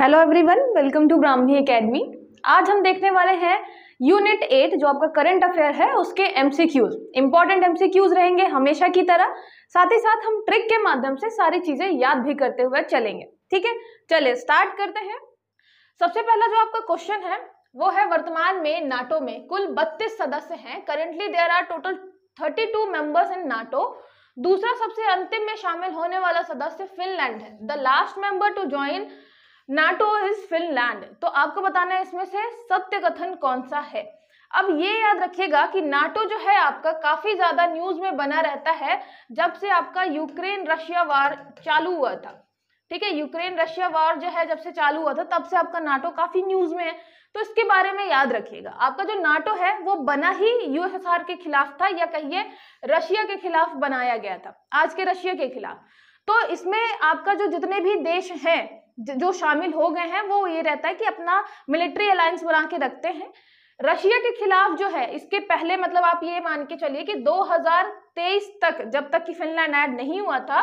hello everyone welcome to Brahmi academy आज हम देखने वाले हैं यूनिट एट जो आपका करंट अफेयर है उसके एमसीक्यूज इंपॉर्टेंट एमसीक्यूज रहेंगे हमेशा की तरह साथ ही साथ हम ट्रिक के माध्यम से सारी चीजें याद भी करते हुए चलेंगे ठीक है चले स्टार्ट करते हैं सबसे पहला जो आपका क्वेश्चन है वो है वर्तमान में नाटो में कुल बत्तीस सदस्य हैं currently there are total thirty two members in NATO दूसरा सबसे अंतिम में शामिल होने वाला सदस्य फिनलैंड है the last member to join NATO is Finland तो आपको बताना है इसमें से सत्य कथन कौन सा है अब ये याद रखिएगा कि नाटो जो है आपका काफी ज्यादा न्यूज में बना रहता है जब से आपका यूक्रेन रशिया वार चालू हुआ था ठीक है यूक्रेन रशिया वार जो है जब से चालू हुआ था तब से आपका नाटो काफी न्यूज में है तो इसके बारे में याद रखिएगा आपका जो नाटो है वो बना ही यूएसएसआर के खिलाफ था या कहिए रशिया के खिलाफ बनाया गया था आज के रशिया के खिलाफ तो इसमें आपका जो जितने भी देश हैं जो शामिल हो गए हैं वो ये रहता है कि अपना मिलिट्री अलायंस बना के रखते हैं रशिया के खिलाफ जो है इसके पहले मतलब आप ये मान के चलिए कि 2023 तक जब तक कि फिनलैंड ऐड नहीं हुआ था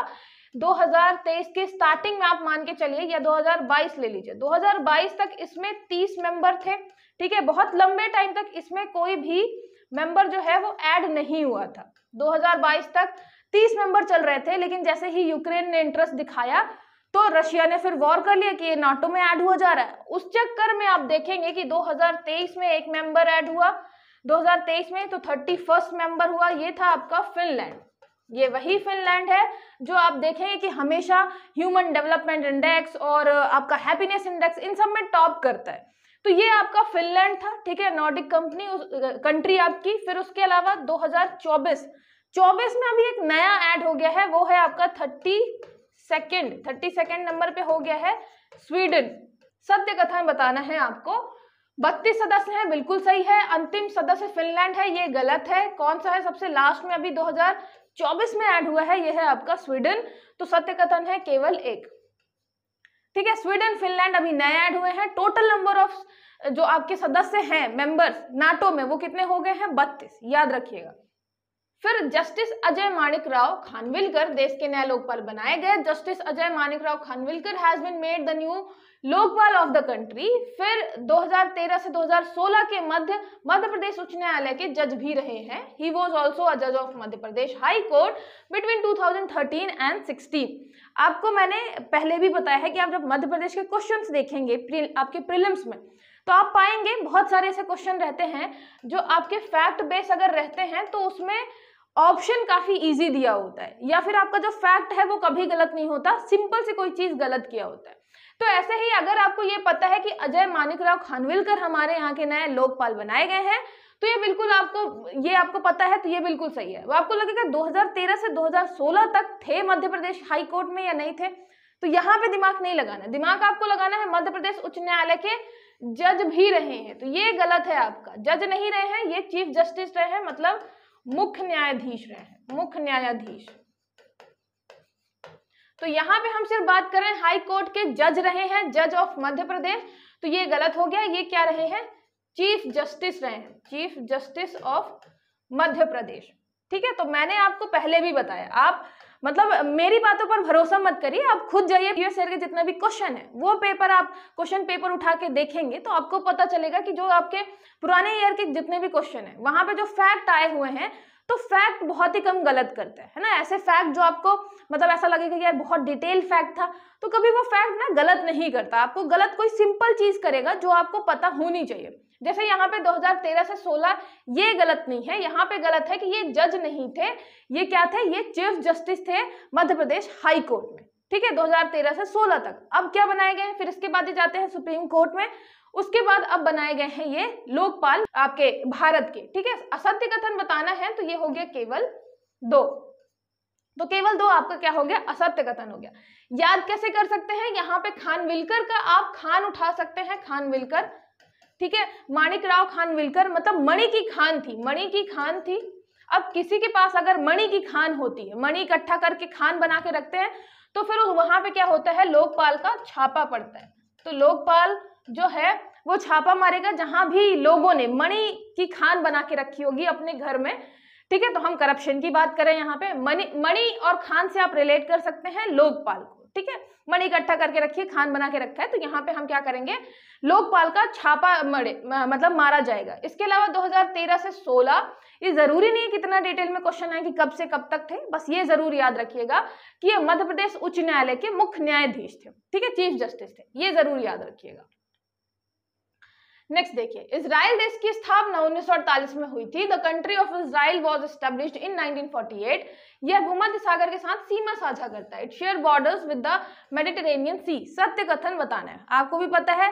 2023 के स्टार्टिंग में आप मान के चलिए या 2022 ले लीजिए 2022 तक इसमें 30 मेंबर थे ठीक है बहुत लंबे टाइम तक इसमें कोई भी मेंबर जो है वो ऐड नहीं हुआ था 2022 तक 30 मेंबर चल रहे थे लेकिन जैसे ही यूक्रेन ने इंटरेस्ट दिखाया तो रशिया ने फिर वॉर कर लिया कि ये नाटो में ऐड हुआ जा रहा है उस चक्कर में आप देखेंगे कि 2023 में एक मेंबर ऐड हुआ 2023 में तो थर्टी फर्स्ट मेंबर हुआ ये था आपका फिनलैंड ये वही फिनलैंड है जो आप देखेंगे कि हमेशा ह्यूमन डेवलपमेंट इंडेक्स और आपका हैप्पीनेस इंडेक्स इन सब में टॉप करता है तो ये आपका फिनलैंड था ठीक है नॉर्डिक कंपनी कंट्री आपकी फिर उसके अलावा 2024 24 में अभी एक नया ऐड हो गया है वो है आपका thirty second thirty second number पे हो गया है स्वीडन सत्य कथन बताना है आपको बत्तीस सदस्य हैं बिल्कुल सही है अंतिम सदस्य फिनलैंड है ये गलत है कौन सा है सबसे लास्ट में अभी 2024 में ऐड हुआ है ये है आपका स्वीडन तो सत्य कथन है केवल एक ठीक है स्वीडन फिनलैंड अभी नए ऐड हुए हैं टोटल नंबर ऑफ जो आपके सदस्य हैं मेंबर्स नाटो में वो कितने हो गए हैं बत्तीस याद रखिएगा फिर जस्टिस अजय माणिक राव खानविलकर देश के नए लोकपाल बनाए गए justice Ajay Manik Rao Khanwilkar has been made the new Lokpal of the country फिर 2013 से 2016 के मध्य मध्य प्रदेश उच्च न्यायालय के जज भी रहे हैं ही वॉज ऑल्सो अ जज of Madhya Pradesh high court between 2013 and sixteen आपको मैंने पहले भी बताया है कि आप जब मध्य प्रदेश के क्वेश्चन देखेंगे आपके प्रिलिम्स में तो आप पाएंगे बहुत सारे ऐसे क्वेश्चन रहते हैं जो आपके फैक्ट बेस अगर रहते हैं तो उसमें ऑप्शन काफी इजी दिया होता है या फिर आपका जो फैक्ट है वो कभी गलत नहीं होता सिंपल से कोई चीज गलत किया होता है तो ऐसे ही अगर आपको ये पता है कि अजय मानिक राव खानविलकर हमारे यहाँ के नए लोकपाल बनाए गए हैं तो ये बिल्कुल आपको ये आपको पता है तो ये बिल्कुल सही है वो आपको लगेगा 2013 से 2016 तक थे मध्य प्रदेश हाई कोर्ट में या नहीं थे तो यहाँ पे दिमाग नहीं लगाना दिमाग आपको लगाना है मध्य प्रदेश उच्च न्यायालय के जज भी रहे हैं तो ये गलत है आपका जज नहीं रहे हैं ये चीफ जस्टिस रहे हैं मतलब मुख्य न्यायाधीश रहे मुख्य न्यायाधीश तो यहां पे हम सिर्फ बात कर रहे हैं हाई कोर्ट के जज रहे हैं जज ऑफ मध्य प्रदेश तो ये गलत हो गया ये क्या रहे हैं चीफ जस्टिस रहे हैं chief justice of Madhya Pradesh ठीक है तो मैंने आपको पहले भी बताया आप मतलब मेरी बातों पर भरोसा मत करिए आप खुद जाइए यूएस के जितना भी क्वेश्चन है वो पेपर आप क्वेश्चन पेपर उठा के देखेंगे तो आपको पता चलेगा कि जो आपके पुराने ईयर के जितने भी क्वेश्चन है वहां पर जो फैक्ट आए हुए हैं तो फैक्ट बहुत ही कम गलत करते हैं है ना ऐसे फैक्ट जो आपको मतलब ऐसा लगेगा कि यार बहुत डिटेल फैक्ट था तो कभी वो फैक्ट ना गलत नहीं करता आपको गलत कोई सिंपल चीज करेगा जो आपको पता होनी चाहिए जैसे यहाँ पे 2013 से 16 ये गलत नहीं है यहाँ पे गलत है कि ये जज नहीं थे ये क्या थे ये चीफ जस्टिस थे मध्य प्रदेश हाई कोर्ट में ठीक है 2013 से 16 तक अब क्या बनाए गए फिर इसके बाद ये जाते हैं सुप्रीम कोर्ट में उसके बाद अब बनाए गए हैं ये लोकपाल आपके भारत के ठीक है असत्य कथन बताना है तो ये हो गया केवल दो तो केवल दो आपका क्या हो गया असत्य कथन हो गया याद कैसे कर सकते हैं यहाँ पे खान विलकर का आप खान उठा सकते हैं खान विलकर ठीक है माणिक राव खान विलकर मतलब मणि की खान थी मणि की खान थी अब किसी के पास अगर मणि की खान होती है मणि इकट्ठा करके खान बना के रखते हैं तो फिर वहां पे क्या होता है लोकपाल का छापा पड़ता है तो लोकपाल जो है वो छापा मारेगा जहां भी लोगों ने मणि की खान बना के रखी होगी अपने घर में ठीक है तो हम करप्शन की बात करें यहाँ पे मणि मणि और खान से आप रिलेट कर सकते हैं लोकपाल को ठीक है मणि इकट्ठा करके रखिए खान बना के रखा है तो यहाँ पे हम क्या करेंगे लोकपाल का छापा मरे मतलब मारा जाएगा इसके अलावा 2013 से 16 ये जरूरी नहीं है कितना डिटेल में क्वेश्चन है कि कब से कब तक थे बस ये जरूर याद रखिएगा कि ये मध्य प्रदेश उच्च न्यायालय के मुख्य न्यायाधीश थे ठीक है चीफ जस्टिस थे ये जरूर याद रखिएगा नेक्स्ट देखिए इसराइल देश की स्थापना 1948 में हुई थी the country of Israel was establish in 1948 यह भूमध्य सागर के साथ सीमा साझा करता है it share borders with the Mediterranean sea सत्य कथन बताना है आपको भी पता है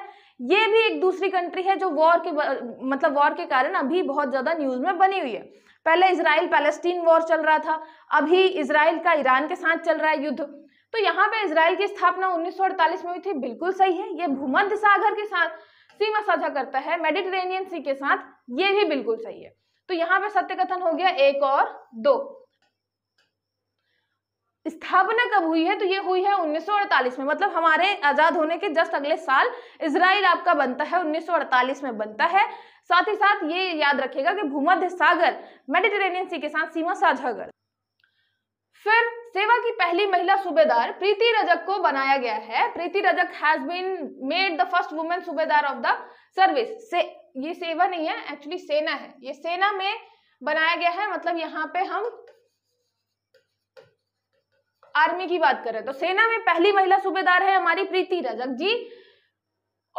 ये भी एक दूसरी कंट्री है जो वॉर के मतलब वॉर के कारण अभी बहुत ज़्यादा न्यूज़ में बनी हुई है पहले इसराइल पैलेस्टीन वॉर चल रहा था अभी इसराइल का ईरान के साथ चल रहा है युद्ध तो यहाँ पे इसराइल की स्थापना 1948 में हुई थी बिल्कुल सही है ये भूमध्य सागर के साथ सी में साझा करता है मेडिटेरेनियन सी के साथ ये भी बिल्कुल सही है तो यहां पे सत्य कथन हो गया एक और दो स्थापना कब हुई है तो ये हुई है 1948 में मतलब हमारे आजाद होने के जस्ट अगले साल इसराइल आपका बनता है 1948 में बनता है साथ ही साथ ये याद रखेगा कि भूमध्य सागर मेडिटेरेनियन सी के साथ सीमा साझा कर फिर सेवा की पहली महिला सूबेदार प्रीति रजक को बनाया गया है Preeti Rajak has been made the first women Subedar of the service से ये सेवा नहीं है एक्चुअली सेना है ये सेना में बनाया गया है मतलब यहाँ पे हम आर्मी की बात करें तो सेना में पहली महिला सूबेदार है हमारी प्रीति रजक जी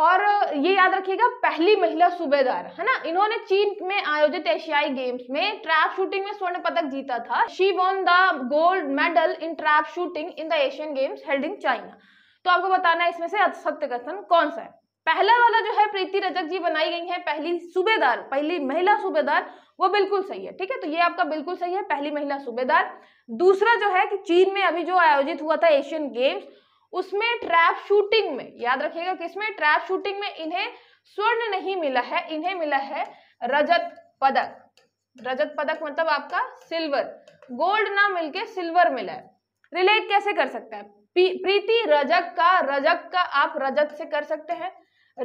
और ये याद रखिएगा पहली महिला सूबेदार है ना इन्होंने चीन में आयोजित एशियाई गेम्स में ट्रैप शूटिंग में स्वर्ण पदक जीता था she won the gold medal in trap shooting in the Asian games held in China तो आपको बताना है इसमें से सत्य कथन कौन सा है पहला वाला जो है प्रीति रजक जी बनाई गई है पहली सूबेदार पहली महिला सूबेदार वो बिल्कुल सही है ठीक है तो ये आपका बिल्कुल सही है पहली महिला सूबेदार दूसरा जो है कि चीन में अभी जो आयोजित हुआ था एशियन गेम्स उसमें ट्रैप शूटिंग में याद रखिएगा किसमें ट्रैप शूटिंग में इन्हें स्वर्ण नहीं मिला है इन्हें मिला है रजत पदक रजत पदक मतलब आपका सिल्वर गोल्ड ना मिलके सिल्वर मिला है रिलेट कैसे कर सकते हैं प्रीति रजक का रजक का आप रजत से कर सकते हैं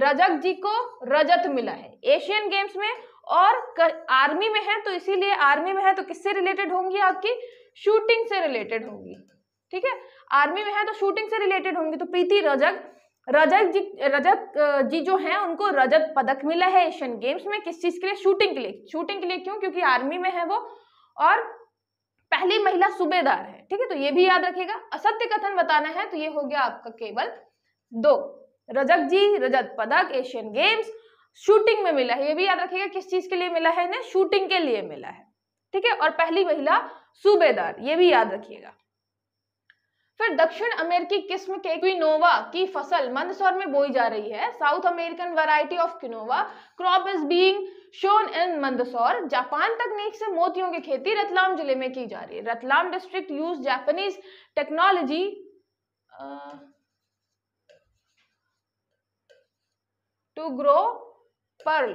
रजक जी को रजत मिला है एशियन गेम्स में और कर, आर्मी में है तो इसीलिए आर्मी में है तो किससे रिलेटेड होंगी आपकी शूटिंग से रिलेटेड होंगी ठीक है आर्मी में है तो शूटिंग से रिलेटेड होंगे तो प्रीति रजक रजक जी रजक जी जो हैं उनको रजत पदक मिला है एशियन गेम्स में किस चीज़ के लिए शूटिंग के लिए शूटिंग के लिए क्यों क्योंकि आर्मी में है वो और पहली महिला सूबेदार है ठीक है तो ये भी याद रखिएगा असत्य कथन बताना है तो ये हो गया आपका केवल दो रजक जी रजत पदक एशियन गेम्स शूटिंग में मिला है ये भी याद रखिएगा किस चीज के लिए मिला है इन्हें शूटिंग के लिए मिला है ठीक है और पहली महिला सूबेदार ये भी याद रखिएगा फिर दक्षिण अमेरिकी किस्म के क्विनोवा की फसल मंदसौर में बोई जा रही है South American variety of quinoa crop is being sown in Mandsaur Japan तकनीक से मोतियों की खेती रतलाम जिले में की जा रही है Ratlam district use Japanese technology to grow pearl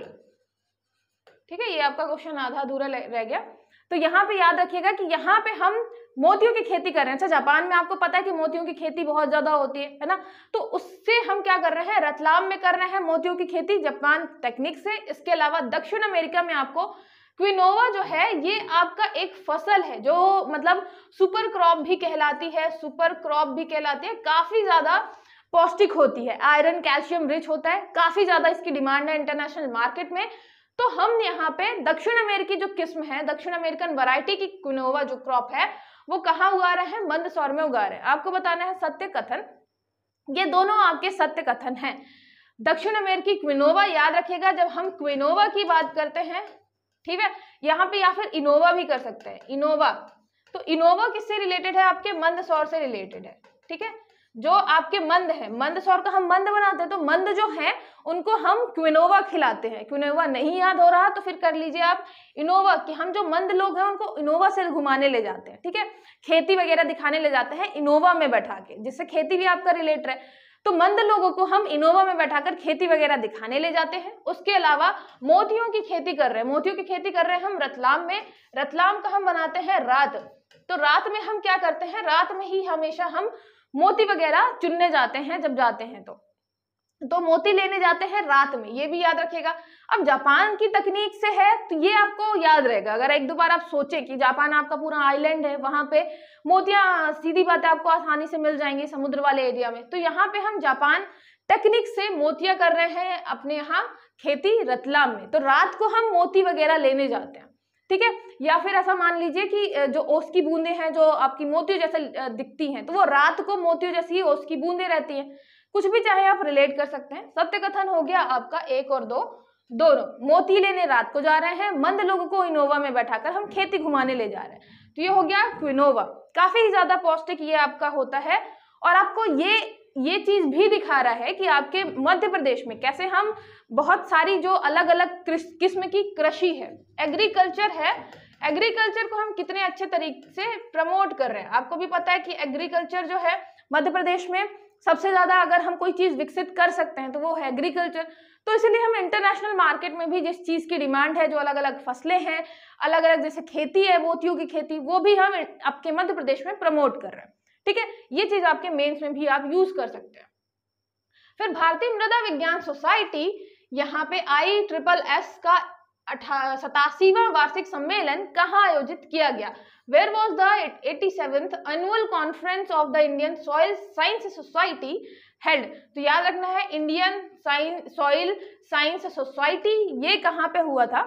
ठीक है ये आपका क्वेश्चन आधा अधूरा रह गया तो यहाँ पे याद रखिएगा कि यहाँ पे हम मोतियों की खेती कर रहे हैं अच्छा जापान में आपको पता है कि मोतियों की खेती बहुत ज्यादा होती है है ना तो उससे हम क्या कर रहे हैं रतलाम में कर रहे हैं मोतियों की खेती जापान टेक्निक से इसके अलावा दक्षिण अमेरिका में आपको क्विनोवा जो है ये आपका एक फसल है जो मतलब सुपर क्रॉप भी कहलाती है सुपर क्रॉप भी कहलाती है काफी ज्यादा पौष्टिक होती है आयरन कैल्शियम रिच होता है काफी ज्यादा इसकी डिमांड है इंटरनेशनल मार्केट में तो हम यहाँ पे दक्षिण अमेरिकी जो किस्म है दक्षिण अमेरिकन वैरायटी की क्विनोवा जो क्रॉप है वो कहाँ उगा रहे हैं मंद स्वर में उगा रहे हैं आपको बताना है सत्य कथन ये दोनों आपके सत्य कथन हैं दक्षिण अमेरिकी क्विनोवा याद रखिएगा जब हम क्विनोवा की बात करते हैं ठीक है यहाँ पे या फिर इनोवा भी कर सकते हैं इनोवा तो इनोवा किससे रिलेटेड है आपके मंद स्वर से रिलेटेड है ठीक है जो आपके मंद है मंद सौर का हम मंद बनाते हैं तो मंद जो है उनको हम क्विनोवा खिलाते हैं क्विनोवा नहीं याद हो रहा तो फिर कर लीजिए आप इनोवा कि हम जो मंद लोग हैं उनको इनोवा से घुमाने ले जाते हैं ठीक है खेती वगैरह दिखाने ले जाते हैं इनोवा में बैठा के जिससे खेती भी आपका रिलेट है तो मंद लोगों को हम इनोवा में बैठाकर खेती वगैरह दिखाने ले जाते हैं उसके अलावा मोतियों की खेती कर रहे हैं मोतियों की खेती कर रहे हैं हम रतलाम में रतलाम का हम बनाते हैं रात तो रात में हम क्या करते हैं रात में ही हमेशा हम मोती वगैरह चुनने जाते हैं जब जाते हैं तो तो मोती लेने जाते हैं रात में ये भी याद रखेगा अब जापान की तकनीक से है तो ये आपको याद रहेगा अगर एक दो बार आप सोचें कि जापान आपका पूरा आइलैंड है वहां पे मोतियां सीधी बात है आपको आसानी से मिल जाएंगी समुद्र वाले एरिया में तो यहाँ पे हम जापान टेक्निक से मोतिया कर रहे हैं अपने यहाँ खेती रतलाम में तो रात को हम मोती वगैरह लेने जाते हैं ठीक है या फिर ऐसा मान लीजिए कि जो ओस की बूंदे हैं जो आपकी मोतियों जैसे दिखती हैं तो वो रात को मोतियों जैसी ही ओस की बूंदे रहती हैं कुछ भी चाहे आप रिलेट कर सकते हैं सत्य कथन हो गया आपका एक और दो दोनों मोती लेने रात को जा रहे हैं मंद लोगों को इनोवा में बैठाकर हम खेती घुमाने ले जा रहे हैं तो ये हो गया क्विनोवा काफी ज्यादा पौष्टिक ये आपका होता है और आपको ये ये चीज़ भी दिखा रहा है कि आपके मध्य प्रदेश में कैसे हम बहुत सारी जो अलग अलग किस्म की कृषि है एग्रीकल्चर है एग्रीकल्चर को हम कितने अच्छे तरीके से प्रमोट कर रहे हैं आपको भी पता है कि एग्रीकल्चर जो है मध्य प्रदेश में सबसे ज़्यादा अगर हम कोई चीज़ विकसित कर सकते हैं तो वो है एग्रीकल्चर तो इसलिए हम इंटरनेशनल मार्केट में भी जिस चीज़ की डिमांड है जो अलग अलग फसलें हैं अलग अलग जैसे खेती है मोतियों की खेती वो भी हम आपके मध्य प्रदेश में प्रमोट कर रहे हैं ठीक है ये चीज आपके मेंस में भी आप यूज कर सकते हैं फिर भारतीय मृदा विज्ञान सोसाइटी यहाँ पे आई ट्रिपल एस का सतासीवा वार्षिक सम्मेलन कहाँ आयोजित किया गया where was the eighty seventh annual conference of the Indian soil science society held तो याद रखना है इंडियन सॉइल साइंस सोसाइटी ये कहाँ पे हुआ था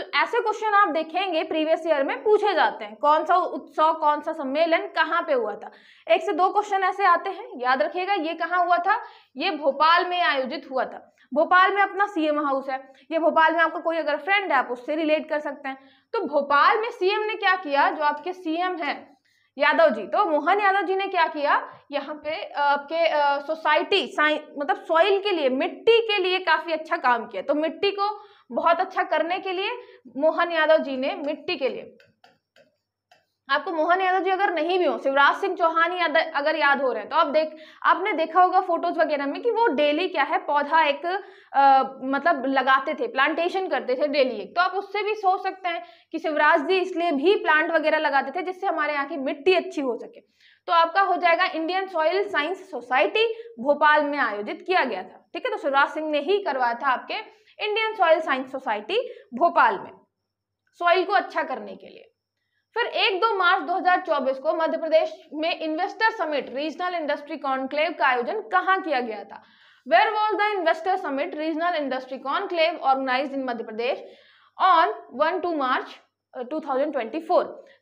तो ऐसे क्वेश्चन आप देखेंगे प्रीवियस ईयर में पूछे जाते हैं कौन सा उत्सव कौन सा सम्मेलन कहाँ पे हुआ था एक से दो क्वेश्चन ऐसे आते हैं याद रखिएगा ये कहाँ हुआ था ये भोपाल में आयोजित हुआ था भोपाल में अपना सीएम हाउस है ये भोपाल में आपका कोई अगर फ्रेंड है आप उससे रिलेट कर सकते हैं तो भोपाल में सीएम ने क्या किया जो आपके सीएम है यादव जी तो मोहन यादव जी ने क्या किया यहाँ पे आपके सोसाइटी मतलब सॉइल के लिए मिट्टी के लिए काफी अच्छा काम किया तो मिट्टी को बहुत अच्छा करने के लिए मोहन यादव जी ने मिट्टी के लिए आपको मोहन यादव जी अगर नहीं भी हो शिवराज सिंह चौहान याद अगर याद हो रहे हैं तो आप देख आपने देखा होगा फोटोज वगैरह में कि वो डेली क्या है पौधा एक आ, मतलब लगाते थे प्लांटेशन करते थे डेली एक तो आप उससे भी सोच सकते हैं कि शिवराज जी इसलिए भी प्लांट वगैरह लगाते थे जिससे हमारे यहाँ की मिट्टी अच्छी हो सके तो आपका हो जाएगा Indian soil science society Bhopal में आयोजित किया गया था ठीक है तो शिवराज सिंह ने ही करवाया था आपके Indian soil science society Bhopal में सॉइल को अच्छा करने के लिए फिर एक दो मार्च 2024 को मध्य प्रदेश में investor summit regional industry conclave का आयोजन कहाँ किया गया था where was the investor summit regional industry conclave organize in Madhya Pradesh on one two March 2024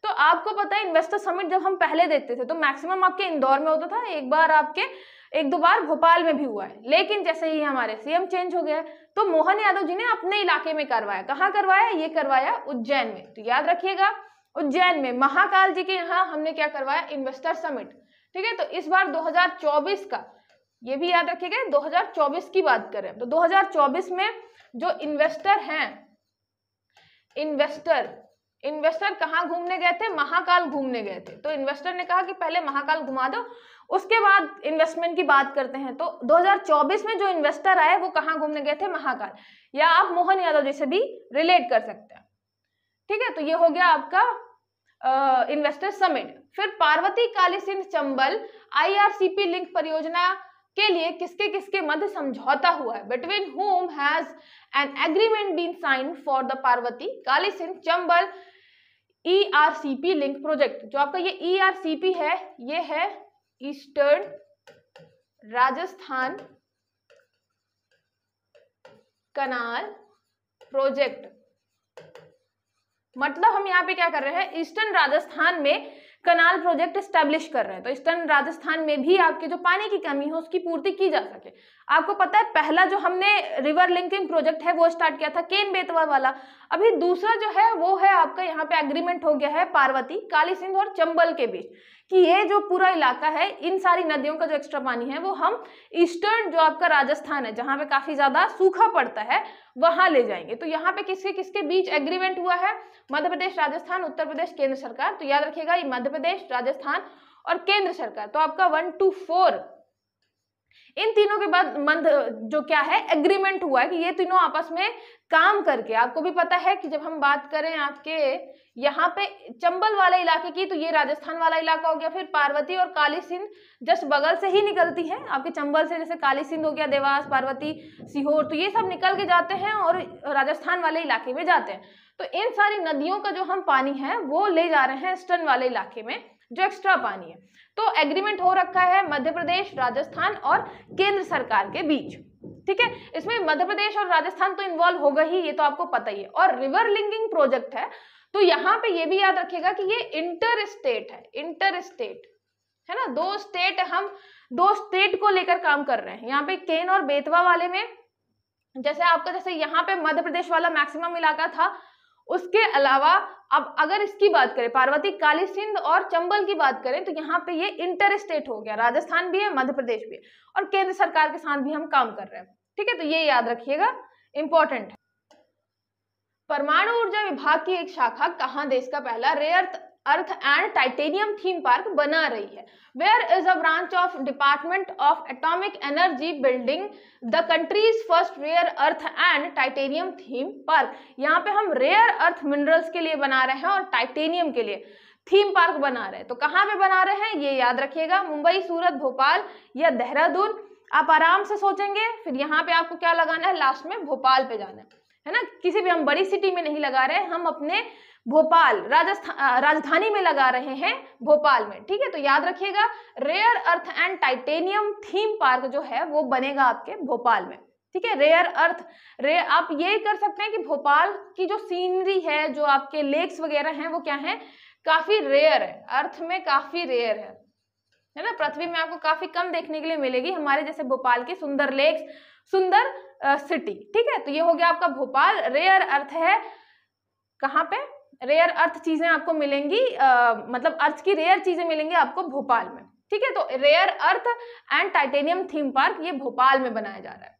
तो आपको पता है इन्वेस्टर समिट जब हम पहले देखते थे तो मैक्सिमम आपके इंदौर में होता था एक बार आपके एक दो बार भोपाल में भी हुआ है लेकिन जैसे ही हमारे सीएम चेंज हो गया तो मोहन यादव जी ने अपने इलाके में करवाया कहाँ करवाया ये करवाया उज्जैन में तो याद रखिएगा उज्जैन में महाकाल जी के यहाँ हमने क्या करवाया इन्वेस्टर समिट ठीक है तो इस बार 2024 का ये भी याद रखिएगा 2024 की बात करें तो 2024 में जो इन्वेस्टर हैं इन्वेस्टर इन्वेस्टर कहाँ घूमने गए थे महाकाल घूमने गए थे तो इन्वेस्टर ने कहा कि पहले महाकाल घुमा दो उसके बाद इन्वेस्टमेंट की बात करते हैं तो 2024 में जो इन्वेस्टर आए वो कहाँ घूमने गए थे महाकाल या आप मोहन यादव जी से भी रिलेट कर सकते हैं ठीक है तो ये हो गया आपका इन्वेस्टर समिट फिर पार्वती काली सिंह चंबल आई लिंक परियोजना के लिए किसके किसके मध्य समझौता हुआ है between whom has an agreement been signed for the Parvati Kali Sindh Chambal E R C P link project जो आपका ये ई आर सी पी है ये है ईस्टर्न राजस्थान कनाल प्रोजेक्ट मतलब हम यहाँ पे क्या कर रहे हैं ईस्टर्न राजस्थान में कनाल प्रोजेक्ट स्टैब्लिश कर रहे हैं तो ईस्टर्न राजस्थान में भी आपके जो पानी की कमी हो उसकी पूर्ति की जा सके आपको पता है पहला जो हमने रिवर लिंकिंग प्रोजेक्ट है वो स्टार्ट किया था केन बेतवा वाला अभी दूसरा जो है वो है आपका यहाँ पे एग्रीमेंट हो गया है पार्वती काली सिंध और चंबल के बीच कि ये जो पूरा इलाका है इन सारी नदियों का जो एक्स्ट्रा पानी है वो हम ईस्टर्न जो आपका राजस्थान है जहां पे काफ़ी ज़्यादा सूखा पड़ता है वहां ले जाएंगे तो यहाँ पे किसके किसके बीच एग्रीमेंट हुआ है मध्य प्रदेश राजस्थान उत्तर प्रदेश केंद्र सरकार तो याद रखिएगा ये मध्य प्रदेश राजस्थान और केंद्र सरकार तो आपका वन टू फोर इन तीनों के बाद मंद जो क्या है एग्रीमेंट हुआ है कि ये तीनों आपस में काम करके आपको भी पता है कि जब हम बात करें आपके यहाँ पे चंबल वाले इलाके की तो ये राजस्थान वाला इलाका हो गया फिर पार्वती और काली सिंध जस्ट बगल से ही निकलती है आपके चंबल से जैसे काली सिंध हो गया देवास पार्वती सीहोर तो ये सब निकल के जाते हैं और राजस्थान वाले इलाके में जाते हैं तो इन सारी नदियों का जो हम पानी है वो ले जा रहे हैं ईस्टर्न वाले इलाके में जो एक्स्ट्रा पानी है तो एग्रीमेंट हो रखा है मध्य प्रदेश राजस्थान और केंद्र सरकार के बीच ठीक है इसमें मध्य प्रदेश और राजस्थान तो इन्वॉल्व होगा ही ये तो आपको पता ही है और रिवर लिंकिंग प्रोजेक्ट है तो यहाँ पे ये भी याद रखिएगा कि ये इंटर स्टेट है इंटर स्टेट है ना दो स्टेट हम दो स्टेट को लेकर काम कर रहे हैं यहाँ पे केन और बेतवा वाले में जैसे आपका जैसे यहाँ पे मध्य प्रदेश वाला मैक्सिमम इलाका था उसके अलावा अब अगर इसकी बात करें पार्वती काली सिंध और चंबल की बात करें तो यहाँ पे ये इंटर स्टेट हो गया राजस्थान भी है मध्य प्रदेश भी है और केंद्र सरकार के साथ भी हम काम कर रहे हैं ठीक है तो ये याद रखिएगा इंपॉर्टेंट है परमाणु ऊर्जा विभाग की एक शाखा कहाँ देश का पहला rare earth earth and titanium theme park बना रही है where is a branch of department of atomic energy building the country's first rare earth and titanium theme park यहाँ पे हम रेयर अर्थ मिनरल्स के लिए बना रहे हैं और टाइटेनियम के लिए थीम पार्क बना रहे हैं तो कहाँ पे बना रहे हैं ये याद रखिएगा मुंबई सूरत भोपाल या देहरादून आप आराम से सोचेंगे फिर यहाँ पे आपको क्या लगाना है लास्ट में भोपाल पे जाना है है ना किसी भी हम बड़ी सिटी में नहीं लगा रहे हम अपने भोपाल राजस्थान राजधानी में लगा रहे हैं भोपाल में ठीक है तो याद रखिएगा rare earth and titanium theme park जो है वो बनेगा आपके भोपाल में ठीक है रेयर अर्थ रे आप ये कर सकते हैं कि भोपाल की जो सीनरी है जो आपके लेक्स वगैरह हैं वो क्या है काफी रेयर है अर्थ में काफी रेयर है है ना पृथ्वी में आपको काफी कम देखने के लिए मिलेगी हमारे जैसे भोपाल की सुंदर लेक्स सुंदर सिटी ठीक है तो ये हो गया आपका भोपाल रेयर अर्थ है कहाँ पे रेयर अर्थ चीजें आपको मिलेंगी आ, मतलब अर्थ की रेयर चीजें मिलेंगी आपको भोपाल में ठीक है तो rare earth and titanium theme park ये भोपाल में बनाया जा रहा है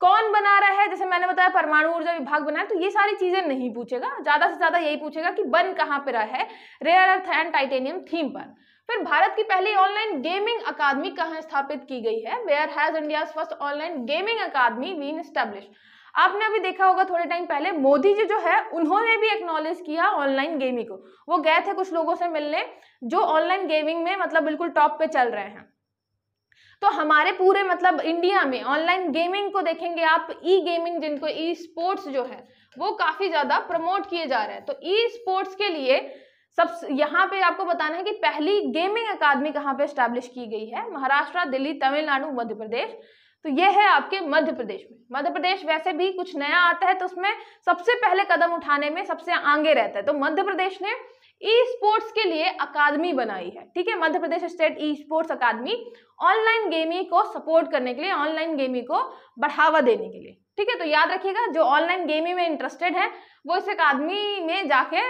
कौन बना रहा है जैसे मैंने बताया परमाणु ऊर्जा विभाग बना है तो ये सारी चीजें नहीं पूछेगा ज्यादा से ज्यादा यही पूछेगा कि बन कहाँ पे रहा है rare earth and titanium theme park फिर भारत की पहली ऑनलाइन गेमिंग अकादमी कहाँ स्थापित की गई है where has India first online gaming academy been establish आपने अभी देखा होगा थोड़े टाइम पहले मोदी जी जो है उन्होंने भी एक्नॉलेज किया ऑनलाइन गेमिंग को वो गए थे कुछ लोगों से मिलने जो ऑनलाइन गेमिंग में मतलब बिल्कुल टॉप पे चल रहे हैं तो हमारे पूरे मतलब इंडिया में ऑनलाइन गेमिंग को देखेंगे आप ई गेमिंग जिनको ई स्पोर्ट्स जो है वो काफ़ी ज़्यादा प्रमोट किए जा रहे हैं तो ई स्पोर्ट्स के लिए सब यहाँ पे आपको बताना है कि पहली गेमिंग अकादमी कहाँ पे स्टैब्लिश की गई है महाराष्ट्र दिल्ली तमिलनाडु मध्य प्रदेश तो ये है आपके मध्य प्रदेश में मध्य प्रदेश वैसे भी कुछ नया आता है तो उसमें सबसे पहले कदम उठाने में सबसे आगे रहता है तो मध्य प्रदेश ने ई स्पोर्ट्स के लिए अकादमी बनाई है ठीक है Madhya Pradesh state e sports academy online gaming को सपोर्ट करने के लिए ऑनलाइन गेमिंग को बढ़ावा देने के लिए ठीक है तो याद रखिएगा जो ऑनलाइन गेमिंग में इंटरेस्टेड है वो इस अकादमी में जाके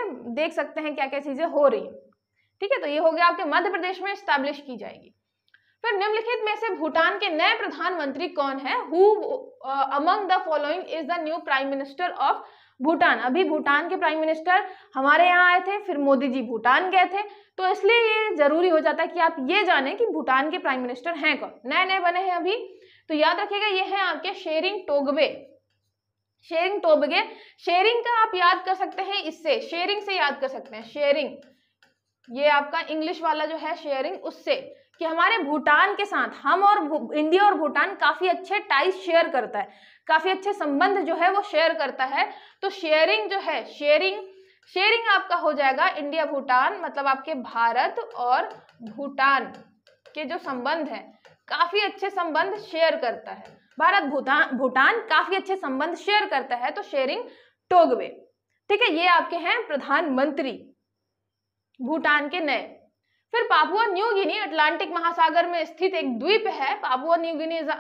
देख सकते हैं क्या क्या चीज़ें हो रही हैं ठीक है तो ये हो गया आपके मध्य प्रदेश में स्टैब्लिश की जाएगी फिर निम्नलिखित में से भूटान के नए प्रधानमंत्री कौन है who among the following is the new prime minister of Bhutan अभी भूटान के प्राइम मिनिस्टर हमारे यहाँ आए थे फिर मोदी जी भूटान गए थे तो इसलिए ये जरूरी हो जाता है कि आप ये जाने कि भूटान के प्राइम मिनिस्टर हैं कौन नए नए बने हैं अभी तो याद रखिएगा ये है आपके शेयरिंग टोगवे शेयरिंग टोबगे शेयरिंग का आप याद कर सकते हैं इससे शेयरिंग से याद कर सकते हैं शेयरिंग ये आपका इंग्लिश वाला जो है शेयरिंग उससे कि हमारे भूटान के साथ हम और इंडिया और भूटान काफ़ी अच्छे टाइज शेयर करता है काफ़ी अच्छे संबंध जो है वो शेयर करता है तो शेयरिंग जो है शेयरिंग शेयरिंग आपका हो जाएगा इंडिया भूटान मतलब आपके भारत और भूटान के जो संबंध है काफी अच्छे संबंध शेयर करता है भारत भूटान भूटान काफी अच्छे संबंध शेयर करता है तो शेयरिंग टोगवे ठीक है ये आपके हैं प्रधानमंत्री भूटान के नए फिर पापुआ न्यू गिनी अटलांटिक महासागर में स्थित एक द्वीप है Papua New Guinea is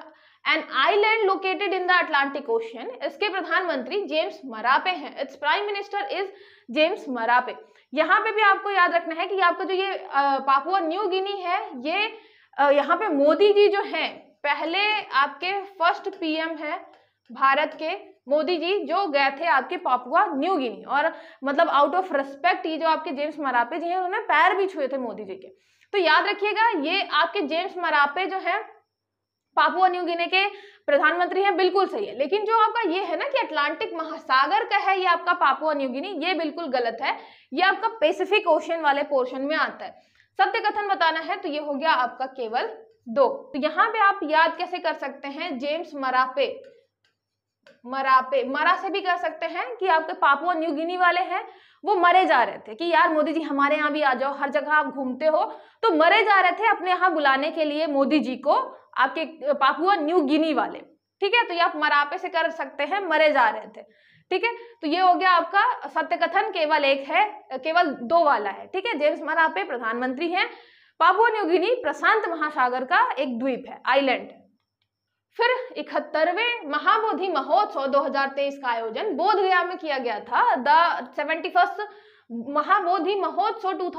an island located in the Atlantic ocean इसके प्रधानमंत्री जेम्स मरापे हैं its prime minister is James Marape यहाँ पे भी आपको याद रखना है कि आपका जो ये पापुआ न्यू गिनी है ये यहाँ पे मोदी जी जो हैं पहले आपके फर्स्ट पीएम हैं भारत के मोदी जी जो गए थे आपके पापुआ न्यू गिनी और मतलब आउट ऑफ रिस्पेक्ट ये जो आपके जेम्स मरापे जी हैं उन्होंने पैर भी छुए थे मोदी जी के तो याद रखिएगा ये आपके जेम्स मरापे जो हैं पापुआ न्यू गिने के प्रधानमंत्री हैं बिल्कुल सही है लेकिन जो आपका ये है ना कि अटलांटिक महासागर का है ये आपका पापुआ न्यू गिनी ये बिल्कुल गलत है ये आपका पेसिफिक ओशन वाले पोर्शन में आता है सत्य कथन बताना है तो ये हो गया आपका केवल दो तो यहाँ पे आप याद कैसे कर सकते हैं जेम्स मरापे मरापे मरा से भी कर सकते हैं कि आपके पापुआ न्यू गिनी वाले हैं वो मरे जा रहे थे कि यार मोदी जी हमारे यहाँ भी आ जाओ हर जगह आप घूमते हो तो मरे जा रहे थे अपने यहाँ बुलाने के लिए मोदी जी को आपके पापुआ न्यू गिनी वाले ठीक है तो ये आप मरापे से कर सकते हैं मरे जा रहे थे ठीक है तो ये हो गया आपका सत्य कथन केवल एक है केवल दो वाला है ठीक है जेम्स मरापे प्रधानमंत्री है पापुआ न्यूगिनी प्रशांत महासागर का एक द्वीप है आइलैंड फिर इकहत्तरवें महाबोधि महोत्सव 2023 का आयोजन बोध गया में किया गया था द सेवेंटी फर्स्ट महाबोधि महोत्सव 2023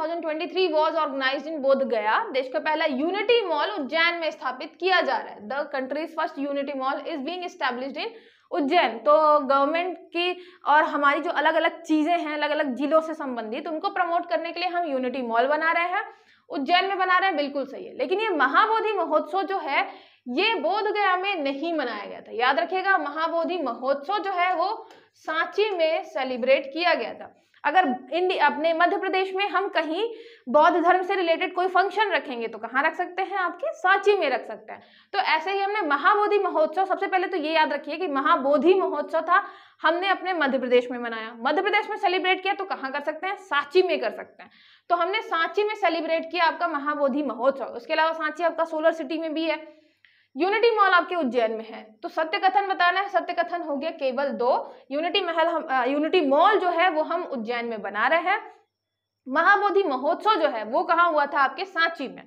थाउजेंड ऑर्गेनाइज्ड इन बोध गया देश का पहला यूनिटी मॉल उज्जैन में स्थापित किया जा रहा है the country's first unity mall is being established in Ujjain तो गवर्नमेंट की और हमारी जो अलग अलग चीज़ें हैं अलग अलग जिलों से संबंधित उनको प्रमोट करने के लिए हम यूनिटी मॉल बना रहे हैं उज्जैन में बना रहे हैं बिल्कुल सही है लेकिन ये महाबोधि महोत्सव जो है ये बोध गया में नहीं मनाया गया था याद रखिएगा महाबोधि महोत्सव जो है वो सांची में सेलिब्रेट किया गया था अगर इंडिया अपने मध्य प्रदेश में हम कहीं बौद्ध धर्म से रिलेटेड कोई फंक्शन रखेंगे तो कहाँ रख सकते हैं आपके सांची में रख सकते हैं तो ऐसे ही हमने महाबोधि महोत्सव सबसे पहले तो ये याद रखिए कि महाबोधि महोत्सव था हमने अपने मध्य प्रदेश में मनाया मध्य प्रदेश में सेलिब्रेट किया तो कहाँ कर सकते हैं सांची में कर सकते हैं तो हमने सांची में सेलिब्रेट किया आपका महाबोधि महोत्सव उसके अलावा सांची आपका सोलर सिटी में भी है यूनिटी मॉल आपके उज्जैन में है तो सत्य कथन बताना है सत्य कथन हो गया केवल दो यूनिटी महल हम यूनिटी मॉल जो है वो हम उज्जैन में बना रहे हैं महाबोधि महोत्सव जो है वो कहाँ हुआ था आपके सांची में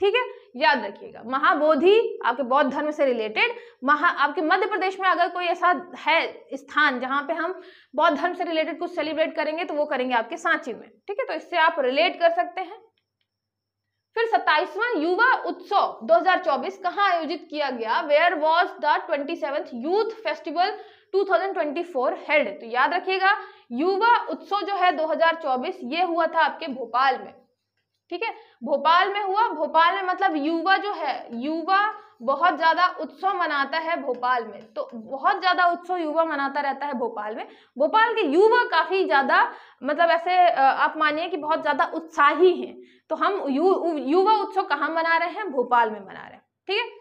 ठीक है याद रखिएगा महाबोधि आपके बौद्ध धर्म से रिलेटेड महा आपके मध्य प्रदेश में अगर कोई ऐसा है स्थान जहाँ पे हम बौद्ध धर्म से रिलेटेड कुछ सेलिब्रेट करेंगे तो वो करेंगे आपके सांची में ठीक है तो इससे आप रिलेट कर सकते हैं सत्ताईसवा युवा उत्सव 2024 कहाँ आयोजित किया गया where was the twenty youth festival 2024 held तो याद रखिएगा युवा उत्सव जो है 2024 ये हुआ था आपके भोपाल में ठीक है भोपाल में हुआ भोपाल में मतलब युवा जो है युवा बहुत ज्यादा उत्सव मनाता है भोपाल में तो बहुत ज्यादा उत्सव युवा मनाता रहता है भोपाल में भोपाल के युवा काफी ज्यादा मतलब ऐसे आप मानिए कि बहुत ज्यादा उत्साही हैं तो हम यु, युवा उत्सव कहाँ मना रहे हैं भोपाल में मना रहे हैं ठीक है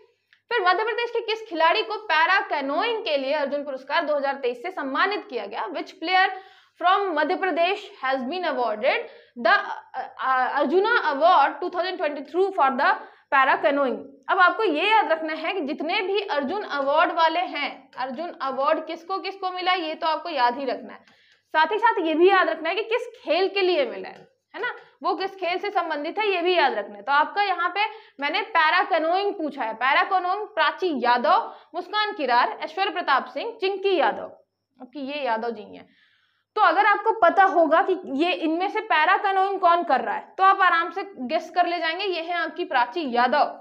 फिर मध्य प्रदेश के किस खिलाड़ी को पैरा कैनोइंग के लिए अर्जुन पुरस्कार दो से सम्मानित किया गया which player from Madhya Pradesh has been awarded the Arjuna award 2023 for the para canoeing अब आपको ये याद रखना है कि जितने भी अर्जुन अवार्ड वाले हैं अर्जुन अवार्ड किसको किसको मिला ये तो आपको याद ही रखना है साथ ही साथ ये भी याद रखना है कि किस खेल के लिए मिला है है ना वो किस खेल से संबंधित है ये भी याद रखना है तो आपका यहाँ पे मैंने पैरा कैनोइंग पूछा है पैरा कैनोइंग प्राची यादव मुस्कान किरार ऐश्वर्य प्रताप सिंह चिंकी यादव आपकी ये यादव जी हैं तो अगर आपको पता होगा कि ये इनमें से पैरा कैनोइंग कौन कर रहा है तो आप आराम से गेस्ट कर ले जाएंगे ये है आपकी प्राची यादव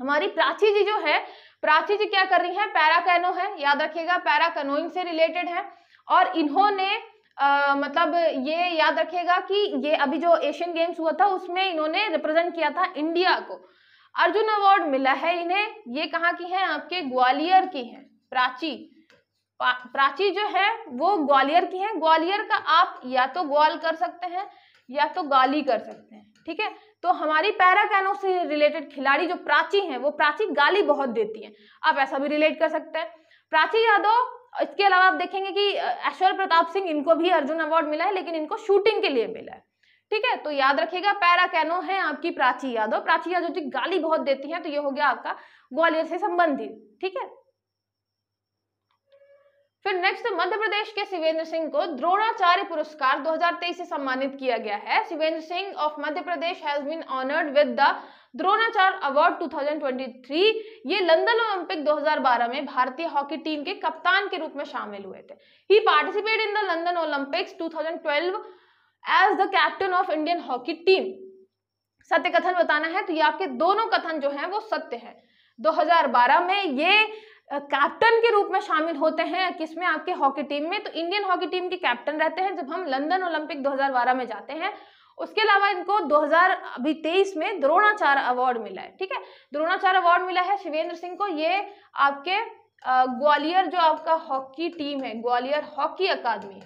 हमारी प्राची जी जो है प्राची जी क्या कर रही है कैनो है याद रखिएगा कैनोइंग से रिलेटेड है और इन्होंने मतलब ये याद रखिएगा कि ये अभी जो एशियन गेम्स हुआ था उसमें इन्होंने रिप्रेजेंट किया था इंडिया को अर्जुन अवार्ड मिला है इन्हें ये कहाँ की है आपके ग्वालियर की है प्राची प्राची जो है वो ग्वालियर की है ग्वालियर का आप या तो ग्वाल कर सकते हैं या तो गाली कर सकते हैं ठीक है तो हमारी पैरा कैनो से रिलेटेड खिलाड़ी जो प्राची हैं वो प्राची गाली बहुत देती हैं आप ऐसा भी रिलेट कर सकते हैं प्राची यादव इसके अलावा आप देखेंगे कि ऐश्वर्य प्रताप सिंह इनको भी अर्जुन अवार्ड मिला है लेकिन इनको शूटिंग के लिए मिला है ठीक है तो याद रखिएगा पैरा कैनो है आपकी प्राची यादव प्राची यादव जी गाली बहुत देती हैं तो ये हो गया आपका ग्वालियर से संबंधित ठीक है फिर नेक्स्ट मध्य प्रदेश के शिवेंद्र सिंह को द्रोणाचार्य पुरस्कार 2023 से सम्मानित किया गया है Shivendra Singh of Madhya Pradesh has been honoured with the Dronacharya award 2023 ये लंदन ओलंपिक 2012 में भारतीय हॉकी टीम के कप्तान के रूप में शामिल हुए थे he participate in the London Olympics too as the captain of Indian hockey team सत्य कथन बताना है तो ये आपके दोनों कथन जो है वो सत्य है 2012 में ये कैप्टन के रूप में शामिल होते हैं किसमें आपके हॉकी टीम में तो इंडियन हॉकी टीम के कैप्टन रहते हैं जब हम लंदन ओलंपिक 2012 में जाते हैं उसके अलावा इनको 2023 अभी तेईस में द्रोणाचार्य अवार्ड मिला है ठीक है द्रोणाचार्य अवार्ड मिला है शिवेंद्र सिंह को ये आपके ग्वालियर जो आपका हॉकी टीम है Gwalior hockey academy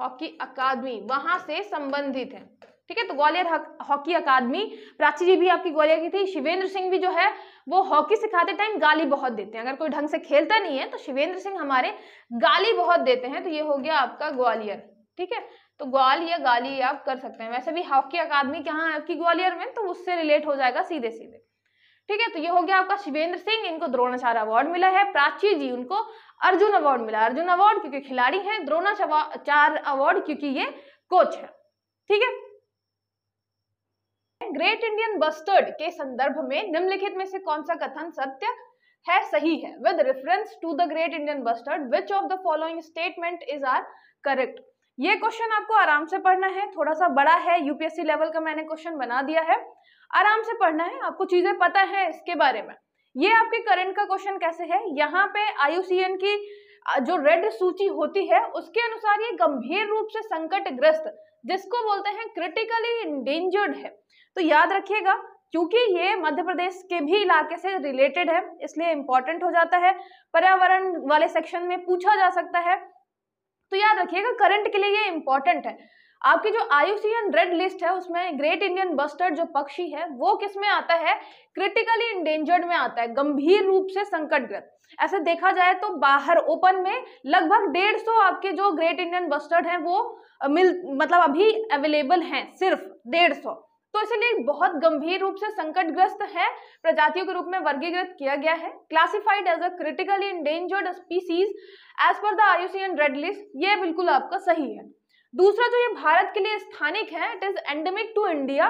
hockey academy वहां से संबंधित है ठीक है तो ग्वालियर हॉकी अकादमी प्राची जी भी आपकी ग्वालियर की थी शिवेंद्र सिंह भी जो है वो हॉकी सिखाते टाइम गाली बहुत देते हैं अगर कोई ढंग से खेलता नहीं है तो शिवेंद्र सिंह हमारे गाली बहुत देते हैं तो ये हो गया आपका ग्वालियर ठीक है तो ग्वाल या गाली आप कर सकते हैं वैसे भी हॉकी अकादमी कहाँ है आपकी ग्वालियर में तो उससे रिलेट हो जाएगा सीधे सीधे ठीक है तो ये हो गया आपका शिवेंद्र सिंह इनको द्रोणाचार्य अवार्ड मिला है प्राची जी उनको अर्जुन अवार्ड मिला अर्जुन अवार्ड क्योंकि खिलाड़ी हैं द्रोणाचार्य अवार्ड क्योंकि ये कोच है ठीक है ग्रेट इंडियन बस्टर्ड के संदर्भ में निम्नलिखित में से कौन सा कथन सत्य है सही है with reference to the great Indian bustard which of the following statement is are correct ये क्वेश्चन आपको आराम से पढ़ना है थोड़ा सा बड़ा है यूपीएससी लेवल का मैंने क्वेश्चन बना दिया है आराम से पढ़ना है आपको चीजें पता है इसके बारे में ये आपके करंट का क्वेश्चन कैसे है यहाँ पे आयुसीएन की जो रेड सूची होती है उसके अनुसार ये गंभीर रूप से संकट ग्रस्त जिसको बोलते हैं क्रिटिकली इंडेंजर्ड है तो याद रखिएगा क्योंकि ये मध्य प्रदेश के भी इलाके से रिलेटेड है इसलिए इम्पोर्टेंट हो जाता है पर्यावरण वाले सेक्शन में पूछा जा सकता है तो याद रखिएगा करंट के लिए ये इम्पोर्टेंट है आपकी जो आयुसीएन रेड लिस्ट है उसमें ग्रेट इंडियन बस्टर्ड जो पक्षी है वो किस में आता है क्रिटिकली इंडेंजर्ड में आता है गंभीर रूप से संकटग्रस्त ऐसे देखा जाए तो बाहर ओपन में लगभग डेढ़ सौ आपके जो ग्रेट इंडियन बस्टर्ड हैं वो मिल मतलब अभी अवेलेबल हैं सिर्फ डेढ़ सौ तो इसलिए बहुत गंभीर रूप से संकटग्रस्त है प्रजातियों के रूप में वर्गीकृत किया गया है classified as a critically endangered species as per the IUCN red list ये बिल्कुल आपका सही है दूसरा जो ये भारत के लिए स्थानिक है it is endemic to India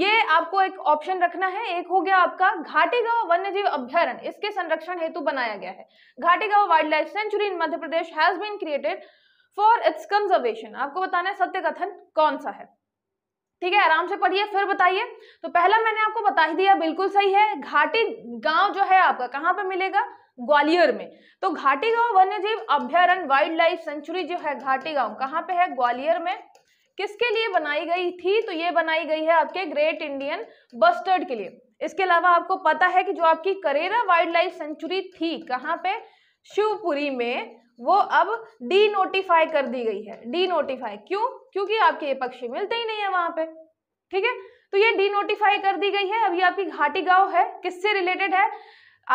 ये आपको एक ऑप्शन रखना है एक हो गया आपका घाटीगांव वन्य जीव अभ्यारण इसके संरक्षण हेतु बनाया गया है Ghatigaon wildlife sanctuary in Madhya Pradesh has been created for its conservation आपको बताना है सत्य कथन कौन सा है ठीक है आराम से पढ़िए फिर बताइए तो पहला मैंने आपको बता ही दिया बिल्कुल सही है घाटी गांव जो है आपका कहाँ पे मिलेगा ग्वालियर में तो घाटी गांव वन्य जीव अभ्यारण वाइल्ड लाइफ सेंचुरी जो है घाटी गांव कहाँ पे है ग्वालियर में किसके लिए बनाई गई थी तो ये बनाई गई है आपके ग्रेट इंडियन बस्टर्ड के लिए इसके अलावा आपको पता है कि जो आपकी करेरा वाइल्ड लाइफ सेंचुरी थी कहाँ पे शिवपुरी में वो अब डी नोटिफाई कर दी गई है डी नोटिफाई क्यों क्योंकि आपके ये पक्षी मिलते ही नहीं है वहां पे ठीक है तो ये नोटिफाई कर दी गई है अभी आपकी घाटी गांव है किससे रिलेटेड है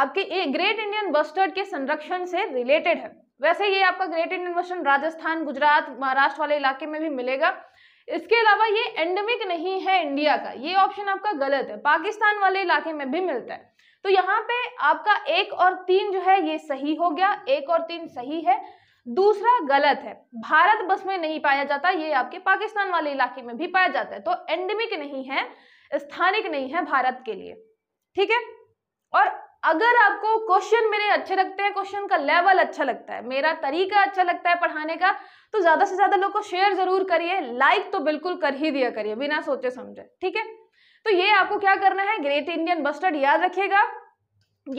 आपके ग्रेट इंडियन बस्टर्ड के संरक्षण से रिलेटेड है वैसे ये आपका great Indian bustard Rajasthan Gujarat Maharashtra वाले इलाके में भी मिलेगा इसके अलावा ये एंडेमिक नहीं है इंडिया का ये ऑप्शन आपका गलत है पाकिस्तान वाले इलाके में भी मिलता है तो यहाँ पे आपका एक और तीन जो है ये सही हो गया एक और तीन सही है दूसरा गलत है भारत बस में नहीं पाया जाता ये आपके पाकिस्तान वाले इलाके में भी पाया जाता है तो एंडेमिक नहीं है स्थानिक नहीं है भारत के लिए ठीक है और अगर आपको क्वेश्चन मेरे अच्छे लगते हैं क्वेश्चन का लेवल अच्छा लगता है मेरा तरीका अच्छा लगता है पढ़ाने का तो ज़्यादा से ज़्यादा लोग को शेयर ज़रूर करिए लाइक तो बिल्कुल कर ही दिया करिए बिना सोचे समझे ठीक है तो ये आपको क्या करना है ग्रेट इंडियन बस्टर्ड याद रखिएगा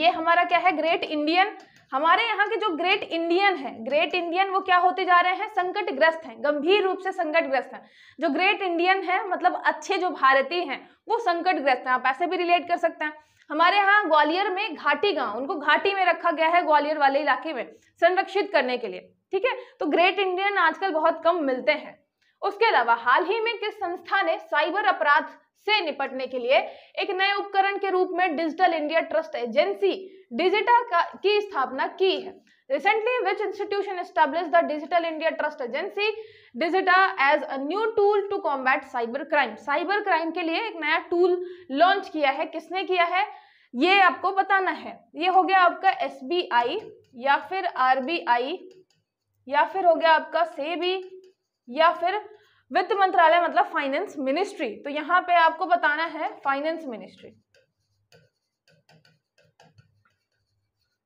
ये हमारा क्या है ग्रेट इंडियन हमारे यहाँ के जो ग्रेट इंडियन है ग्रेट इंडियन वो क्या होते जा रहे हैं संकटग्रस्त हैं गंभीर रूप से संकटग्रस्त हैं जो ग्रेट इंडियन है मतलब अच्छे जो भारतीय हैं वो संकटग्रस्त हैं आप ऐसे भी रिलेट कर सकते हैं हमारे यहाँ ग्वालियर में घाटी गांव उनको घाटी में रखा गया है ग्वालियर वाले इलाके में संरक्षित करने के लिए ठीक है तो ग्रेट इंडियन आजकल बहुत कम मिलते हैं उसके अलावा हाल ही में किस संस्था ने साइबर अपराध से निपटने के लिए एक नए उपकरण के रूप में digital India trust agency DIGITA की स्थापना की है recently which institution established the digital india trust agency digita as a new tool to combat cyber crime cyber crime ke liye ek naya tool launch kiya hai kisne kiya hai ye aapko batana hai ye ho gaya aapka sbi या फिर RBI या फिर हो गया आपका सेबी या फिर वित्त मंत्रालय मतलब फाइनेंस मिनिस्ट्री तो यहां पे आपको बताना है फाइनेंस मिनिस्ट्री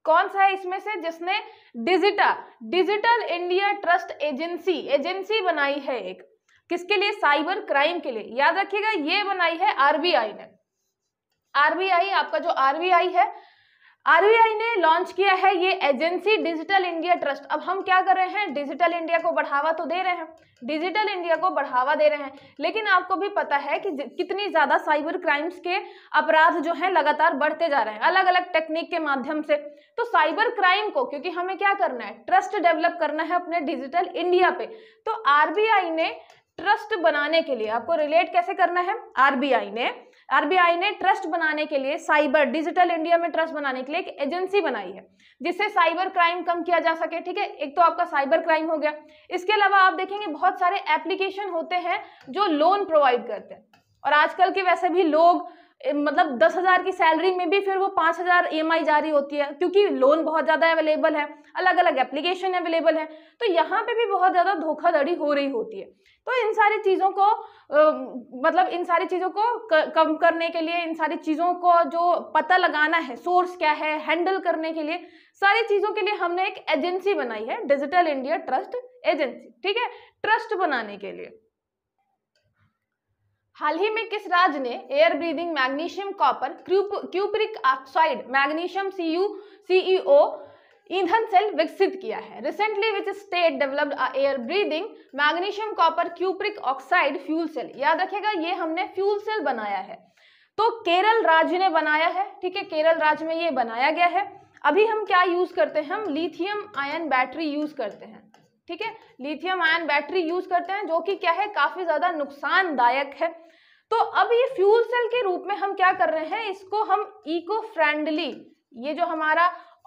कौन सा है इसमें से जिसने digital digital India trust agency agency बनाई है एक किसके लिए साइबर क्राइम के लिए याद रखिएगा ये बनाई है आरबीआई ने आरबीआई आपका जो आरबीआई है आरबीआई ने लॉन्च किया है ये एजेंसी डिजिटल इंडिया ट्रस्ट अब हम क्या कर रहे हैं डिजिटल इंडिया को बढ़ावा तो दे रहे हैं डिजिटल इंडिया को बढ़ावा दे रहे हैं लेकिन आपको भी पता है कि कितनी ज़्यादा साइबर क्राइम्स के अपराध जो हैं लगातार बढ़ते जा रहे हैं अलग अलग टेक्निक के माध्यम से तो साइबर क्राइम को क्योंकि हमें क्या करना है ट्रस्ट डेवलप करना है अपने डिजिटल इंडिया पे तो आरबीआई ने ट्रस्ट बनाने के लिए आपको रिलेट कैसे करना है आरबीआई ने आरबीआई ने ट्रस्ट बनाने के लिए साइबर डिजिटल इंडिया में ट्रस्ट बनाने के लिए एक एजेंसी बनाई है जिससे साइबर क्राइम कम किया जा सके ठीक है एक तो आपका साइबर क्राइम हो गया इसके अलावा आप देखेंगे बहुत सारे एप्लीकेशन होते हैं जो लोन प्रोवाइड करते हैं और आजकल के वैसे भी लोग मतलब दस हज़ार की सैलरी में भी फिर वो पाँच हज़ार ई e जारी होती है क्योंकि लोन बहुत ज़्यादा अवेलेबल है अलग अलग एप्लीकेशन अवेलेबल है तो यहाँ पे भी बहुत ज़्यादा धोखाधड़ी हो रही होती है तो इन सारी चीज़ों को मतलब इन सारी चीज़ों को कम करने के लिए इन सारी चीज़ों को जो पता लगाना है सोर्स क्या है हैंडल करने के लिए सारी चीज़ों के लिए हमने एक एजेंसी बनाई है डिजिटल इंडिया ट्रस्ट एजेंसी ठीक है ट्रस्ट बनाने के लिए हाल ही में किस राज्य ने air breathing magnesium copper cupric oxide magnesium CU CEO e ईंधन सेल विकसित किया है recently which state developed air breathing magnesium copper cupric oxide fuel cell याद रखिएगा ये हमने फ्यूल सेल बनाया है तो केरल राज्य ने बनाया है ठीक है केरल राज्य में ये बनाया गया है अभी हम क्या यूज करते हैं हम लिथियम आयन बैटरी यूज करते हैं ठीक है लिथियम आयन बैटरी यूज करते हैं जो कि क्या है काफी ज्यादा नुकसानदायक है तो अब ये फ्यूल सेल के रूप में हम क्या कर रहे हैं इसको हम इको फ्रेंडली ये जो हमारा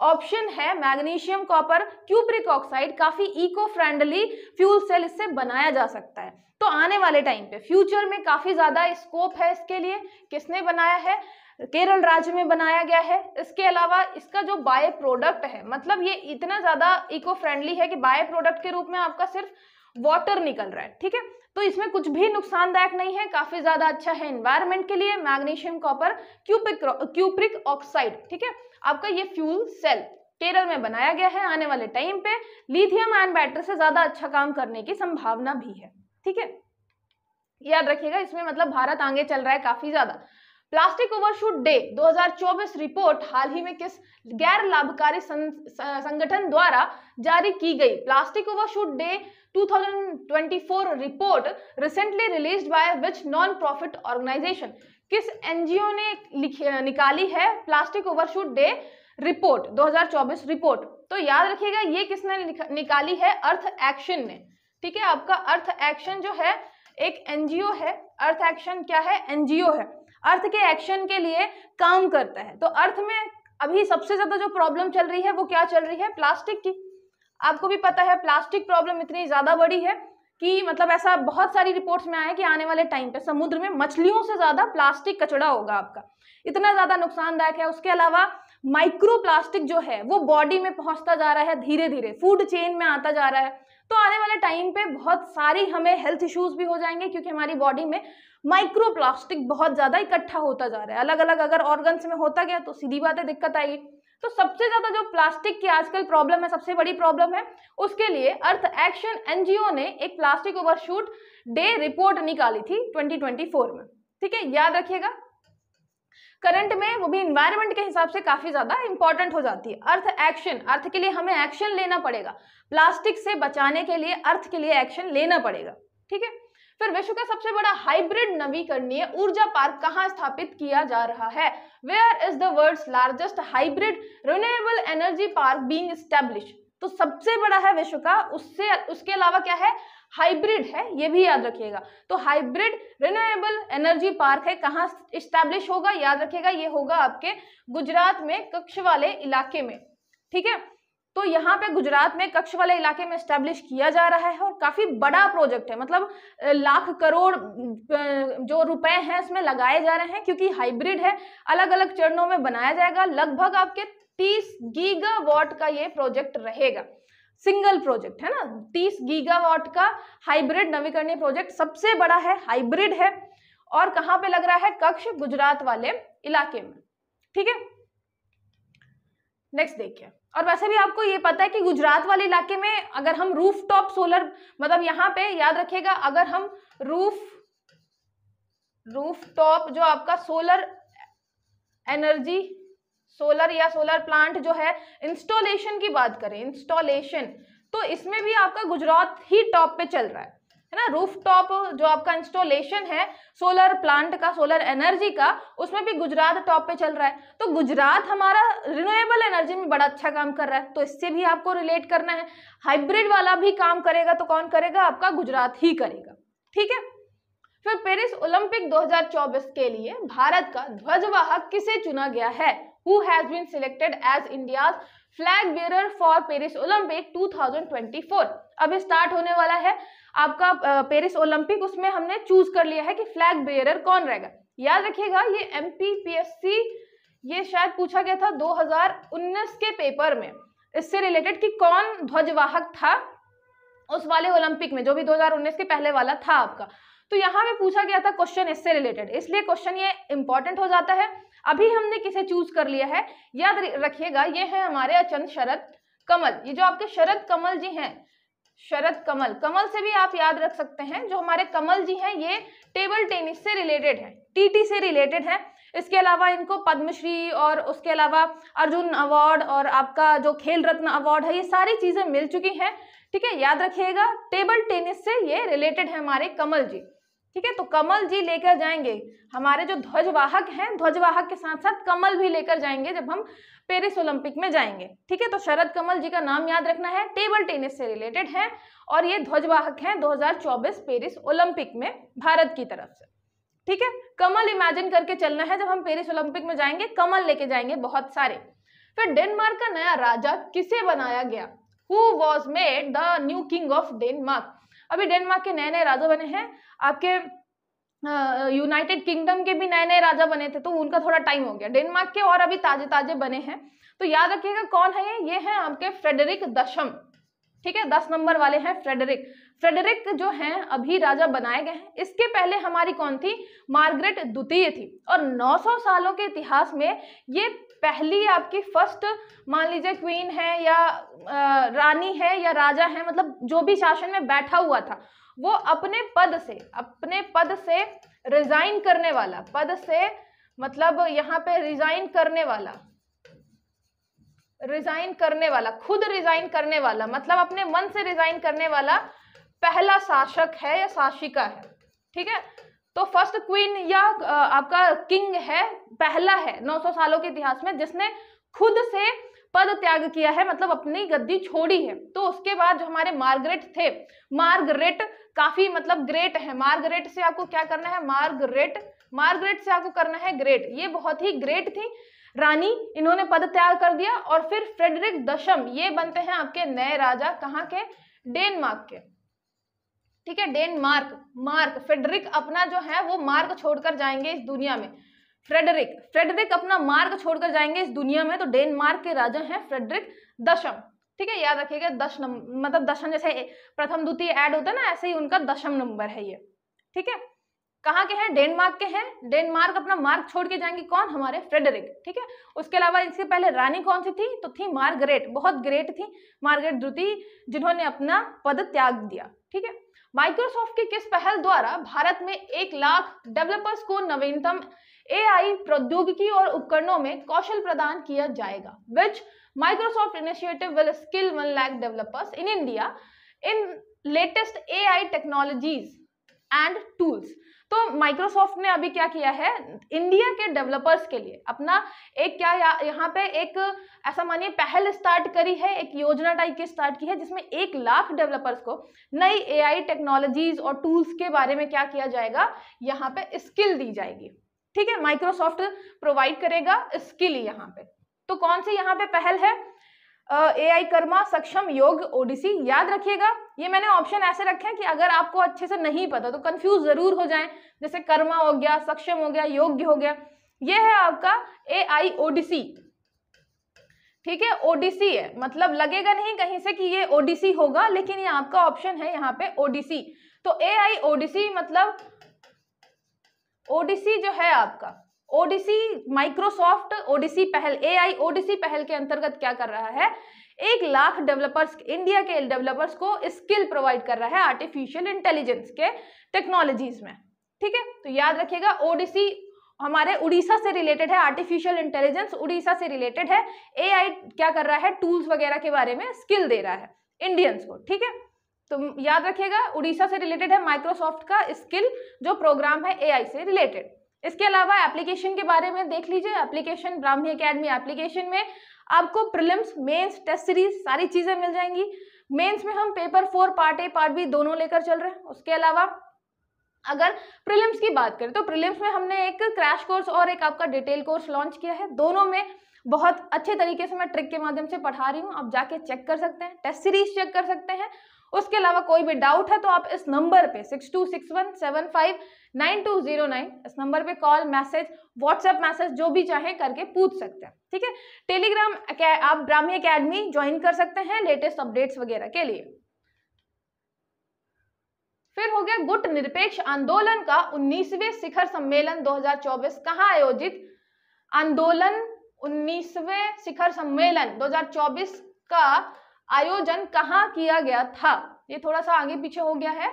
ऑप्शन है मैग्नीशियम कॉपर क्यूप्रिक ऑक्साइड काफी इको फ्रेंडली फ्यूल सेल इससे बनाया जा सकता है तो आने वाले टाइम पे फ्यूचर में काफी ज्यादा स्कोप है इसके लिए किसने बनाया है केरल राज्य में बनाया गया है इसके अलावा इसका जो बाय प्रोडक्ट है मतलब ये इतना ज्यादा इको फ्रेंडली है कि बाय प्रोडक्ट के रूप में आपका सिर्फ वाटर निकल रहा है ठीक है तो इसमें कुछ भी नुकसानदायक नहीं है काफी ज्यादा अच्छा है इन्वायरमेंट के लिए magnesium copper cupic cupric oxide ठीक है आपका ये फ्यूल सेल केरल में बनाया गया है आने वाले टाइम पे लिथियम आयन बैटरी से ज्यादा अच्छा काम करने की संभावना भी है ठीक है याद रखिएगा इसमें मतलब भारत आगे चल रहा है काफी ज्यादा प्लास्टिक ओवरशूट डे 2024 रिपोर्ट हाल ही में किस गैर लाभकारी संगठन द्वारा जारी की गई plastic overshoot day 2024 report recently release by which non profit organization किस एनजीओ ने निकाली है plastic overshoot day report 2024 report तो याद रखिएगा ये किसने निकाली है अर्थ एक्शन ने ठीक है आपका अर्थ एक्शन जो है एक एनजीओ है अर्थ एक्शन क्या है एनजीओ है अर्थ के एक्शन के लिए काम करता है तो अर्थ में अभी सबसे ज्यादा जो प्रॉब्लम चल रही है वो क्या चल रही है प्लास्टिक की आपको भी पता है प्लास्टिक प्रॉब्लम इतनी ज्यादा बड़ी है कि मतलब ऐसा बहुत सारी रिपोर्ट्स में आया कि आने वाले टाइम पे समुद्र में मछलियों से ज्यादा प्लास्टिक कचड़ा होगा आपका इतना ज्यादा नुकसानदायक है उसके अलावा माइक्रो प्लास्टिक जो है वो बॉडी में पहुंचता जा रहा है धीरे धीरे फूड चेन में आता जा रहा है तो आने वाले टाइम पे बहुत सारी हमें हेल्थ इश्यूज भी हो जाएंगे क्योंकि हमारी बॉडी में माइक्रोप्लास्टिक बहुत ज़्यादा इकट्ठा होता जा रहा है अलग अलग अगर ऑर्गन्स में होता गया तो सीधी बात है दिक्कत आएगी तो सबसे ज़्यादा जो प्लास्टिक की आजकल प्रॉब्लम है सबसे बड़ी प्रॉब्लम है उसके लिए अर्थ एक्शन एनजीओ ने एक प्लास्टिक ओवरशूट डे रिपोर्ट निकाली थी 2024 में ठीक है याद रखिएगा करंट में वो भी इन्वायरमेंट के हिसाब से काफ़ी ज़्यादा इंपॉर्टेंट हो जाती है अर्थ एक्शन अर्थ के लिए हमें एक्शन लेना पड़ेगा प्लास्टिक से बचाने के लिए अर्थ के लिए एक्शन लेना पड़ेगा ठीक है फिर विश्व का सबसे बड़ा हाइब्रिड नवीकरणीय ऊर्जा पार्क कहाँ स्थापित किया जा रहा है where is the world largest hybrid renewable energy park being establish तो सबसे बड़ा है विश्व का उससे उसके अलावा क्या है हाइब्रिड है ये भी याद रखिएगा तो हाइब्रिड रिन्यूएबल एनर्जी पार्क है कहाँ स्टैब्लिश होगा याद रखिएगा ये होगा आपके गुजरात में कक्ष वाले इलाके में ठीक है तो यहाँ पे गुजरात में कक्ष वाले इलाके में स्टैब्लिश किया जा रहा है और काफी बड़ा प्रोजेक्ट है मतलब लाख करोड़ जो रुपए हैं इसमें लगाए जा रहे हैं क्योंकि हाइब्रिड है अलग अलग चरणों में बनाया जाएगा लगभग आपके 30 गीगा वॉट का ये प्रोजेक्ट रहेगा सिंगल प्रोजेक्ट है ना 30 गीगा वॉट का हाइब्रिड नवीकरणीय प्रोजेक्ट सबसे बड़ा है हाइब्रिड है और कहाँ पे लग रहा है कक्ष गुजरात वाले इलाके में ठीक है नेक्स्ट देखिए और वैसे भी आपको ये पता है कि गुजरात वाले इलाके में अगर हम रूफ टॉप सोलर मतलब यहाँ पे याद रखिएगा अगर हम रूफ रूफ टॉप जो आपका सोलर एनर्जी सोलर या सोलर प्लांट जो है इंस्टॉलेशन की बात करें इंस्टॉलेशन तो इसमें भी आपका गुजरात ही टॉप पे चल रहा है है ना रूफ टॉप जो आपका इंस्टॉलेशन है सोलर प्लांट का सोलर एनर्जी का उसमें भी गुजरात टॉप पे चल रहा है तो गुजरात हमारा रिन्यूएबल एनर्जी में बड़ा अच्छा काम कर रहा है तो इससे भी आपको रिलेट करना है हाइब्रिड वाला भी काम करेगा तो कौन करेगा आपका गुजरात ही करेगा ठीक है फिर पेरिस ओलंपिक 2024 के लिए भारत का ध्वजवाहक किसे चुना गया है who has been selected as India's flag bearer for Paris Olympic 2024 अब स्टार्ट होने वाला है आपका पेरिस ओलंपिक उसमें हमने चूज कर लिया है कि फ्लैग बेरर कौन रहेगा याद रखिएगा ये एम पी ये शायद पूछा गया था 2019 के पेपर में इससे रिलेटेड कि कौन ध्वजवाहक था उस वाले ओलंपिक में जो भी 2019 के पहले वाला था आपका तो यहाँ पे पूछा गया था क्वेश्चन इससे रिलेटेड इसलिए क्वेश्चन ये इंपॉर्टेंट हो जाता है अभी हमने किसे चूज कर लिया है याद रखिएगा ये है हमारे अचंद शरद कमल ये जो आपके शरद कमल जी हैं शरद कमल कमल से भी आप याद रख सकते हैं जो हमारे कमल जी हैं ये टेबल टेनिस से रिलेटेड है टीटी से रिलेटेड है इसके अलावा इनको पद्मश्री और उसके अलावा अर्जुन अवार्ड और आपका जो खेल रत्न अवार्ड है ये सारी चीज़ें मिल चुकी हैं ठीक है याद रखिएगा टेबल टेनिस से ये रिलेटेड है हमारे कमल जी ठीक है तो कमल जी लेकर जाएंगे हमारे जो ध्वजवाहक हैं ध्वजवाहक के साथ साथ कमल भी लेकर जाएंगे जब हम पेरिस ओलंपिक में जाएंगे ठीक है तो शरद कमल जी का नाम याद रखना है टेबल टेनिस से रिलेटेड है और ये ध्वजवाहक हैं 2024 पेरिस ओलंपिक में भारत की तरफ से ठीक है कमल इमेजिन करके चलना है जब हम पेरिस ओलंपिक में जाएंगे कमल लेके जाएंगे बहुत सारे फिर डेनमार्क का नया राजा किसे बनाया गया who was made the new king of Denmark अभी डेनमार्क के नए नए राजा बने हैं आपके यूनाइटेड किंगडम के भी नए नए राजा बने थे तो उनका थोड़ा टाइम हो गया डेनमार्क के और अभी ताजे ताजे बने हैं तो याद रखिएगा कौन है ये ये हैं आपके फ्रेडरिक दशम ठीक है दस नंबर वाले हैं फ्रेडरिक फ्रेडरिक जो हैं अभी राजा बनाए गए हैं इसके पहले हमारी कौन थी मार्गरेट द्वितीय थी और 900 सालों के इतिहास में ये पहली आपकी फर्स्ट मान लीजिए क्वीन है या रानी है या राजा है मतलब जो भी शासन में बैठा हुआ था वो अपने पद से अपने पद से रिजाइन करने वाला पद से मतलब यहाँ पे रिजाइन करने वाला रिजाइन करने वाला खुद रिजाइन करने वाला मतलब अपने मन से रिजाइन करने वाला पहला शासक है या शासिका है ठीक है तो फर्स्ट क्वीन या आपका किंग है पहला है 900 सालों के इतिहास में जिसने खुद से पद त्याग किया है मतलब अपनी गद्दी छोड़ी है तो उसके बाद जो हमारे मार्गरेट थे मार्गरेट काफी मतलब ग्रेट है मार्गरेट से आपको क्या करना है मार्गरेट मार्गरेट से आपको करना है ग्रेट ये बहुत ही ग्रेट थी रानी इन्होंने पद त्याग कर दिया और फिर फ्रेडरिक दशम ये बनते हैं आपके नए राजा कहाँ के डेनमार्क के ठीक है डेनमार्क मार्क फ्रेडरिक अपना जो है वो मार्क छोड़कर जाएंगे इस दुनिया में फ्रेडरिक फ्रेडरिक अपना मार्ग छोड़कर जाएंगे इस दुनिया में तो डेनमार्क के राजा हैं फ्रेडरिक दशम ठीक है याद रखिएगा दश नंबर मतलब दशम जैसे प्रथम द्वितीय ऐड होता है ना ऐसे ही उनका दशम नंबर है ये ठीक है कहाँ के हैं डेनमार्क के हैं डेनमार्क अपना मार्ग छोड़ के जाएंगे कौन हमारे फ्रेडरिक ठीक है उसके अलावा इससे पहले रानी कौन सी थी तो थी मार्गरेट बहुत ग्रेट थी मार्गरेट द्वितीय जिन्होंने अपना पद त्याग दिया ठीक है माइक्रोसॉफ्ट की किस पहल द्वारा भारत में एक लाख डेवलपर्स को नवीनतम एआई प्रौद्योगिकी और उपकरणों में कौशल प्रदान किया जाएगा which Microsoft initiative will skill one lakh developers in India in latest AI technologies and tools तो माइक्रोसॉफ्ट ने अभी क्या किया है इंडिया के डेवलपर्स के लिए अपना एक क्या यहाँ पे एक ऐसा मानिए पहल स्टार्ट करी है एक योजना टाइप की स्टार्ट की है जिसमें एक लाख डेवलपर्स को नई एआई टेक्नोलॉजीज और टूल्स के बारे में क्या किया जाएगा यहाँ पे स्किल दी जाएगी ठीक है माइक्रोसॉफ्ट प्रोवाइड करेगा स्किल यहाँ पे तो कौन सी यहाँ पे पहल है ए आई कर्मा सक्षम योग ओडीसी याद रखिएगा ये मैंने ऑप्शन ऐसे रखे हैं कि अगर आपको अच्छे से नहीं पता तो कंफ्यूज जरूर हो जाए जैसे कर्मा हो गया सक्षम हो गया योग्य हो गया ये है आपका ए आई ओडिसी ठीक है ओडीसी है मतलब लगेगा नहीं कहीं से कि ये ओडीसी होगा लेकिन ये आपका ऑप्शन है यहाँ पे ओडिसी तो ए आई ओडिसी मतलब ओडीसी जो है आपका ओडीसी माइक्रोसॉफ्ट ओडीसी पहल एआई ओडीसी पहल के अंतर्गत क्या कर रहा है एक लाख डेवलपर्स इंडिया के डेवलपर्स को स्किल प्रोवाइड कर रहा है आर्टिफिशियल इंटेलिजेंस के टेक्नोलॉजीज में ठीक है तो याद रखिएगा ओडीसी हमारे उड़ीसा से रिलेटेड है आर्टिफिशियल इंटेलिजेंस उड़ीसा से रिलेटेड है एआई क्या कर रहा है टूल्स वगैरह के बारे में स्किल दे रहा है इंडियंस को ठीक है तो याद रखिएगा उड़ीसा से रिलेटेड है माइक्रोसॉफ्ट का स्किल जो प्रोग्राम है एआई से रिलेटेड इसके अलावा एप्लीकेशन के बारे में देख लीजिए एप्लीकेशन ब्राह्मी अकेडमी एप्लीकेशन में आपको प्रिलिम्स मेंस टेस्ट सीरीज सारी चीज़ें मिल जाएंगी मेंस में हम paper four part A part B दोनों लेकर चल रहे हैं उसके अलावा अगर प्रिलिम्स की बात करें तो प्रिलिम्स में हमने एक क्रैश कोर्स और एक आपका डिटेल कोर्स लॉन्च किया है दोनों में बहुत अच्छे तरीके से मैं ट्रिक के माध्यम से पढ़ा रही हूँ आप जाके चेक कर सकते हैं टेस्ट सीरीज चेक कर सकते हैं उसके अलावा कोई भी डाउट है तो आप इस नंबर पे six two six one seven five nine two zero nine इस नंबर पे कॉल मैसेज व्हाट्सएप मैसेज जो भी चाहे करके पूछ सकते हैं ठीक है टेलीग्राम आप ब्राह्मी अकेडमी ज्वाइन कर सकते हैं लेटेस्ट अपडेट्स वगैरह के लिए फिर हो गया गुट निरपेक्ष आंदोलन का 19वें शिखर सम्मेलन 2024 कहां आयोजित आंदोलन 19वें शिखर सम्मेलन 2024 का आयोजन कहाँ किया गया था ये थोड़ा सा आगे पीछे हो गया है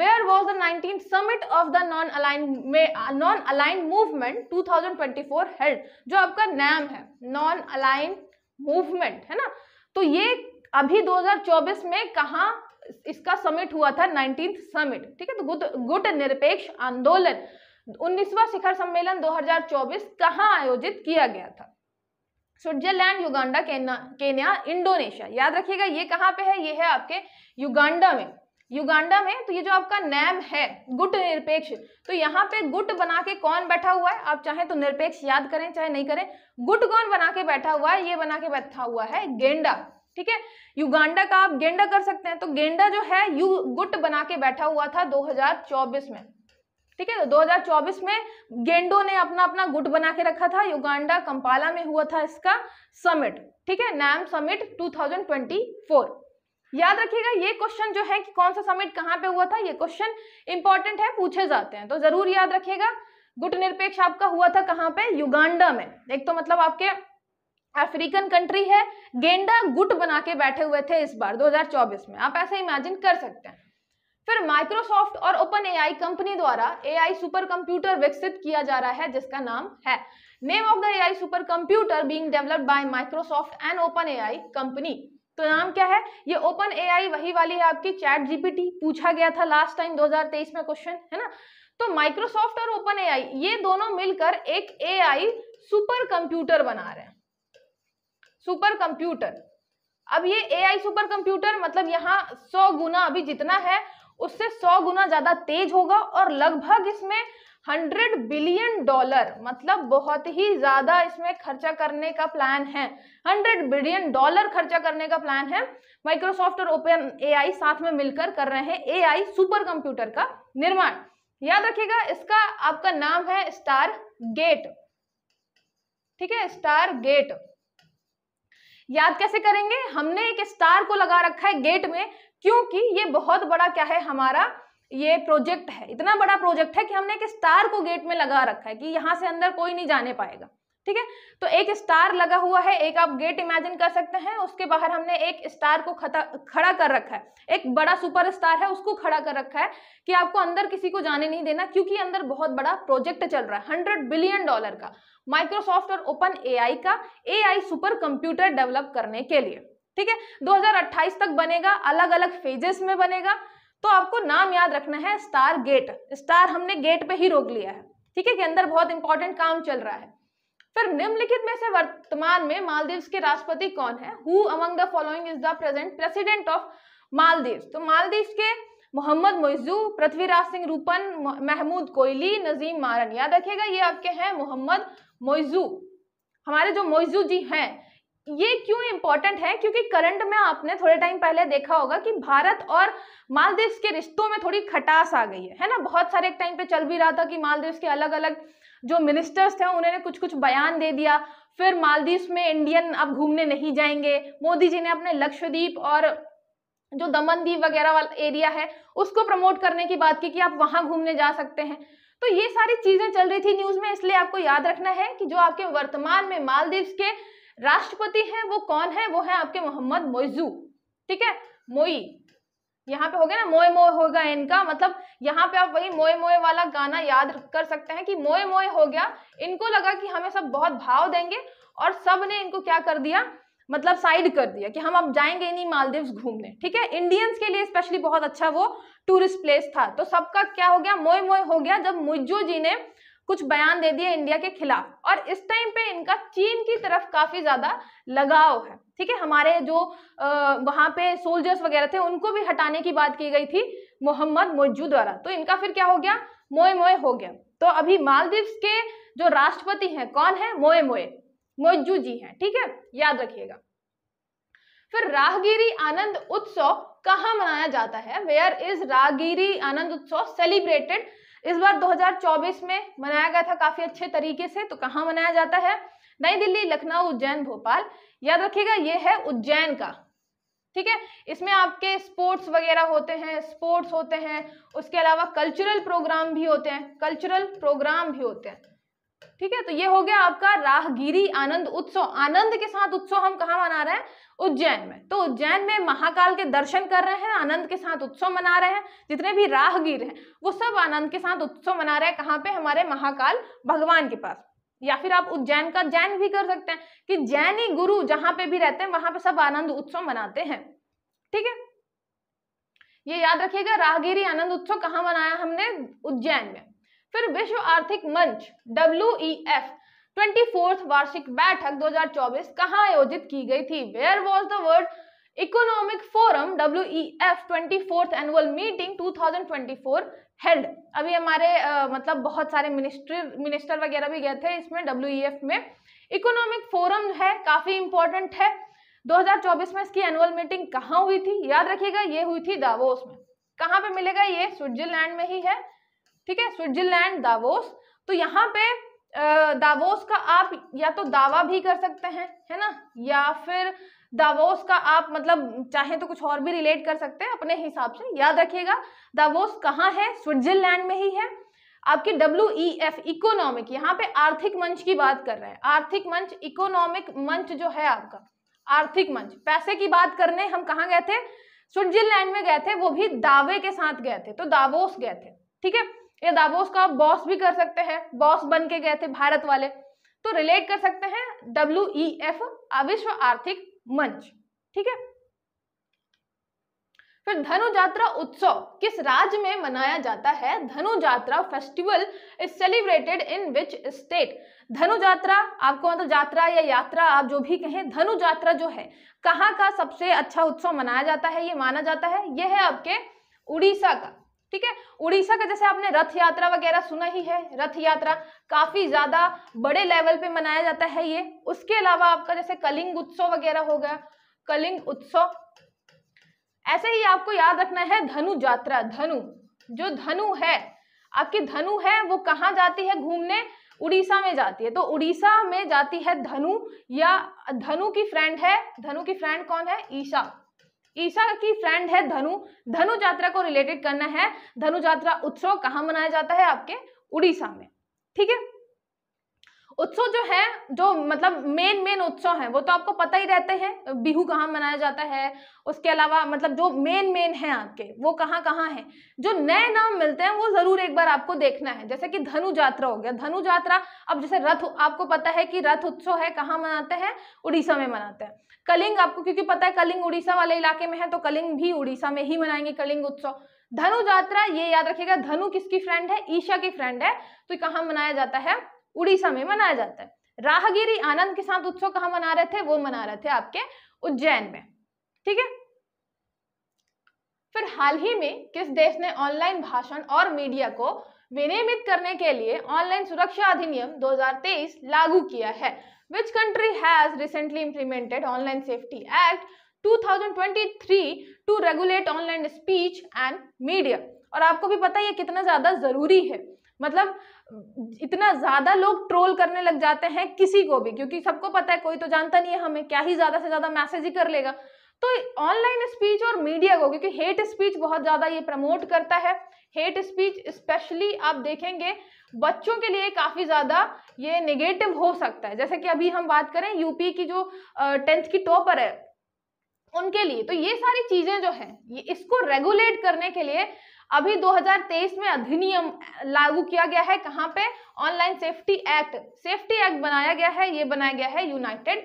where was the 19th summit of the non aligned non aligned movement 2024 held जो आपका नाम है नॉन अलाइन मूवमेंट है ना तो ये अभी 2024 में कहा इसका समिट हुआ था नाइनटीन समिट ठीक है तो गुट गुट निरपेक्ष आंदोलन उन्नीसवा शिखर सम्मेलन 2024 हजार आयोजित किया गया था स्विट्जरलैंड युगांडा केन्या इंडोनेशिया याद रखिएगा ये कहाँ पे है ये है आपके युगांडा में युगांडा में तो ये जो आपका नैम है गुट निरपेक्ष तो यहाँ पे गुट बना के कौन बैठा हुआ है आप चाहे तो निरपेक्ष याद करें चाहे नहीं करें गुट कौन बना के बैठा हुआ है ये बना के बैठा हुआ है गेंडा ठीक है युगांडा का आप गेंडा कर सकते हैं तो गेंडा जो है यू गुट बना के बैठा हुआ था दो में ठीक है तो में गेंडो ने अपना अपना गुट बना के रखा था युगांडा कंपाला में हुआ था इसका समिट ठीक है नैम समिट 2024 याद रखिएगा ये क्वेश्चन जो है कि कौन सा समिट कहाँ पे हुआ था ये क्वेश्चन इंपॉर्टेंट है पूछे जाते हैं तो जरूर याद रखिएगा गुट निरपेक्ष आपका हुआ था कहाँ पे युगांडा में एक तो मतलब आपके अफ्रीकन कंट्री है गेंडा गुट बना के बैठे हुए थे इस बार 2024 में आप ऐसे इमेजिन कर सकते हैं फिर माइक्रोसॉफ्ट और ओपन एआई कंपनी द्वारा एआई सुपर कंप्यूटर विकसित किया जा रहा है जिसका नाम है name of the AI super computer being developed by Microsoft and OpenAI company तो नाम क्या है ये ओपन एआई वही वाली है आपकी चैट जीपीटी पूछा गया था लास्ट टाइम 2023 में क्वेश्चन है ना तो माइक्रोसॉफ्ट और ओपन एआई ये दोनों मिलकर एक एआई सुपर कंप्यूटर बना रहे हैं सुपर कंप्यूटर अब ये एआई सुपर कंप्यूटर मतलब यहाँ सौ गुना अभी जितना है उससे सौ गुना ज्यादा तेज होगा और लगभग इसमें हंड्रेड बिलियन डॉलर मतलब बहुत ही ज्यादा इसमें खर्चा करने का प्लान है हंड्रेड बिलियन डॉलर खर्चा करने का प्लान है माइक्रोसॉफ्ट और ओपन एआई साथ में मिलकर कर रहे हैं एआई सुपर कंप्यूटर का निर्माण याद रखिएगा इसका आपका नाम है स्टार गेट ठीक है स्टार गेट याद कैसे करेंगे हमने एक स्टार को लगा रखा है गेट में क्योंकि ये बहुत बड़ा क्या है हमारा ये प्रोजेक्ट है इतना बड़ा प्रोजेक्ट है कि हमने एक स्टार को गेट में लगा रखा है कि यहाँ से अंदर कोई नहीं जाने पाएगा ठीक है तो एक स्टार लगा हुआ है एक आप गेट इमेजिन कर सकते हैं उसके बाहर हमने एक स्टार को खता खड़ा कर रखा है एक बड़ा सुपर स्टार है उसको खड़ा कर रखा है कि आपको अंदर किसी को जाने नहीं देना क्योंकि अंदर बहुत बड़ा प्रोजेक्ट चल रहा है हंड्रेड बिलियन डॉलर का माइक्रोसॉफ्ट और ओपन ए का ए सुपर कंप्यूटर डेवलप करने के लिए ठीक है 2028 तक बनेगा अलग अलग फेजेस में बनेगा तो आपको नाम याद रखना है स्टार गेट स्टार हमने गेट पे ही रोक लिया है ठीक है कि अंदर बहुत इंपॉर्टेंट काम चल रहा है फिर निम्नलिखित में से वर्तमान में मालदीव के राष्ट्रपति कौन है who among the following is the present president of Maldives तो मालदीव के मोहम्मद मोइजू पृथ्वीराज सिंह रूपन महमूद कोयली नजीम मारन याद रखिएगा ये आपके हैं मोहम्मद मोइजू हमारे जो मोइजू जी हैं ये क्यों इंपॉर्टेंट है क्योंकि करंट में आपने थोड़े टाइम पहले देखा होगा कि भारत और मालदीव के रिश्तों में थोड़ी खटास आ गई है है ना बहुत सारे एक टाइम पे चल भी रहा था कि मालदीव के अलग अलग जो मिनिस्टर्स थे उन्होंने कुछ कुछ बयान दे दिया फिर मालदीव में इंडियन अब घूमने नहीं जाएंगे मोदी जी ने अपने लक्षद्वीप और जो दमन द्वीप वगैरह वाला एरिया है उसको प्रमोट करने की बात की कि आप वहां घूमने जा सकते हैं तो ये सारी चीजें चल रही थी न्यूज में इसलिए आपको याद रखना है कि जो आपके वर्तमान में मालदीव के राष्ट्रपति हैं वो कौन है वो है आपके मोहम्मद मोइजू ठीक है मोई यहाँ पे हो गया ना मोए मोए होगा इनका मतलब यहाँ पे आप वही मोए मोए वाला गाना याद कर सकते हैं कि मोए मोए हो गया इनको लगा कि हमें सब बहुत भाव देंगे और सब ने इनको क्या कर दिया मतलब साइड कर दिया कि हम अब जाएंगे ही नहीं मालदीव घूमने ठीक है इंडियंस के लिए स्पेशली बहुत अच्छा वो टूरिस्ट प्लेस था तो सबका क्या हो गया मोए मोए हो गया जब मुज्जू जी ने कुछ बयान दे दिए इंडिया के खिलाफ और इस टाइम पे इनका चीन की तरफ काफी ज्यादा लगाव है ठीक है हमारे जो आ, वहां पे सोल्जर्स वगैरह थे उनको भी हटाने की बात की गई थी मोहम्मद मोजू द्वारा तो इनका फिर क्या हो गया मोए मोए हो गया तो अभी मालदीव के जो राष्ट्रपति हैं कौन है मोए मोए मोजू जी हैं ठीक है याद रखिएगा फिर राहगिरी आनंद उत्सव कहा मनाया जाता है वेयर इज राहगिरी आनंद उत्सव सेलिब्रेटेड इस बार 2024 में मनाया गया था काफी अच्छे तरीके से तो कहाँ मनाया जाता है नई दिल्ली लखनऊ उज्जैन भोपाल याद रखिएगा ये है उज्जैन का ठीक है इसमें आपके स्पोर्ट्स वगैरह होते हैं स्पोर्ट्स होते हैं उसके अलावा कल्चरल प्रोग्राम भी होते हैं कल्चरल प्रोग्राम भी होते हैं ठीक है तो ये हो गया आपका राहगिरी आनंद उत्सव आनंद के साथ उत्सव हम कहा मना रहे हैं उज्जैन में तो उज्जैन में महाकाल के दर्शन कर रहे हैं आनंद के साथ उत्सव मना रहे हैं जितने भी राहगीर हैं वो सब आनंद के साथ उत्सव मना रहे हैं कहाँ पे हमारे महाकाल भगवान के पास या फिर आप उज्जैन का जैन भी कर सकते हैं कि जैनी गुरु जहां पे भी रहते हैं वहां पे सब आनंद उत्सव मनाते हैं ठीक है ये याद रखिएगा राहगीरी आनंद उत्सव कहाँ मनाया हमने उज्जैन में फिर विश्व आर्थिक मंच डब्ल्यू ट्वेंटी फोर्थ वार्षिक बैठक 2024 कहाँ आयोजित की गई थी where was the World Economic Forum W E F twenty fourth annual meeting 2024 held अभी हमारे आ, मतलब बहुत सारे मिनिस्टर मिनिस्टर वगैरह भी गए थे इसमें डब्ल्यू ई एफ में इकोनॉमिक फोरम है काफ़ी इंपॉर्टेंट है 2024 में इसकी एनुअल मीटिंग कहाँ हुई थी याद रखिएगा ये हुई थी दावोस में कहाँ पे मिलेगा ये स्विट्जरलैंड में ही है ठीक है स्विट्जरलैंड दावोस तो यहाँ पे दावोस का आप या तो दावा भी कर सकते हैं है ना या फिर दावोस का आप मतलब चाहे तो कुछ और भी रिलेट कर सकते हैं अपने हिसाब से याद रखिएगा दावोस कहाँ है स्विट्जरलैंड में ही है आपके डब्ल्यू ई एफ इकोनॉमिक यहाँ पे आर्थिक मंच की बात कर रहे हैं आर्थिक मंच इकोनॉमिक मंच जो है आपका आर्थिक मंच पैसे की बात करने हम कहाँ गए थे स्विट्जरलैंड में गए थे वो भी दावे के साथ गए थे तो दावोस गए थे ठीक है या दावोस का बॉस भी कर सकते हैं बॉस बन के गए थे भारत वाले तो रिलेट कर सकते हैं डब्ल्यू एफ e विश्व आर्थिक मंच ठीक है फिर धनु जात्रा उत्सव किस राज्य में मनाया जाता है Dhanu Jatra festival is celebrated in which state Dhanu Jatra आपको मतलब जात्रा या यात्रा आप जो भी कहें धनु जात्रा जो है कहाँ का सबसे अच्छा उत्सव मनाया जाता है ये माना जाता है यह है आपके उड़ीसा का ठीक है उड़ीसा का जैसे आपने रथ यात्रा वगैरह सुना ही है रथ यात्रा काफी ज्यादा बड़े लेवल पे मनाया जाता है ये उसके अलावा आपका जैसे कलिंग उत्सव वगैरह हो गया कलिंग उत्सव ऐसे ही आपको याद रखना है धनु यात्रा धनु जो धनु है आपकी धनु है वो कहाँ जाती है घूमने उड़ीसा में जाती है तो उड़ीसा में जाती है धनु या धनु की फ्रेंड है धनु की फ्रेंड कौन है ईशा ईशा की फ्रेंड है धनु धनु यात्रा को रिलेटेड करना है धनु यात्रा उत्सव कहाँ मनाया जाता है आपके उड़ीसा में ठीक है उत्सव जो है जो मतलब मेन मेन उत्सव है वो तो आपको पता ही रहते हैं बिहू कहाँ मनाया जाता है उसके अलावा मतलब जो मेन मेन है आपके वो कहाँ कहाँ है जो नए नाम मिलते हैं वो जरूर एक बार आपको देखना है जैसे कि धनु यात्रा हो गया धनु यात्रा अब जैसे रथ आपको पता है कि रथ उत्सव है कहाँ मनाते हैं उड़ीसा में मनाते हैं कलिंग आपको क्योंकि पता है कलिंग उड़ीसा वाले इलाके में है तो कलिंग भी उड़ीसा में ही मनाएंगे कलिंग उत्सव धनु जात्रा ये याद रखिएगा धनु किसकी फ्रेंड है ईशा की फ्रेंड है तो कहाँ मनाया जाता है उड़ीसा में मनाया जाता है राहगिरी आनंद के साथ उत्सव कहा मना रहे थे वो मना रहे थे आपके उज्जैन में ठीक है फिर हाल ही में किस देश ने ऑनलाइन भाषण और मीडिया को विनियमित करने के लिए ऑनलाइन सुरक्षा अधिनियम 2023 लागू किया है which country has recently implemented online safety act 2023 to regulate online speech and media और आपको भी पता है ये कितना ज्यादा जरूरी है मतलब इतना ज़्यादा लोग ट्रोल करने लग जाते हैं किसी को भी क्योंकि सबको पता है कोई तो जानता नहीं है हमें क्या ही ज़्यादा से ज़्यादा मैसेज ही कर लेगा तो ऑनलाइन स्पीच और मीडिया को क्योंकि हेट स्पीच बहुत ज़्यादा ये प्रमोट करता है हेट स्पीच स्पेशली आप देखेंगे बच्चों के लिए काफ़ी ज़्यादा ये नेगेटिव हो सकता है जैसे कि अभी हम बात करें यूपी की जो टेंथ की टॉपर है उनके लिए तो ये सारी चीज़ें जो है ये इसको रेगुलेट करने के लिए अभी 2023 में अधिनियम लागू किया गया है कहाँ पे online safety act safety act बनाया गया है ये बनाया गया है यूनाइटेड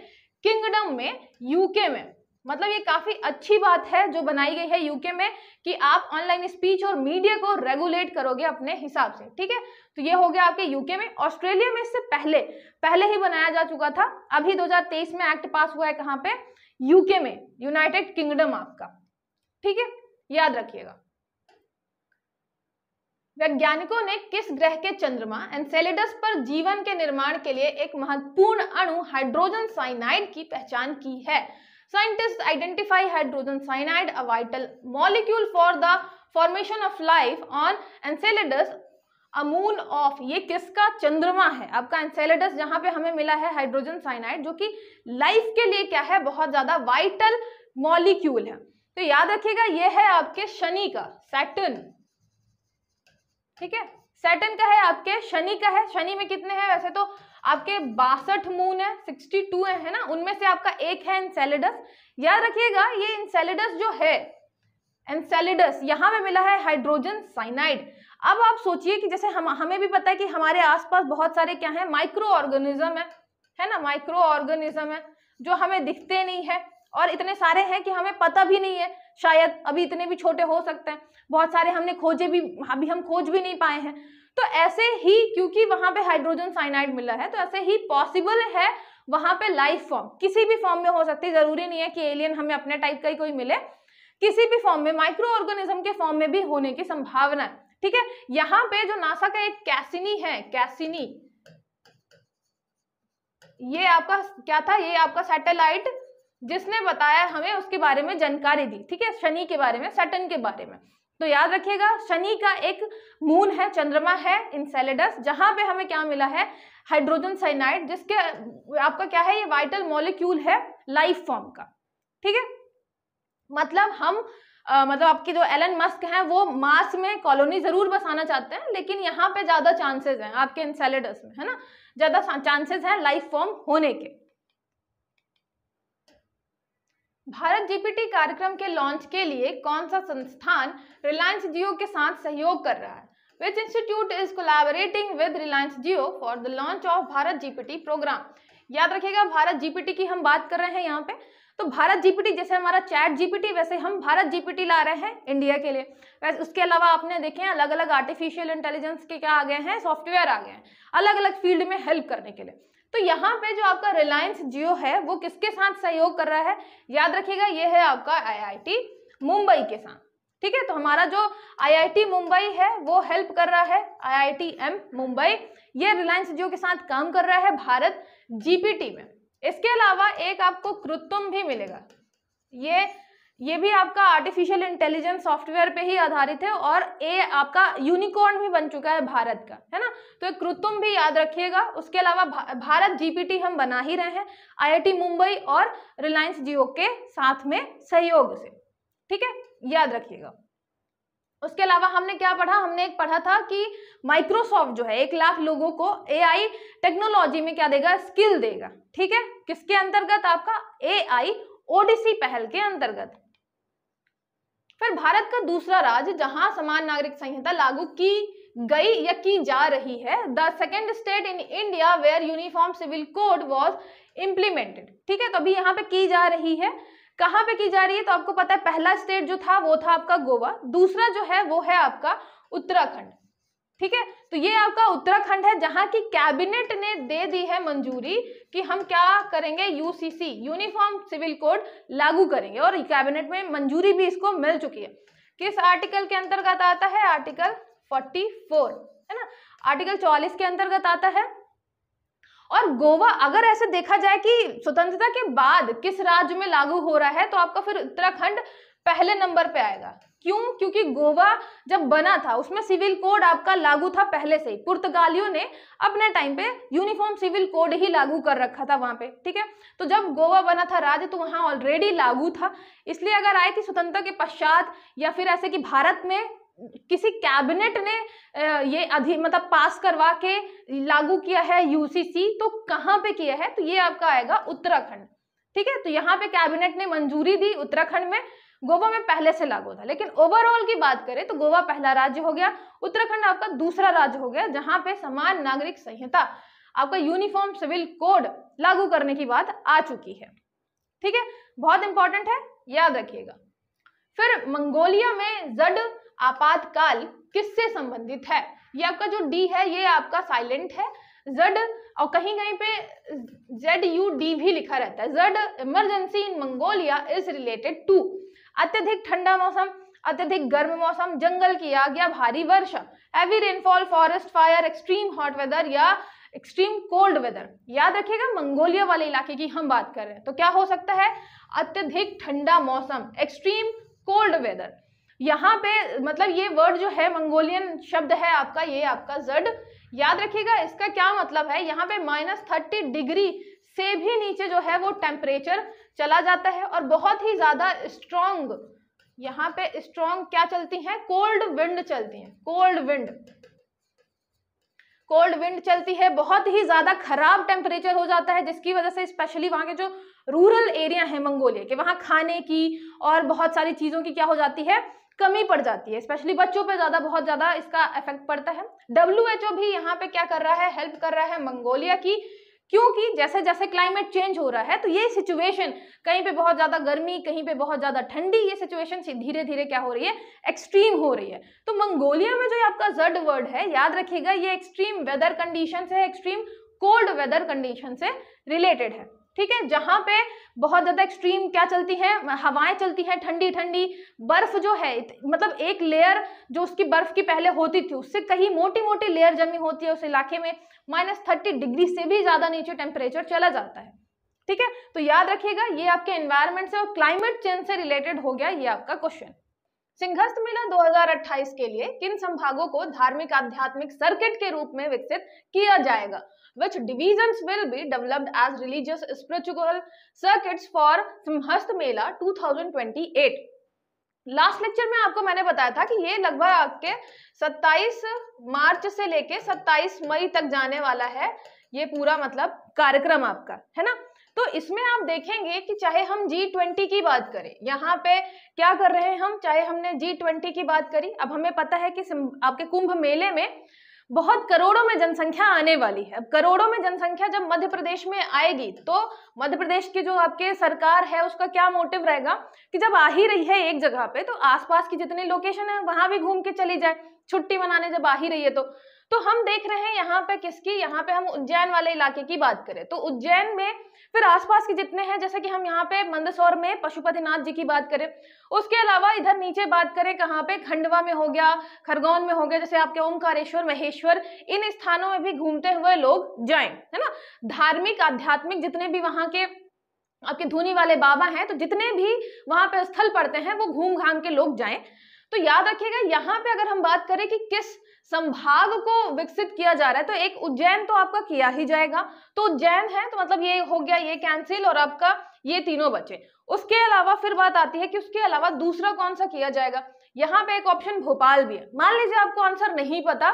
किंगडम में यूके में मतलब ये काफी अच्छी बात है जो बनाई गई है यूके में कि आप ऑनलाइन स्पीच और मीडिया को रेगुलेट करोगे अपने हिसाब से ठीक है तो ये हो गया आपके यूके में ऑस्ट्रेलिया में इससे पहले पहले ही बनाया जा चुका था अभी 2023 में एक्ट पास हुआ है कहाँ पे यूके में यूनाइटेड किंगडम आपका ठीक है याद रखिएगा वैज्ञानिकों ने किस ग्रह के चंद्रमा एनसेलेडस पर जीवन के निर्माण के लिए एक महत्वपूर्ण अणु हाइड्रोजन साइनाइड की पहचान की है scientist identify hydrogen cyanide a vital molecule for the formation of life on Enceladus a moon of ये किसका चंद्रमा है आपका एनसेलेडस जहाँ पे हमें मिला है हाइड्रोजन साइनाइड जो कि लाइफ के लिए क्या है बहुत ज़्यादा वाइटल मॉलिक्यूल है तो याद रखिएगा ये है आपके शनि का सैटर्न ठीक है सैटन का है आपके शनि का है शनि में कितने हैं वैसे तो आपके बासठ मून है सिक्सटी टू है ना उनमें से आपका एक है इंसेलिडस याद रखिएगा ये इंसेलिडस जो है एनसेलिडस यहाँ पे मिला है हाइड्रोजन साइनाइड अब आप सोचिए कि जैसे हम हमें भी पता है कि हमारे आसपास बहुत सारे क्या है माइक्रो ऑर्गेनिज्म है है ना माइक्रो ऑर्गेनिज्म है जो हमें दिखते नहीं है और इतने सारे हैं कि हमें पता भी नहीं है शायद अभी इतने भी छोटे हो सकते हैं बहुत सारे हमने खोजे भी अभी हम खोज भी नहीं पाए हैं तो ऐसे ही क्योंकि वहां पे हाइड्रोजन साइनाइड मिला है तो ऐसे ही पॉसिबल है वहां पे लाइफ फॉर्म किसी भी फॉर्म में हो सकती है जरूरी नहीं है कि एलियन हमें अपने टाइप का ही कोई मिले किसी भी फॉर्म में माइक्रो ऑर्गेनिज्म के फॉर्म में भी होने की संभावना है ठीक है यहां पे जो नासा का एक कैसिनी है कैसिनी ये आपका क्या था ये आपका सैटेलाइट जिसने बताया हमें उसके बारे में जानकारी दी ठीक है शनि के बारे में सटन के बारे में तो याद रखिएगा शनि का एक मून है चंद्रमा है इंसेलेडस जहां पे हमें क्या मिला है हाइड्रोजन साइनाइड जिसके आपका क्या है ये वाइटल मॉलिक्यूल है लाइफ फॉर्म का ठीक है मतलब हम आ, मतलब आपके जो एलन मस्क हैं वो मास में कॉलोनी जरूर बसाना चाहते हैं लेकिन यहाँ पे ज्यादा चांसेस हैं आपके इंसेलेडस में है ना ज्यादा चांसेस हैं लाइफ फॉर्म होने के भारत जीपीटी कार्यक्रम के लॉन्च के लिए कौन सा संस्थान रिलायंस जियो के साथ सहयोग कर रहा है which institute is collaborating with Reliance Jio for the launch of Bharat GPT program याद रखिएगा भारत जीपीटी की हम बात कर रहे हैं यहाँ पे तो भारत जीपीटी जैसे हमारा चैट जीपीटी वैसे हम भारत जीपीटी ला रहे हैं इंडिया के लिए वैसे उसके अलावा आपने देखे हैं अलग अलग आर्टिफिशियल इंटेलिजेंस के क्या आ गए हैं सॉफ्टवेयर आ गए हैं अलग अलग फील्ड में हेल्प करने के लिए तो यहाँ पे जो आपका रिलायंस जियो है वो किसके साथ सहयोग कर रहा है याद रखिएगा ये है आपका आईआईटी मुंबई के साथ ठीक है तो हमारा जो आईआईटी मुंबई है वो हेल्प कर रहा है आईआईटी एम मुंबई ये रिलायंस जियो के साथ काम कर रहा है भारत जीपीटी में इसके अलावा एक आपको कृत्रिम भी मिलेगा ये ये भी आपका आर्टिफिशियल इंटेलिजेंस सॉफ्टवेयर पे ही आधारित है और ए आपका यूनिकॉर्न भी बन चुका है भारत का है ना तो एक कृतुम भी याद रखिएगा उसके अलावा भा, भारत जीपीटी हम बना ही रहे हैं आईआईटी मुंबई और रिलायंस जियो के साथ में सहयोग से ठीक है याद रखिएगा उसके अलावा हमने क्या पढ़ा हमने एक पढ़ा था कि माइक्रोसॉफ्ट जो है एक लाख लोगों को ए टेक्नोलॉजी में क्या देगा स्किल देगा ठीक है किसके अंतर्गत आपका ए ओडिसी पहल के अंतर्गत फिर भारत का दूसरा राज्य जहां समान नागरिक संहिता लागू की गई या की जा रही है the second state in India where uniform civil code was implemented ठीक है तो अभी यहाँ पे की जा रही है कहाँ पे की जा रही है तो आपको पता है पहला स्टेट जो था वो था आपका गोवा दूसरा जो है वो है आपका उत्तराखंड ठीक है तो ये आपका उत्तराखंड है जहां की कैबिनेट ने दे दी है मंजूरी कि हम क्या करेंगे यूसीसी यूनिफॉर्म सिविल कोड लागू करेंगे और कैबिनेट में मंजूरी भी इसको मिल चुकी है किस आर्टिकल के अंतर्गत आता है आर्टिकल 44 है ना आर्टिकल 44 के अंतर्गत आता है और गोवा अगर ऐसे देखा जाए कि स्वतंत्रता के बाद किस राज्य में लागू हो रहा है तो आपका फिर उत्तराखंड पहले नंबर पे आएगा क्यों क्योंकि गोवा जब बना था उसमें सिविल कोड आपका लागू था पहले से ही पुर्तगालियों ने अपने टाइम पे यूनिफॉर्म सिविल कोड ही लागू कर रखा था वहां पे ठीक है तो जब गोवा बना था राज्य तो वहां ऑलरेडी लागू था इसलिए अगर आई थी स्वतंत्रता के पश्चात या फिर ऐसे कि भारत में किसी कैबिनेट ने ये अधि मतलब पास करवा के लागू किया है यूसीसी तो कहाँ पे किया है तो ये आपका आएगा उत्तराखंड ठीक है तो यहाँ पे कैबिनेट ने मंजूरी दी उत्तराखंड में गोवा में पहले से लागू था लेकिन ओवरऑल की बात करें तो गोवा पहला राज्य हो गया उत्तराखंड आपका दूसरा राज्य हो गया जहां पे समान नागरिक संहिता आपका यूनिफॉर्म सिविल कोड लागू करने की बात आ चुकी है ठीक है बहुत इंपॉर्टेंट है याद रखिएगा फिर मंगोलिया में जड आपातकाल किससे संबंधित है ये आपका जो डी है ये आपका साइलेंट है जड और कहीं कहीं पे जेड यू डी भी लिखा रहता है dzud emergency in Mongolia is related to अत्यधिक ठंडा मौसम अत्यधिक गर्म मौसम जंगल की आग या भारी वर्षा heavy rainfall forest fire extreme hot weather या एक्सट्रीम कोल्ड वेदर याद रखिएगा मंगोलिया वाले इलाके की हम बात कर रहे हैं तो क्या हो सकता है अत्यधिक ठंडा मौसम एक्सट्रीम कोल्ड वेदर यहाँ पे मतलब ये वर्ड जो है मंगोलियन शब्द है आपका ये आपका जड याद रखिएगा इसका क्या मतलब है यहाँ पे माइनस थर्टी डिग्री से भी नीचे जो है वो टेम्परेचर चला जाता है और बहुत ही ज़्यादा स्ट्रोंग यहाँ पे स्ट्रोंग क्या चलती हैं कोल्ड विंड चलती हैं कोल्ड विंड कोल्ड विंड चलती है बहुत ही ज़्यादा खराब टेम्परेचर हो जाता है जिसकी वजह से स्पेशली वहाँ के जो रूरल एरिया है मंगोलिया के वहाँ खाने की और बहुत सारी चीज़ों की क्या हो जाती है कमी पड़ जाती है स्पेशली बच्चों पे ज़्यादा बहुत ज़्यादा इसका इफेक्ट पड़ता है डब्ल्यू भी यहाँ पे क्या कर रहा है हेल्प कर रहा है मंगोलिया की क्योंकि जैसे जैसे क्लाइमेट चेंज हो रहा है तो ये सिचुएशन कहीं पे बहुत ज़्यादा गर्मी कहीं पे बहुत ज़्यादा ठंडी ये सिचुएशन धीरे धीरे क्या हो रही है एक्सट्रीम हो रही है तो मंगोलिया में जो आपका जड वर्ड है याद रखिएगा ये एक्सट्रीम वेदर कंडीशन है एक्सट्रीम कोल्ड वेदर कंडीशन से रिलेटेड है ठीक है जहां पे बहुत ज़्यादा एक्सट्रीम क्या चलती है हवाएं चलती हैं ठंडी ठंडी बर्फ जो है मतलब एक लेयर जो उसकी बर्फ की पहले होती थी उससे कहीं मोटी मोटी लेयर जमी होती है उस इलाके में माइनस थर्टी डिग्री से भी ज़्यादा नीचे टेम्परेचर चला जाता है ठीक है तो याद रखिएगा ये आपके एनवायरमेंट से और क्लाइमेट चेंज से रिलेटेड हो गया ये आपका क्वेश्चन सिंहस्थ मेला 2028 के लिए किन संभागों को धार्मिक आध्यात्मिक सर्किट के रूप में विकसित किया जाएगा which divisions will be developed as religious spiritual circuits for Simhast Mela 2028 last lecture में आपको मैंने बताया था कि ये लगभग आपके 27 मार्च से लेके 27 मई तक जाने वाला है ये पूरा मतलब कार्यक्रम आपका है ना तो इसमें आप देखेंगे कि चाहे हम G20 की बात करें यहाँ पे क्या कर रहे हैं हम चाहे हमने G20 की बात करी अब हमें पता है कि आपके कुंभ मेले में बहुत करोड़ों में जनसंख्या आने वाली है अब करोड़ों में जनसंख्या जब मध्य प्रदेश में आएगी तो मध्य प्रदेश की जो आपके सरकार है उसका क्या मोटिव रहेगा कि जब आ ही रही है एक जगह पे तो आसपास की जितने लोकेशन है वहां भी घूम के चली जाए छुट्टी मनाने जब आ ही रही है तो तो हम देख रहे हैं यहाँ पे किसकी यहाँ पे हम उज्जैन वाले इलाके की बात करें तो उज्जैन में फिर आसपास के जितने हैं जैसे कि हम यहाँ पे मंदसौर में पशुपतिनाथ जी की बात करें उसके अलावा इधर नीचे बात करें कहाँ पे खंडवा में हो गया खरगोन में हो गया जैसे आपके ओमकारेश्वर महेश्वर इन स्थानों में भी घूमते हुए लोग जाए है ना धार्मिक आध्यात्मिक जितने भी वहाँ के आपके धूनी वाले बाबा हैं तो जितने भी वहाँ पे स्थल पड़ते हैं वो घूम घाम के लोग जाएं तो याद रखिएगा यहाँ पे अगर हम बात करें कि किस संभाग को विकसित किया जा रहा है तो एक उज्जैन तो आपका किया ही जाएगा तो उज्जैन है तो मतलब ये हो गया ये कैंसिल और आपका ये तीनों बचे उसके अलावा फिर बात आती है कि उसके अलावा दूसरा कौन सा किया जाएगा यहाँ पे एक ऑप्शन भोपाल भी है मान लीजिए आपको आंसर नहीं पता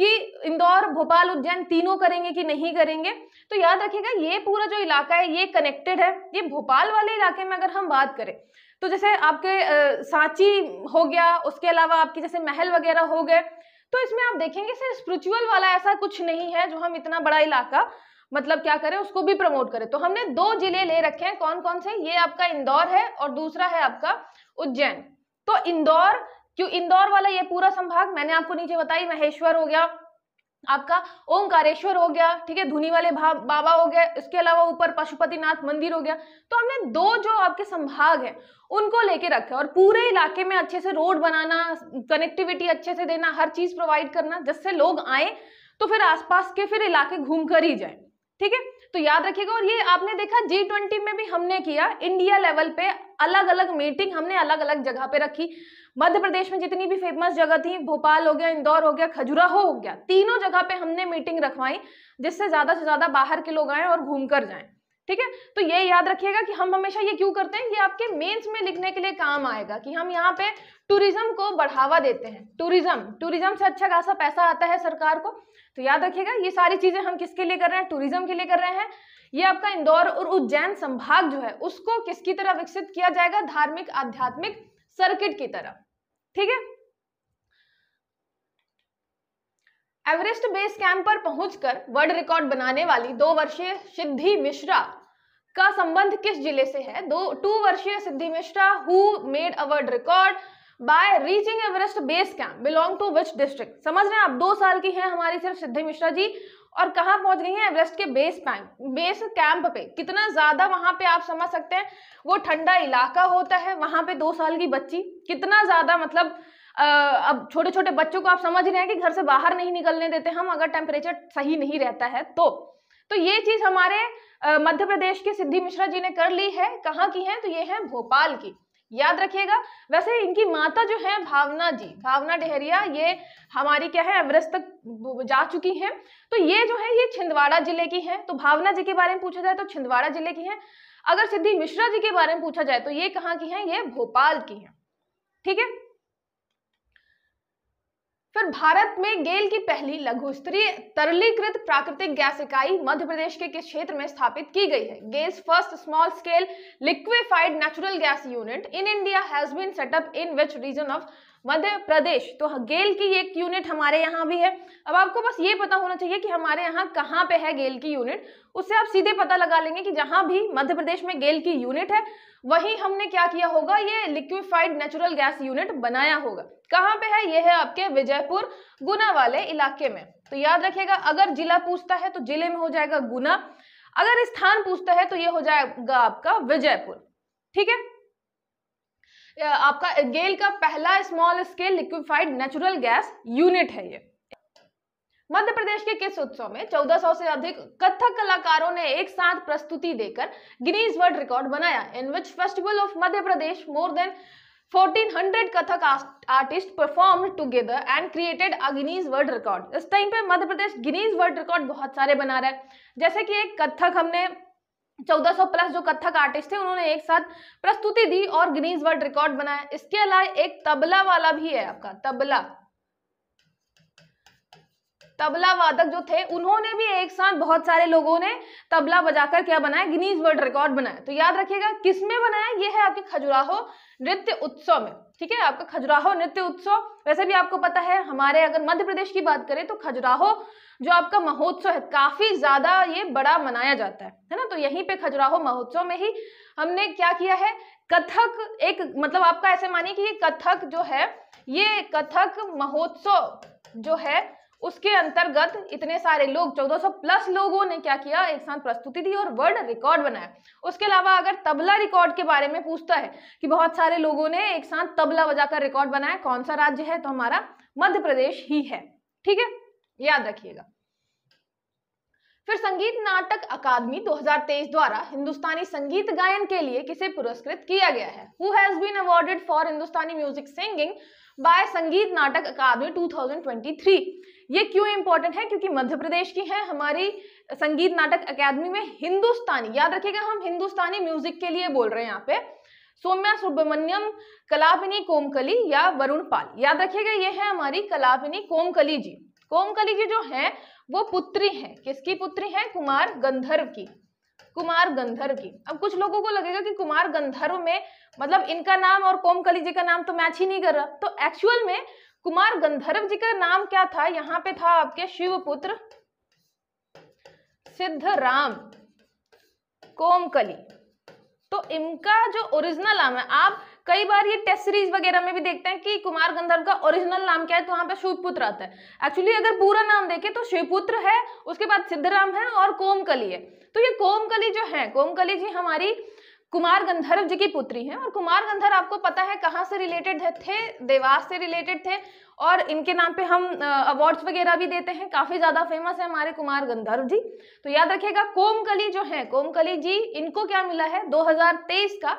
कि इंदौर भोपाल उज्जैन तीनों करेंगे कि नहीं करेंगे तो याद रखिएगा ये पूरा जो इलाका है ये कनेक्टेड है ये भोपाल वाले इलाके में अगर हम बात करें तो जैसे आपके आ, सांची हो गया उसके अलावा आपकी जैसे महल वगैरह हो गए तो इसमें आप देखेंगे सर स्पिरिचुअल वाला ऐसा कुछ नहीं है जो हम इतना बड़ा इलाका मतलब क्या करें उसको भी प्रमोट करें तो हमने दो जिले ले रखे हैं कौन कौन से ये आपका इंदौर है और दूसरा है आपका उज्जैन तो इंदौर क्यों इंदौर वाला ये पूरा संभाग मैंने आपको नीचे बताई महेश्वर हो गया आपका ओंकारेश्वर हो गया ठीक है धुनी वाले बाबा हो गया इसके अलावा ऊपर पशुपतिनाथ मंदिर हो गया तो हमने दो जो आपके संभाग हैं उनको लेके रखे और पूरे इलाके में अच्छे से रोड बनाना कनेक्टिविटी अच्छे से देना हर चीज़ प्रोवाइड करना जिससे लोग आए तो फिर आसपास के फिर इलाके घूम कर ही जाए ठीक है तो याद रखिएगा और ये आपने देखा जी ट्वेंटी में भी हमने किया इंडिया लेवल पे अलग अलग मीटिंग हमने अलग अलग जगह पे रखी मध्य प्रदेश में जितनी भी फेमस जगह थी भोपाल हो गया इंदौर हो गया खजुराहो हो गया तीनों जगह पे हमने मीटिंग रखवाई जिससे ज्यादा से ज्यादा बाहर के लोग आए और घूम कर जाए ठीक है तो ये याद रखिएगा कि हम हमेशा ये क्यों करते हैं ये आपके मेंस में लिखने के लिए काम आएगा कि हम यहाँ पे टूरिज्म को बढ़ावा देते हैं टूरिज्म टूरिज्म से अच्छा खासा पैसा आता है सरकार को तो याद रखिएगा ये सारी चीज़ें हम किसके लिए कर रहे हैं टूरिज्म के लिए कर रहे हैं ये आपका इंदौर और उज्जैन संभाग जो है उसको किसकी तरह विकसित किया जाएगा धार्मिक आध्यात्मिक सर्किट की तरह ठीक है एवरेस्ट बेस कैंप पर पहुंचकर वर्ल्ड रिकॉर्ड बनाने वाली दो वर्षीय सिद्धि मिश्रा का संबंध किस जिले से है दो टू वर्षीय Siddhi Mishra who made a world record by reaching Everest base camp belong to which district समझ रहे हैं आप दो साल की हैं हमारी सिर्फ सिद्धि मिश्रा जी और कहाँ पहुंच गई हैं एवरेस्ट के बेस कैंप बेस कैंप पे कितना ज्यादा वहां पे आप समझ सकते हैं वो ठंडा इलाका होता है वहां पे दो साल की बच्ची कितना ज्यादा मतलब अब छोटे छोटे बच्चों को आप समझ रहे हैं कि घर से बाहर नहीं निकलने देते हम अगर टेम्परेचर सही नहीं रहता है तो तो ये चीज हमारे मध्य प्रदेश की सिद्धि मिश्रा जी ने कर ली है कहाँ की है तो ये है भोपाल की याद रखिएगा वैसे इनकी माता जो है भावना जी भावना डेहरिया ये हमारी क्या है एवरेस्ट तक जा चुकी हैं तो ये जो है ये छिंदवाड़ा जिले की हैं तो भावना जी के बारे में पूछा जाए तो छिंदवाड़ा जिले की हैं अगर सिद्धि मिश्रा जी के बारे में पूछा जाए तो ये कहाँ की हैं ये भोपाल की हैं ठीक है फिर भारत में गेल की पहली लघु स्तरीय तरलीकृत प्राकृतिक गैस इकाई मध्य प्रदेश के किस क्षेत्र में स्थापित की गई है GAIL's first small scale liquefied natural gas unit in India has been set up in which region of Madhya Pradesh तो गेल की एक यूनिट हमारे यहाँ भी है अब आपको बस ये पता होना चाहिए कि हमारे यहाँ कहाँ पे है गेल की यूनिट उससे आप सीधे पता लगा लेंगे कि जहाँ भी मध्य प्रदेश में गेल की यूनिट है वहीं हमने क्या किया होगा ये लिक्विफाइड नेचुरल गैस यूनिट बनाया होगा कहाँ पे है ये है आपके विजयपुर गुना वाले इलाके में तो याद रखेगा अगर जिला पूछता है तो जिले में हो जाएगा गुना अगर स्थान पूछता है तो ये हो जाएगा आपका विजयपुर ठीक है आपका गेल का पहला small scale liquefied natural gas unit है ये मध्य प्रदेश के किस उत्सव में 1400 से अधिक कथक कलाकारों ने एक साथ प्रस्तुति देकर गिनीज वर्ल्ड रिकॉर्ड बनाया in which festival of Madhya Pradesh more than 1400 Kathak artist perform together and created a Guinness world record इस टाइम पे Madhya Pradesh Guinness world record बहुत सारे बना रहा है जैसे कि एक कथक हमने 1400 प्लस जो कथक आर्टिस्ट थे उन्होंने एक साथ प्रस्तुति दी और गिनीज वर्ल्ड रिकॉर्ड बनाया इसके अलावा एक तबला वाला भी है आपका तबला तबला वादक जो थे उन्होंने भी एक साथ बहुत सारे लोगों ने तबला बजाकर क्या बनाया गिनीज वर्ल्ड रिकॉर्ड बनाया तो याद रखिएगा किस में बनाया ये है आपके खजुराहो नृत्य उत्सव में ठीक है आपका खजुराहो नृत्य उत्सव वैसे भी आपको पता है हमारे अगर मध्य प्रदेश की बात करें तो खजुराहो जो आपका महोत्सव है काफी ज्यादा ये बड़ा मनाया जाता है है ना तो यहीं पे खजुराहो महोत्सव में ही हमने क्या किया है कथक एक मतलब आपका ऐसे मानिए कि ये कथक जो है ये कथक महोत्सव जो है उसके अंतर्गत इतने सारे लोग 1400 प्लस लोगों ने क्या किया एक साथ प्रस्तुति दी और वर्ल्ड रिकॉर्ड बनाया उसके अलावा अगर तबला रिकॉर्ड के बारे में पूछता है कि बहुत सारे लोगों ने एक साथ तबला बजाकर रिकॉर्ड बनाया कौन सा राज्य है तो हमारा मध्य प्रदेश ही है ठीक है याद रखिएगा फिर संगीत नाटक अकादमी 2023 द्वारा हिंदुस्तानी संगीत गायन के लिए किसे पुरस्कृत किया गया है who has been awarded for Hindustani music singing by Sangeet Natak अकादमी 2023 ये क्यों इंपॉर्टेंट है क्योंकि मध्य प्रदेश की है हमारी संगीत नाटक अकादमी में हिंदुस्तानी याद रखिएगा हम हिंदुस्तानी म्यूजिक के लिए बोल रहे हैं यहाँ पे सोम्या सुब्रमण्यम कलापिनी कोमकली या वरुण पाल याद रखिएगा ये है हमारी कलापिनी कोमकली जी कोमकली जी जो है वो पुत्री है किसकी पुत्री है कुमार गंधर्व की कुमार गंधर्व की अब कुछ लोगों को लगेगा कि कुमार गंधर्व में मतलब इनका नाम और कोमकली जी का नाम तो मैच ही नहीं कर रहा तो एक्चुअल में कुमार गंधर्व जी का नाम क्या था यहाँ पे था आपके शिवपुत्र सिद्ध राम कोमकली तो इनका जो ओरिजिनल नाम है आप कई बार ये टेस्ट सीरीज वगैरह में भी देखते हैं कि कुमार गंधर्व का ओरिजिनल नाम क्या है तो वहां पर शिवपुत्र आता है एक्चुअली अगर पूरा नाम देखें तो शिवपुत्र है उसके बाद सिद्धराम है और कोमकली है तो ये कोमकली जो है कोमकली जी हमारी कुमार गंधर्व जी की पुत्री हैं और कुमार गंधर्व आपको पता है कहाँ से रिलेटेड थे देवास से रिलेटेड थे और इनके नाम पे हम अवार्ड्स वगैरह भी देते हैं काफ़ी ज़्यादा फेमस है हमारे कुमार गंधर्व जी तो याद रखिएगा कोमकली जो है कोमकली जी इनको क्या मिला है 2023 का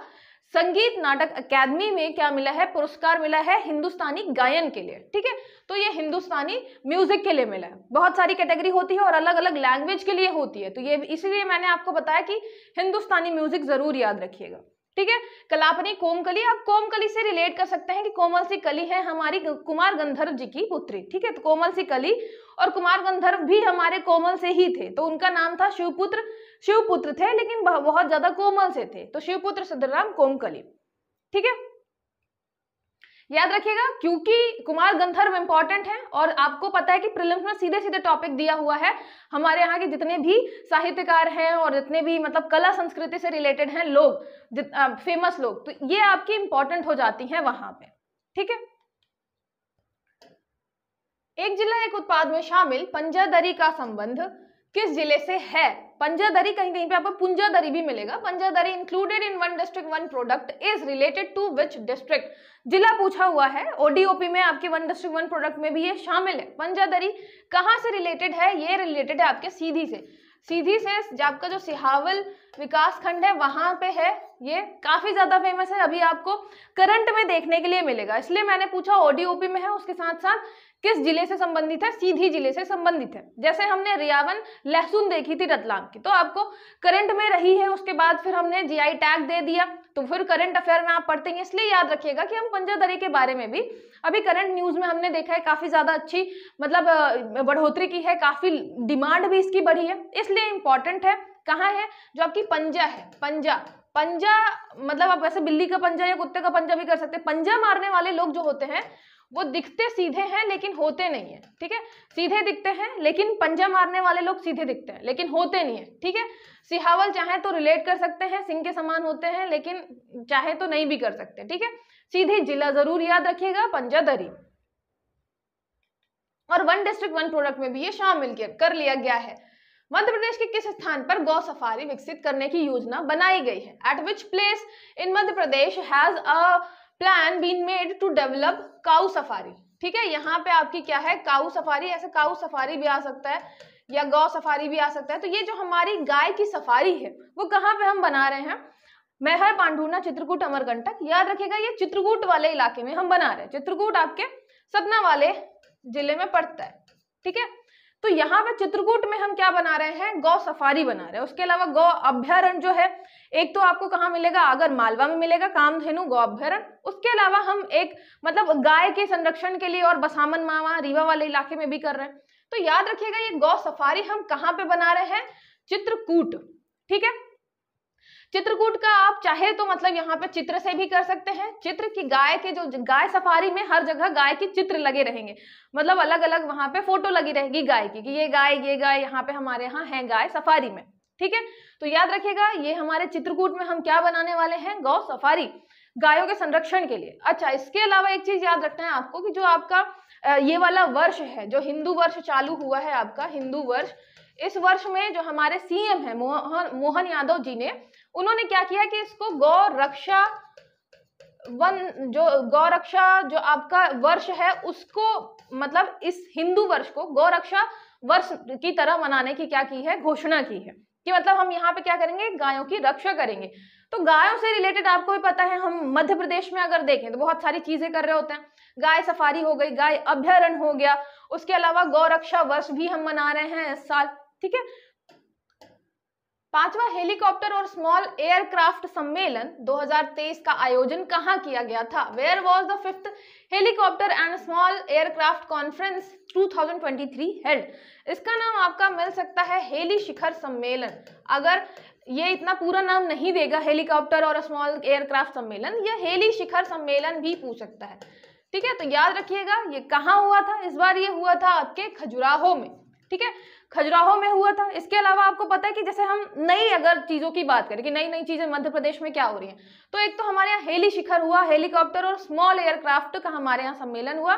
संगीत नाटक अकादमी में क्या मिला है पुरस्कार मिला है हिंदुस्तानी गायन के लिए ठीक है तो ये हिंदुस्तानी म्यूजिक के लिए मिला है बहुत सारी कैटेगरी होती है और अलग अलग लैंग्वेज के लिए होती है तो ये इसीलिए मैंने आपको बताया कि हिंदुस्तानी म्यूजिक जरूर याद रखिएगा ठीक है कलापनी कोमकली आप कोमकली से रिलेट कर सकते हैं कि कोमल सी कली है हमारी कुमार गंधर्व जी की पुत्री ठीक है तो कोमल सी कली और कुमार गंधर्व भी हमारे कोमल से ही थे तो उनका नाम था शिवपुत्र शिवपुत्र थे लेकिन बहुत ज्यादा कोमल से थे तो शिवपुत्र सिद्धराम कोमकली ठीक है याद रखिएगा क्योंकि कुमार गंधर्व इंपॉर्टेंट है और आपको पता है कि प्रिलिम्स में सीधे सीधे टॉपिक दिया हुआ है हमारे यहाँ के जितने भी साहित्यकार हैं और जितने भी मतलब कला संस्कृति से रिलेटेड हैं लोग आ, फेमस लोग तो ये आपकी इंपॉर्टेंट हो जाती हैं वहां पे ठीक है एक जिला एक उत्पाद में शामिल पंजादरी का संबंध किस जिले से है पंजादरी कहीं कहीं पे आपको पुंजादरी भी मिलेगा panjadari included in one district one product is related to which district जिला पूछा हुआ है ओडीओपी में आपके वन डिस्ट्रिक्ट वन प्रोडक्ट में भी ये शामिल है पंजादरी कहाँ से रिलेटेड है ये रिलेटेड है आपके सीधी से सीधी से आपका जो सिहावल विकास खंड है वहाँ पे है ये काफ़ी ज़्यादा फेमस है अभी आपको करंट में देखने के लिए मिलेगा इसलिए मैंने पूछा ओडीओपी में है उसके साथ साथ किस जिले से संबंधित है सीधी जिले से संबंधित है जैसे हमने रियावन लहसुन देखी थी रतलाम की तो आपको करंट में रही है उसके बाद फिर हमने जीआई टैग दे दिया तो फिर करंट अफेयर में आप पढ़ते हैं इसलिए याद रखिएगा कि हम पंजादरी के बारे में भी अभी करंट न्यूज में हमने देखा है काफी ज्यादा अच्छी मतलब बढ़ोतरी की है काफी डिमांड भी इसकी बढ़ी है इसलिए इंपॉर्टेंट है कहाँ है जो आपकी पंजा है पंजा पंजा मतलब आप वैसे बिल्ली का पंजा या कुत्ते का पंजा भी कर सकते हैं पंजा मारने वाले लोग जो होते हैं वो दिखते सीधे हैं लेकिन होते नहीं है ठीक है सीधे दिखते हैं लेकिन पंजा मारने वाले लोग सीधे दिखते हैं लेकिन होते नहीं है ठीक है सिहावल चाहे तो रिलेट कर सकते हैं सिंह के समान होते हैं लेकिन चाहे तो नहीं भी कर सकते ठीक है सीधे जिला जरूर याद रखिएगा पंजा दरी और वन डिस्ट्रिक्ट वन प्रोडक्ट में भी ये शामिल कर लिया गया है मध्य प्रदेश के किस स्थान पर गौ सफारी विकसित करने की योजना बनाई गई है at which place in Madhya Pradesh has a plan been made to develop cow safari ठीक है यहाँ पे आपकी क्या है काउ सफारी ऐसे काउ सफारी भी आ सकता है या गौ सफारी भी आ सकता है तो ये जो हमारी गाय की सफारी है वो कहाँ पे हम बना रहे हैं मैं है पांडूना चित्रकूट अमरकंटक याद रखेगा ये चित्रकूट वाले इलाके में हम बना रहे हैं चित्रकूट आपके सतना वाले जिले में पड़ता है ठीक है तो यहाँ पे चित्रकूट में हम क्या बना रहे हैं गौ सफारी बना रहे हैं उसके अलावा गौ अभ्यारण जो है एक तो आपको कहाँ मिलेगा अगर मालवा में मिलेगा कामधेनु गौ अभ्यारण उसके अलावा हम एक मतलब गाय के संरक्षण के लिए और बसामन मावा रीवा वाले इलाके में भी कर रहे हैं तो याद रखिएगा ये गौ सफारी हम कहाँ पे बना रहे हैं चित्रकूट ठीक है चित्रकूट का आप चाहे तो मतलब यहाँ पे चित्र से भी कर सकते हैं चित्र की गाय के जो गाय सफारी में हर जगह गाय के चित्र लगे रहेंगे मतलब अलग अलग वहां पे फोटो लगी रहेगी गाय की कि ये गाय ये गाय यहाँ पे हमारे यहाँ है गाय सफारी में ठीक है तो याद रखिएगा ये हमारे चित्रकूट में हम क्या बनाने वाले हैं गौ सफारी गायों के संरक्षण के लिए अच्छा इसके अलावा एक चीज याद रखना है आपको कि जो आपका ये वाला वर्ष है जो हिंदू वर्ष चालू हुआ है आपका हिंदू वर्ष इस वर्ष में जो हमारे सीएम है मोहन मोहन यादव जी ने उन्होंने क्या किया कि इसको गौ रक्षा वन जो गौ रक्षा जो आपका वर्ष है उसको मतलब इस हिंदू वर्ष को गौ रक्षा वर्ष की तरह मनाने की क्या की है घोषणा की है कि मतलब हम यहाँ पे क्या करेंगे गायों की रक्षा करेंगे तो गायों से रिलेटेड आपको भी पता है हम मध्य प्रदेश में अगर देखें तो बहुत सारी चीजें कर रहे होते हैं गाय सफारी हो गई गाय अभ्यारण हो गया उसके अलावा गौ रक्षा वर्ष भी हम मना रहे हैं इस साल ठीक है पांचवा हेलीकॉप्टर और स्मॉल एयरक्राफ्ट सम्मेलन 2023 का आयोजन कहाँ किया गया था where was the fifth helicopter and small aircraft conference 2023 held इसका नाम आपका मिल सकता है हेली शिखर सम्मेलन अगर ये इतना पूरा नाम नहीं देगा हेलीकॉप्टर और स्मॉल एयरक्राफ्ट सम्मेलन यह हेली शिखर सम्मेलन भी पूछ सकता है ठीक है तो याद रखिएगा ये कहाँ हुआ था इस बार ये हुआ था आपके खजुराहो में ठीक है खजुराहो में हुआ था इसके अलावा आपको पता है कि जैसे हम नई अगर चीज़ों की बात करें कि नई नई चीज़ें मध्य प्रदेश में क्या हो रही हैं तो एक तो हमारे यहाँ हेली शिखर हुआ हेलीकॉप्टर और स्मॉल एयरक्राफ्ट का हमारे यहाँ सम्मेलन हुआ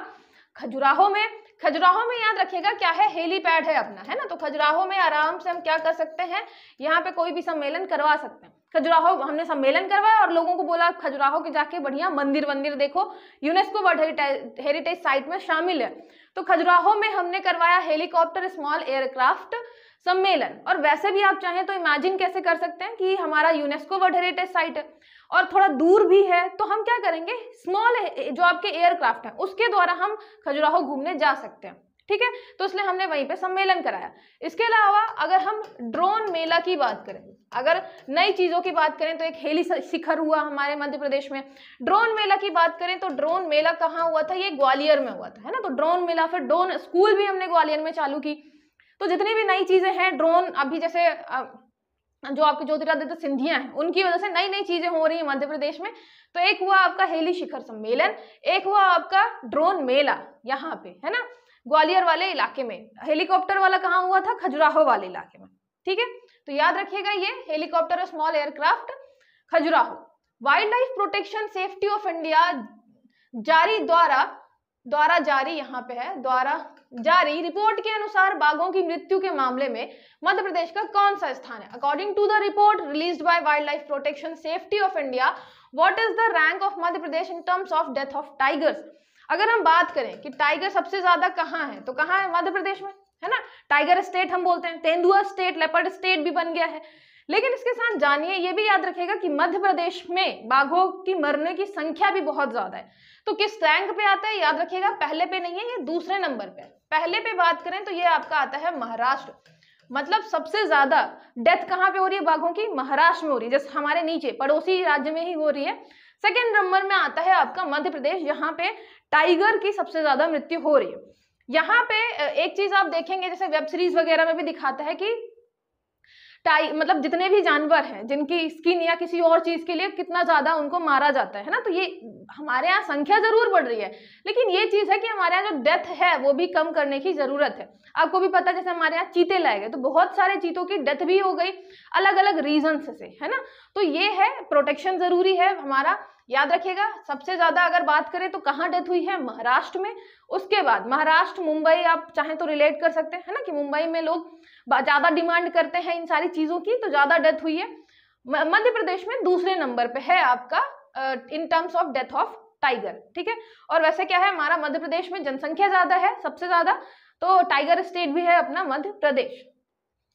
खजुराहो में खजुराहो में याद रखिएगा क्या है हेलीपैड है अपना है ना तो खजुराहो में आराम से हम क्या कर सकते हैं यहाँ पे कोई भी सम्मेलन करवा सकते हैं खजुराहो हमने सम्मेलन करवाया और लोगों को बोला खजुराहो के जाके बढ़िया मंदिर वंदिर देखो यूनेस्को वर्ल्ड हेरिटेज साइट में शामिल है तो खजुराहो में हमने करवाया हेलीकॉप्टर स्मॉल एयरक्राफ्ट सम्मेलन और वैसे भी आप चाहें तो इमेजिन कैसे कर सकते हैं कि हमारा यूनेस्को वर्ल्ड हेरिटेज साइट है और थोड़ा दूर भी है तो हम क्या करेंगे स्मॉल जो आपके एयरक्राफ्ट हैं उसके द्वारा हम खजुराहो घूमने जा सकते हैं ठीक है तो इसलिए हमने वहीं पे सम्मेलन कराया इसके अलावा अगर हम ड्रोन मेला की बात करें अगर नई चीज़ों की बात करें तो एक हेली शिखर हुआ हमारे मध्य प्रदेश में ड्रोन मेला की बात करें तो ड्रोन मेला कहाँ हुआ था ये ग्वालियर में हुआ था है ना तो ड्रोन मेला फिर ड्रोन स्कूल भी हमने ग्वालियर में चालू की तो जितनी भी नई चीज़ें हैं ड्रोन अभी जैसे जो आपके ज्योतिरादित्य सिंधिया हैं उनकी वजह से नई नई चीज़ें हो रही हैं मध्य प्रदेश में तो एक हुआ आपका हेली शिखर सम्मेलन एक हुआ आपका ड्रोन मेला यहाँ पे है ना ग्वालियर वाले इलाके में हेलीकॉप्टर वाला कहाँ हुआ था खजुराहो वाले इलाके में ठीक है तो याद रखिएगा ये हेलीकॉप्टर और small aircraft Khajuraho wildlife protection safety of India जारी द्वारा द्वारा जारी यहाँ पे है द्वारा जारी रिपोर्ट के अनुसार बाघों की मृत्यु के मामले में मध्य प्रदेश का कौन सा स्थान है according to the report release by wildlife protection safety of India what is the rank of Madhya Pradesh in terms of death of tigers अगर हम बात करें कि टाइगर सबसे ज्यादा कहाँ है तो कहाँ है मध्य प्रदेश में है ना टाइगर स्टेट हम बोलते हैं तेंदुआ स्टेट लेपर्ड स्टेट भी बन गया है लेकिन इसके साथ जानिए ये भी याद रखेगा कि मध्य प्रदेश में बाघों की मरने की संख्या भी बहुत ज्यादा है तो किस रैंक पे आता है याद रखिएगा पहले पे नहीं है ये दूसरे नंबर पे पहले पे बात करें तो ये आपका आता है महाराष्ट्र मतलब सबसे ज्यादा डेथ कहाँ पे हो रही है बाघों की महाराष्ट्र में हो रही है जैसे हमारे नीचे पड़ोसी राज्य में ही हो रही है सेकेंड नंबर में आता है आपका मध्य प्रदेश यहाँ पे टाइगर की सबसे ज्यादा मृत्यु हो रही है यहाँ पे एक चीज आप देखेंगे जैसे वेब सीरीज वगैरह में भी दिखाता है कि टाइ मतलब जितने भी जानवर हैं जिनकी स्किन या किसी और चीज के लिए कितना ज्यादा उनको मारा जाता है ना तो ये हमारे यहाँ संख्या जरूर बढ़ रही है लेकिन ये चीज है कि हमारे यहाँ जो डेथ है वो भी कम करने की जरूरत है आपको भी पता जैसे हमारे यहाँ चीते लाए गए तो बहुत सारे चीतों की डेथ भी हो गई अलग अलग रीजन से है ना तो ये है प्रोटेक्शन जरूरी है हमारा याद रखिएगा सबसे ज्यादा अगर बात करें तो कहाँ डेथ हुई है महाराष्ट्र में उसके बाद महाराष्ट्र मुंबई आप चाहें तो रिलेट कर सकते हैं ना कि मुंबई में लोग ज्यादा डिमांड करते हैं इन सारी चीजों की तो ज्यादा डेथ हुई है मध्य प्रदेश में दूसरे नंबर पे है आपका in terms of death of tiger ठीक है और वैसे क्या है हमारा मध्य प्रदेश में जनसंख्या ज्यादा है सबसे ज्यादा तो टाइगर स्टेट भी है अपना मध्य प्रदेश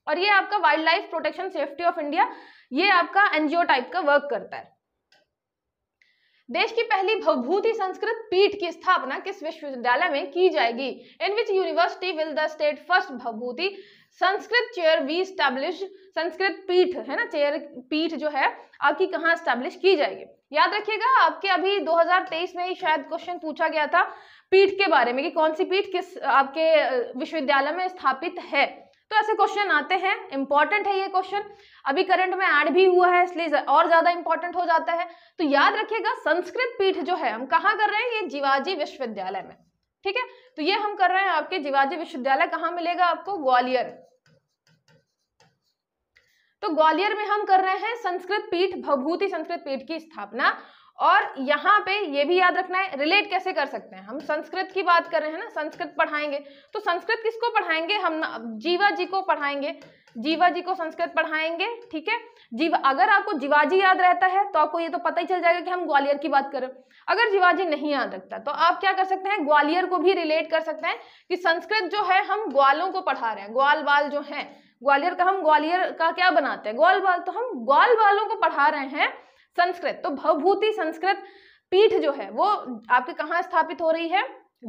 और ये आपका wildlife protection safety of India ये आपका एनजीओ टाइप का वर्क करता है देश की पहली भवभूति संस्कृत पीठ की स्थापना किस विश्वविद्यालय में की जाएगी in which university will the state first Bhavabhuti Sanskrit chair we establish Sanskrit पीठ है ना चेयर पीठ जो है आपकी कहाँ स्टैब्लिश की जाएगी याद रखिएगा आपके अभी 2023 में ही शायद क्वेश्चन पूछा गया था पीठ के बारे में कि कौन सी पीठ किस आपके विश्वविद्यालय में स्थापित है तो ऐसे क्वेश्चन आते हैं इंपॉर्टेंट है ये क्वेश्चन अभी करंट में ऐड भी हुआ है इसलिए और ज्यादा इंपॉर्टेंट हो जाता है तो याद रखिएगा संस्कृत पीठ जो है हम कहाँ कर रहे हैं ये जीवाजी विश्वविद्यालय में ठीक है तो ये हम कर रहे हैं आपके जीवाजी विश्वविद्यालय कहाँ मिलेगा आपको ग्वालियर तो ग्वालियर में हम कर रहे हैं संस्कृत पीठ भभूति संस्कृत पीठ की स्थापना और यहाँ पे ये भी याद रखना है रिलेट कैसे कर सकते हैं हम संस्कृत की बात कर रहे हैं ना संस्कृत पढ़ाएंगे तो संस्कृत किसको पढ़ाएंगे हम जीवा जी को पढ़ाएंगे जीवा जी को संस्कृत पढ़ाएंगे ठीक है जीव अगर आपको जीवाजी याद रहता है तो आपको ये तो पता ही चल जाएगा कि हम ग्वालियर की बात करें अगर जीवाजी नहीं याद रखता तो आप क्या कर सकते हैं ग्वालियर को भी रिलेट कर सकते हैं कि संस्कृत जो है हम ग्वालों को पढ़ा रहे हैं ग्वाल बाल जो हैं ग्वालियर का हम ग्वालियर का क्या बनाते हैं ग्वाल बाल तो हम ग्वाल बालों को पढ़ा रहे हैं संस्कृत तो भवभूति संस्कृत पीठ जो है वो आपके कहाँ स्थापित हो रही है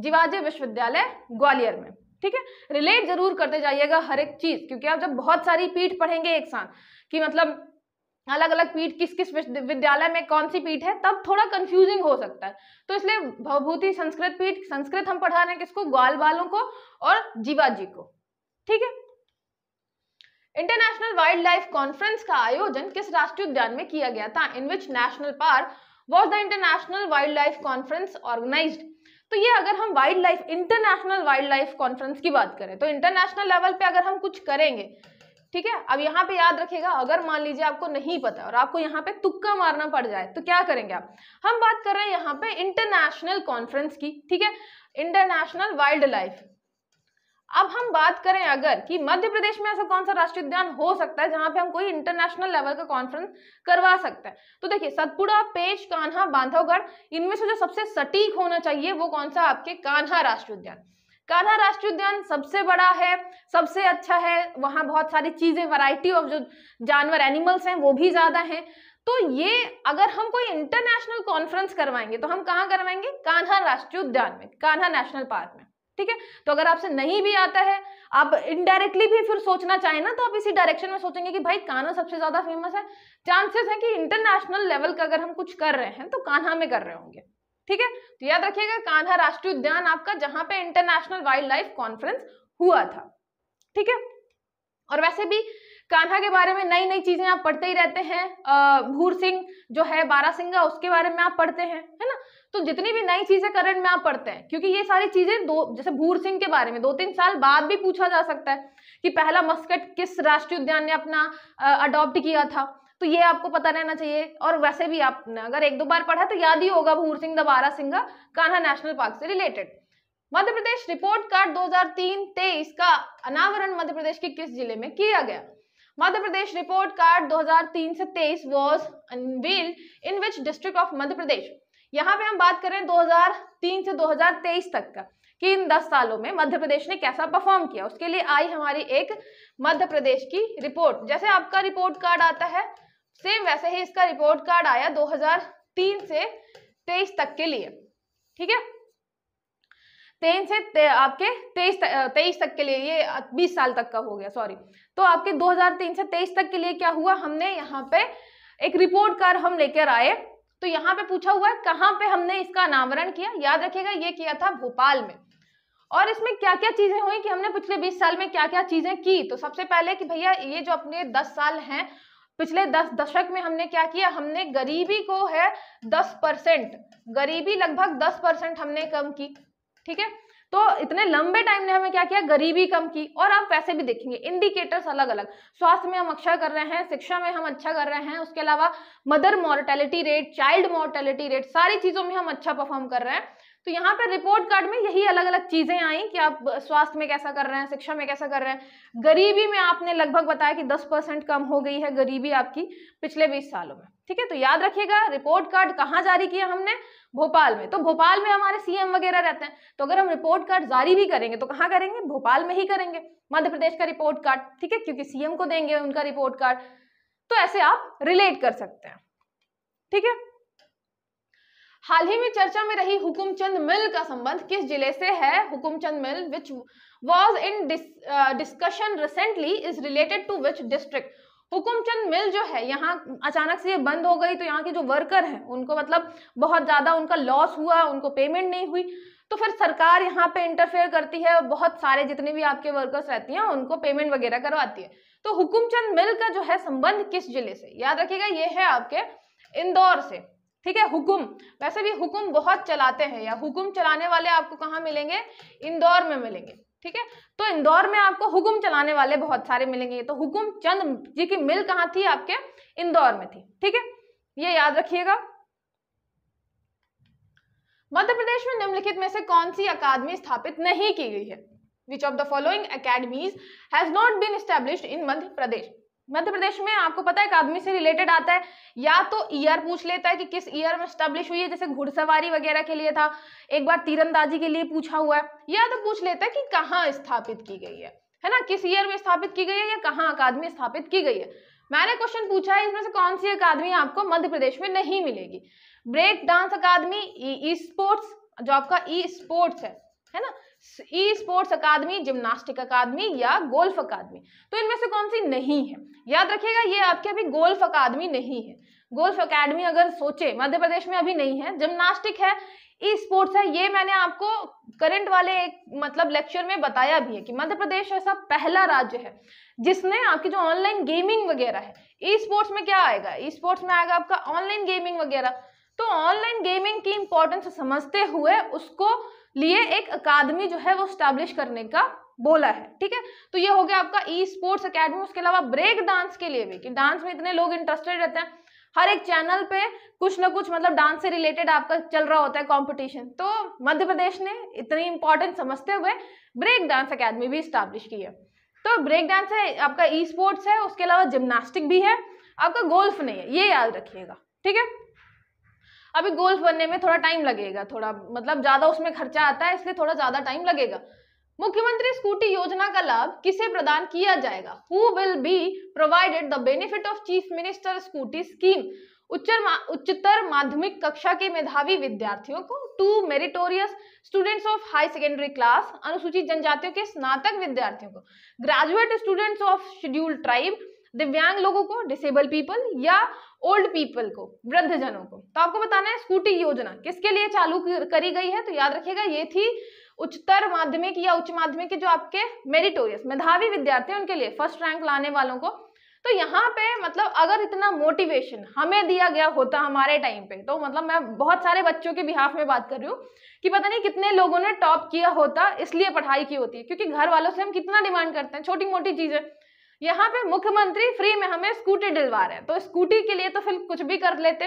जीवाजी विश्वविद्यालय ग्वालियर में ठीक है रिलेट जरूर करते जाइएगा हर एक चीज क्योंकि आप जब बहुत सारी पीठ पढ़ेंगे एक साथ कि मतलब अलग अलग पीठ किस किस विद्यालय में कौन सी पीठ है तब थोड़ा कंफ्यूजिंग हो सकता है तो इसलिए भवभूति संस्कृत पीठ संस्कृत हम पढ़ा रहे हैं किसको ग्वाल वालों को और जीवाजी को ठीक है इंटरनेशनल वाइल्ड लाइफ कॉन्फ्रेंस का आयोजन किस राष्ट्रीय उद्यान में किया गया था in which national park was the international wildlife conference organize तो ये अगर हम wildlife international wildlife conference की बात करें तो इंटरनेशनल लेवल पे अगर हम कुछ करेंगे ठीक है अब यहाँ पे याद रखिएगा अगर मान लीजिए आपको नहीं पता और आपको यहाँ पे तुक्का मारना पड़ जाए तो क्या करेंगे आप हम बात कर रहे हैं यहाँ पे इंटरनेशनल कॉन्फ्रेंस की ठीक है इंटरनेशनल वाइल्ड लाइफ अब हम बात करें अगर कि मध्य प्रदेश में ऐसा कौन सा राष्ट्रीय उद्यान हो सकता है जहां पे हम कोई इंटरनेशनल लेवल का कॉन्फ्रेंस करवा सकते हैं तो देखिए सतपुड़ा पेश कान्हा बांधवगढ़ इनमें से जो सबसे सटीक होना चाहिए वो कौन सा आपके कान्हा राष्ट्रीय उद्यान कान्हा राष्ट्रीय उद्यान सबसे बड़ा है सबसे अच्छा है वहाँ बहुत सारी चीज़ें वराइटी ऑफ जो जानवर एनिमल्स हैं वो भी ज़्यादा हैं तो ये अगर हम कोई इंटरनेशनल कॉन्फ्रेंस करवाएंगे तो हम कहाँ करवाएंगे कान्हा राष्ट्रीय उद्यान में कान्हा नेशनल पार्क में ठीक है तो अगर आपसे नहीं भी आता है आप इनडायरेक्टली भी फिर सोचना चाहें ना तो आप इसी डायरेक्शन में सोचेंगे कि भाई कान्हा सबसे ज्यादा फेमस है चांसेस है कि इंटरनेशनल लेवल का अगर हम कुछ कर रहे हैं तो कान्हा में कर रहे होंगे ठीक है तो याद रखिएगा कान्हा राष्ट्रीय उद्यान आपका जहां पे इंटरनेशनल वाइल्ड लाइफ कॉन्फ्रेंस हुआ था ठीक है और वैसे भी कान्हा के बारे में नई नई चीजें आप पढ़ते ही रहते हैं भूर सिंह जो है बारा सिंह उसके बारे में आप पढ़ते हैं है ना तो जितनी भी नई चीजें करंट में आप पढ़ते हैं क्योंकि ये सारी चीजें दो जैसे भूर सिंह के बारे में दो तीन साल बाद भी पूछा जा सकता है कि पहला मस्कट किस राष्ट्रीय उद्यान ने अपना अडॉप्ट किया था तो ये आपको पता रहना चाहिए और वैसे भी आपने अगर एक दो बार पढ़ा तो याद ही होगा भूर सिंह दबारा सिंह कान्हा नेशनल पार्क से related Madhya Pradesh report card 2003 हजार का अनावरण मध्य प्रदेश के किस जिले में किया गया मध्य प्रदेश रिपोर्ट कार्ड 2003 से 23 was unveil in which district of Madhya Pradesh यहाँ पे हम बात करें 2003 से 2023 तक का कि इन 10 सालों में मध्य प्रदेश ने कैसा परफॉर्म किया उसके लिए आई हमारी एक मध्य प्रदेश की रिपोर्ट जैसे आपका रिपोर्ट कार्ड आता है सेम वैसे ही इसका रिपोर्ट कार्ड आया दो से तेईस तक के लिए ठीक है तेईस से ते, आपके तेईस तेईस तक के लिए ये बीस साल तक का हो गया सॉरी तो आपके 2003 से तेईस तक के लिए क्या हुआ हमने यहाँ पे एक रिपोर्ट कर हम लेकर आए तो यहाँ पे पूछा हुआ है कहाँ पे हमने इसका अनावरण किया याद रखिएगा ये किया था भोपाल में और इसमें क्या क्या चीजें हुई कि हमने पिछले 20 साल में क्या क्या चीजें की तो सबसे पहले कि भैया ये जो अपने 10 साल हैं पिछले 10 दशक में हमने क्या किया हमने गरीबी को है 10 परसेंट गरीबी लगभग 10 परसेंट हमने कम की ठीक है तो इतने लंबे टाइम ने हमें क्या किया गरीबी कम की और आप वैसे भी देखेंगे इंडिकेटर्स अलग अलग स्वास्थ्य में हम अच्छा कर रहे हैं शिक्षा में हम अच्छा कर रहे हैं उसके अलावा mother mortality rate child mortality rate सारी चीजों में हम अच्छा परफॉर्म कर रहे हैं तो यहाँ पर रिपोर्ट कार्ड में यही अलग अलग चीजें आई कि आप स्वास्थ्य में कैसा कर रहे हैं शिक्षा में कैसा कर रहे हैं गरीबी में आपने लगभग बताया कि 10 परसेंट कम हो गई है गरीबी आपकी पिछले 20 सालों में ठीक है तो याद रखिएगा रिपोर्ट कार्ड कहाँ जारी किया हमने भोपाल में तो भोपाल में हमारे सीएम वगैरह रहते हैं तो अगर हम रिपोर्ट कार्ड जारी भी करेंगे तो कहाँ करेंगे भोपाल में ही करेंगे मध्य प्रदेश का रिपोर्ट कार्ड ठीक है क्योंकि सीएम को देंगे उनका रिपोर्ट कार्ड तो ऐसे आप रिलेट कर सकते हैं ठीक है हाल ही में चर्चा में रही हुकुमचंद मिल का संबंध किस जिले से है Hukumchand mill which was in discussion recently is related to which district Hukumchand mill जो है यहाँ अचानक से ये बंद हो गई तो यहाँ के जो वर्कर हैं उनको मतलब बहुत ज़्यादा उनका लॉस हुआ उनको पेमेंट नहीं हुई तो फिर सरकार यहाँ पे इंटरफेयर करती है और बहुत सारे जितने भी आपके वर्कर्स रहती हैं उनको पेमेंट वगैरह करवाती है तो हुकुमचंद मिल का जो है संबंध किस जिले से याद रखिएगा ये है आपके इंदौर से ठीक है हुकुम वैसे भी हुकुम बहुत चलाते हैं या हुकुम चलाने वाले आपको कहाँ मिलेंगे इंदौर में मिलेंगे ठीक है तो इंदौर में आपको हुकुम चलाने वाले बहुत सारे मिलेंगे तो हुकुम चंद जी की मिल कहाँ थी आपके इंदौर में थी ठीक है ये याद रखिएगा मध्य प्रदेश में निम्नलिखित में से कौन सी अकादमी स्थापित नहीं की गई है which of the following academies has not been established in Madhya Pradesh Madhya Pradesh में आपको पता है आदमी से रिलेटेड आता है या तो ईयर e पूछ लेता है कि किस ईयर e में स्टैब्लिश हुई है जैसे घुड़सवारी वगैरह के लिए था एक बार तीरंदाजी के लिए पूछा हुआ है या तो पूछ लेता है कि कहाँ स्थापित की गई है है ना किस ईयर e में स्थापित की गई है या कहाँ अकादमी स्थापित की गई है मैंने क्वेश्चन पूछा है इसमें से कौन सी अकादमी आपको मध्य प्रदेश में नहीं मिलेगी break dance academy esports जो आपका ई स्पोर्ट्स है है ना ई स्पोर्ट्स अकादमी जिम्नास्टिक अकादमी या गोल्फ अकादमी तो इनमें से कौन सी नहीं है याद रखिएगा ये आपके अभी गोल्फ अकादमी नहीं है गोल्फ अकादमी अगर सोचे मध्य प्रदेश में अभी नहीं है जिम्नास्टिक है ई स्पोर्ट्स है ये मैंने आपको करंट वाले एक मतलब लेक्चर में बताया भी है कि मध्य प्रदेश ऐसा पहला राज्य है जिसने आपकी जो ऑनलाइन गेमिंग वगैरह है ई स्पोर्ट्स में क्या आएगा ई स्पोर्ट्स में आएगा आपका ऑनलाइन गेमिंग वगैरह तो ऑनलाइन गेमिंग की इंपॉर्टेंस समझते हुए उसको लिए एक अकादमी जो है वो स्टैब्लिश करने का बोला है ठीक है तो ये हो गया आपका ई स्पोर्ट्स अकेडमी उसके अलावा ब्रेक डांस के लिए भी कि डांस में इतने लोग इंटरेस्टेड रहते हैं हर एक चैनल पे कुछ ना कुछ मतलब डांस से रिलेटेड आपका चल रहा होता है कंपटीशन तो मध्य प्रदेश ने इतनी इंपॉर्टेंट समझते हुए ब्रेक डांस अकेडमी भी स्टैब्लिश की है तो ब्रेक डांस है आपका ई स्पोर्ट्स है उसके अलावा जिम्नास्टिक भी है आपका गोल्फ नहीं है ये याद रखिएगा ठीक है अभी गोल्फ बनने में थोड़ा टाइम लगेगा थोड़ा मतलब ज्यादा उसमें खर्चा आता है इसलिए थोड़ा ज्यादा टाइम लगेगा मुख्यमंत्री स्कूटी योजना का लाभ किसे प्रदान किया जाएगा who will be provided the benefit of chief minister scooty scheme उच्चर उच्चतर माध्यमिक कक्षा के मेधावी विद्यार्थियों को to meritorious students of high secondary class अनुसूचित जनजातियों के स्नातक विद्यार्थियों को graduate students of schedule tribe दिव्यांग लोगों को डिसेबल पीपल या ओल्ड पीपल को वृद्धजनों को तो आपको बताना है स्कूटी योजना किसके लिए चालू करी गई है तो याद रखिएगा ये थी उच्चतर माध्यमिक या उच्च माध्यमिक के जो आपके मेरिटोरियस मेधावी विद्यार्थी उनके लिए फर्स्ट रैंक लाने वालों को तो यहाँ पे मतलब अगर इतना मोटिवेशन हमें दिया गया होता हमारे टाइम पे तो मतलब मैं बहुत सारे बच्चों के बिहाफ में बात कर रही हूँ कि पता नहीं कितने लोगों ने टॉप किया होता इसलिए पढ़ाई की होती है क्योंकि घर वालों से हम कितना डिमांड करते हैं छोटी मोटी चीज़ें यहाँ पे मुख्यमंत्री फ्री में हमें स्कूटी दिलवा रहे हैं तो स्कूटी के लिए तो फिर कुछ भी कर लेते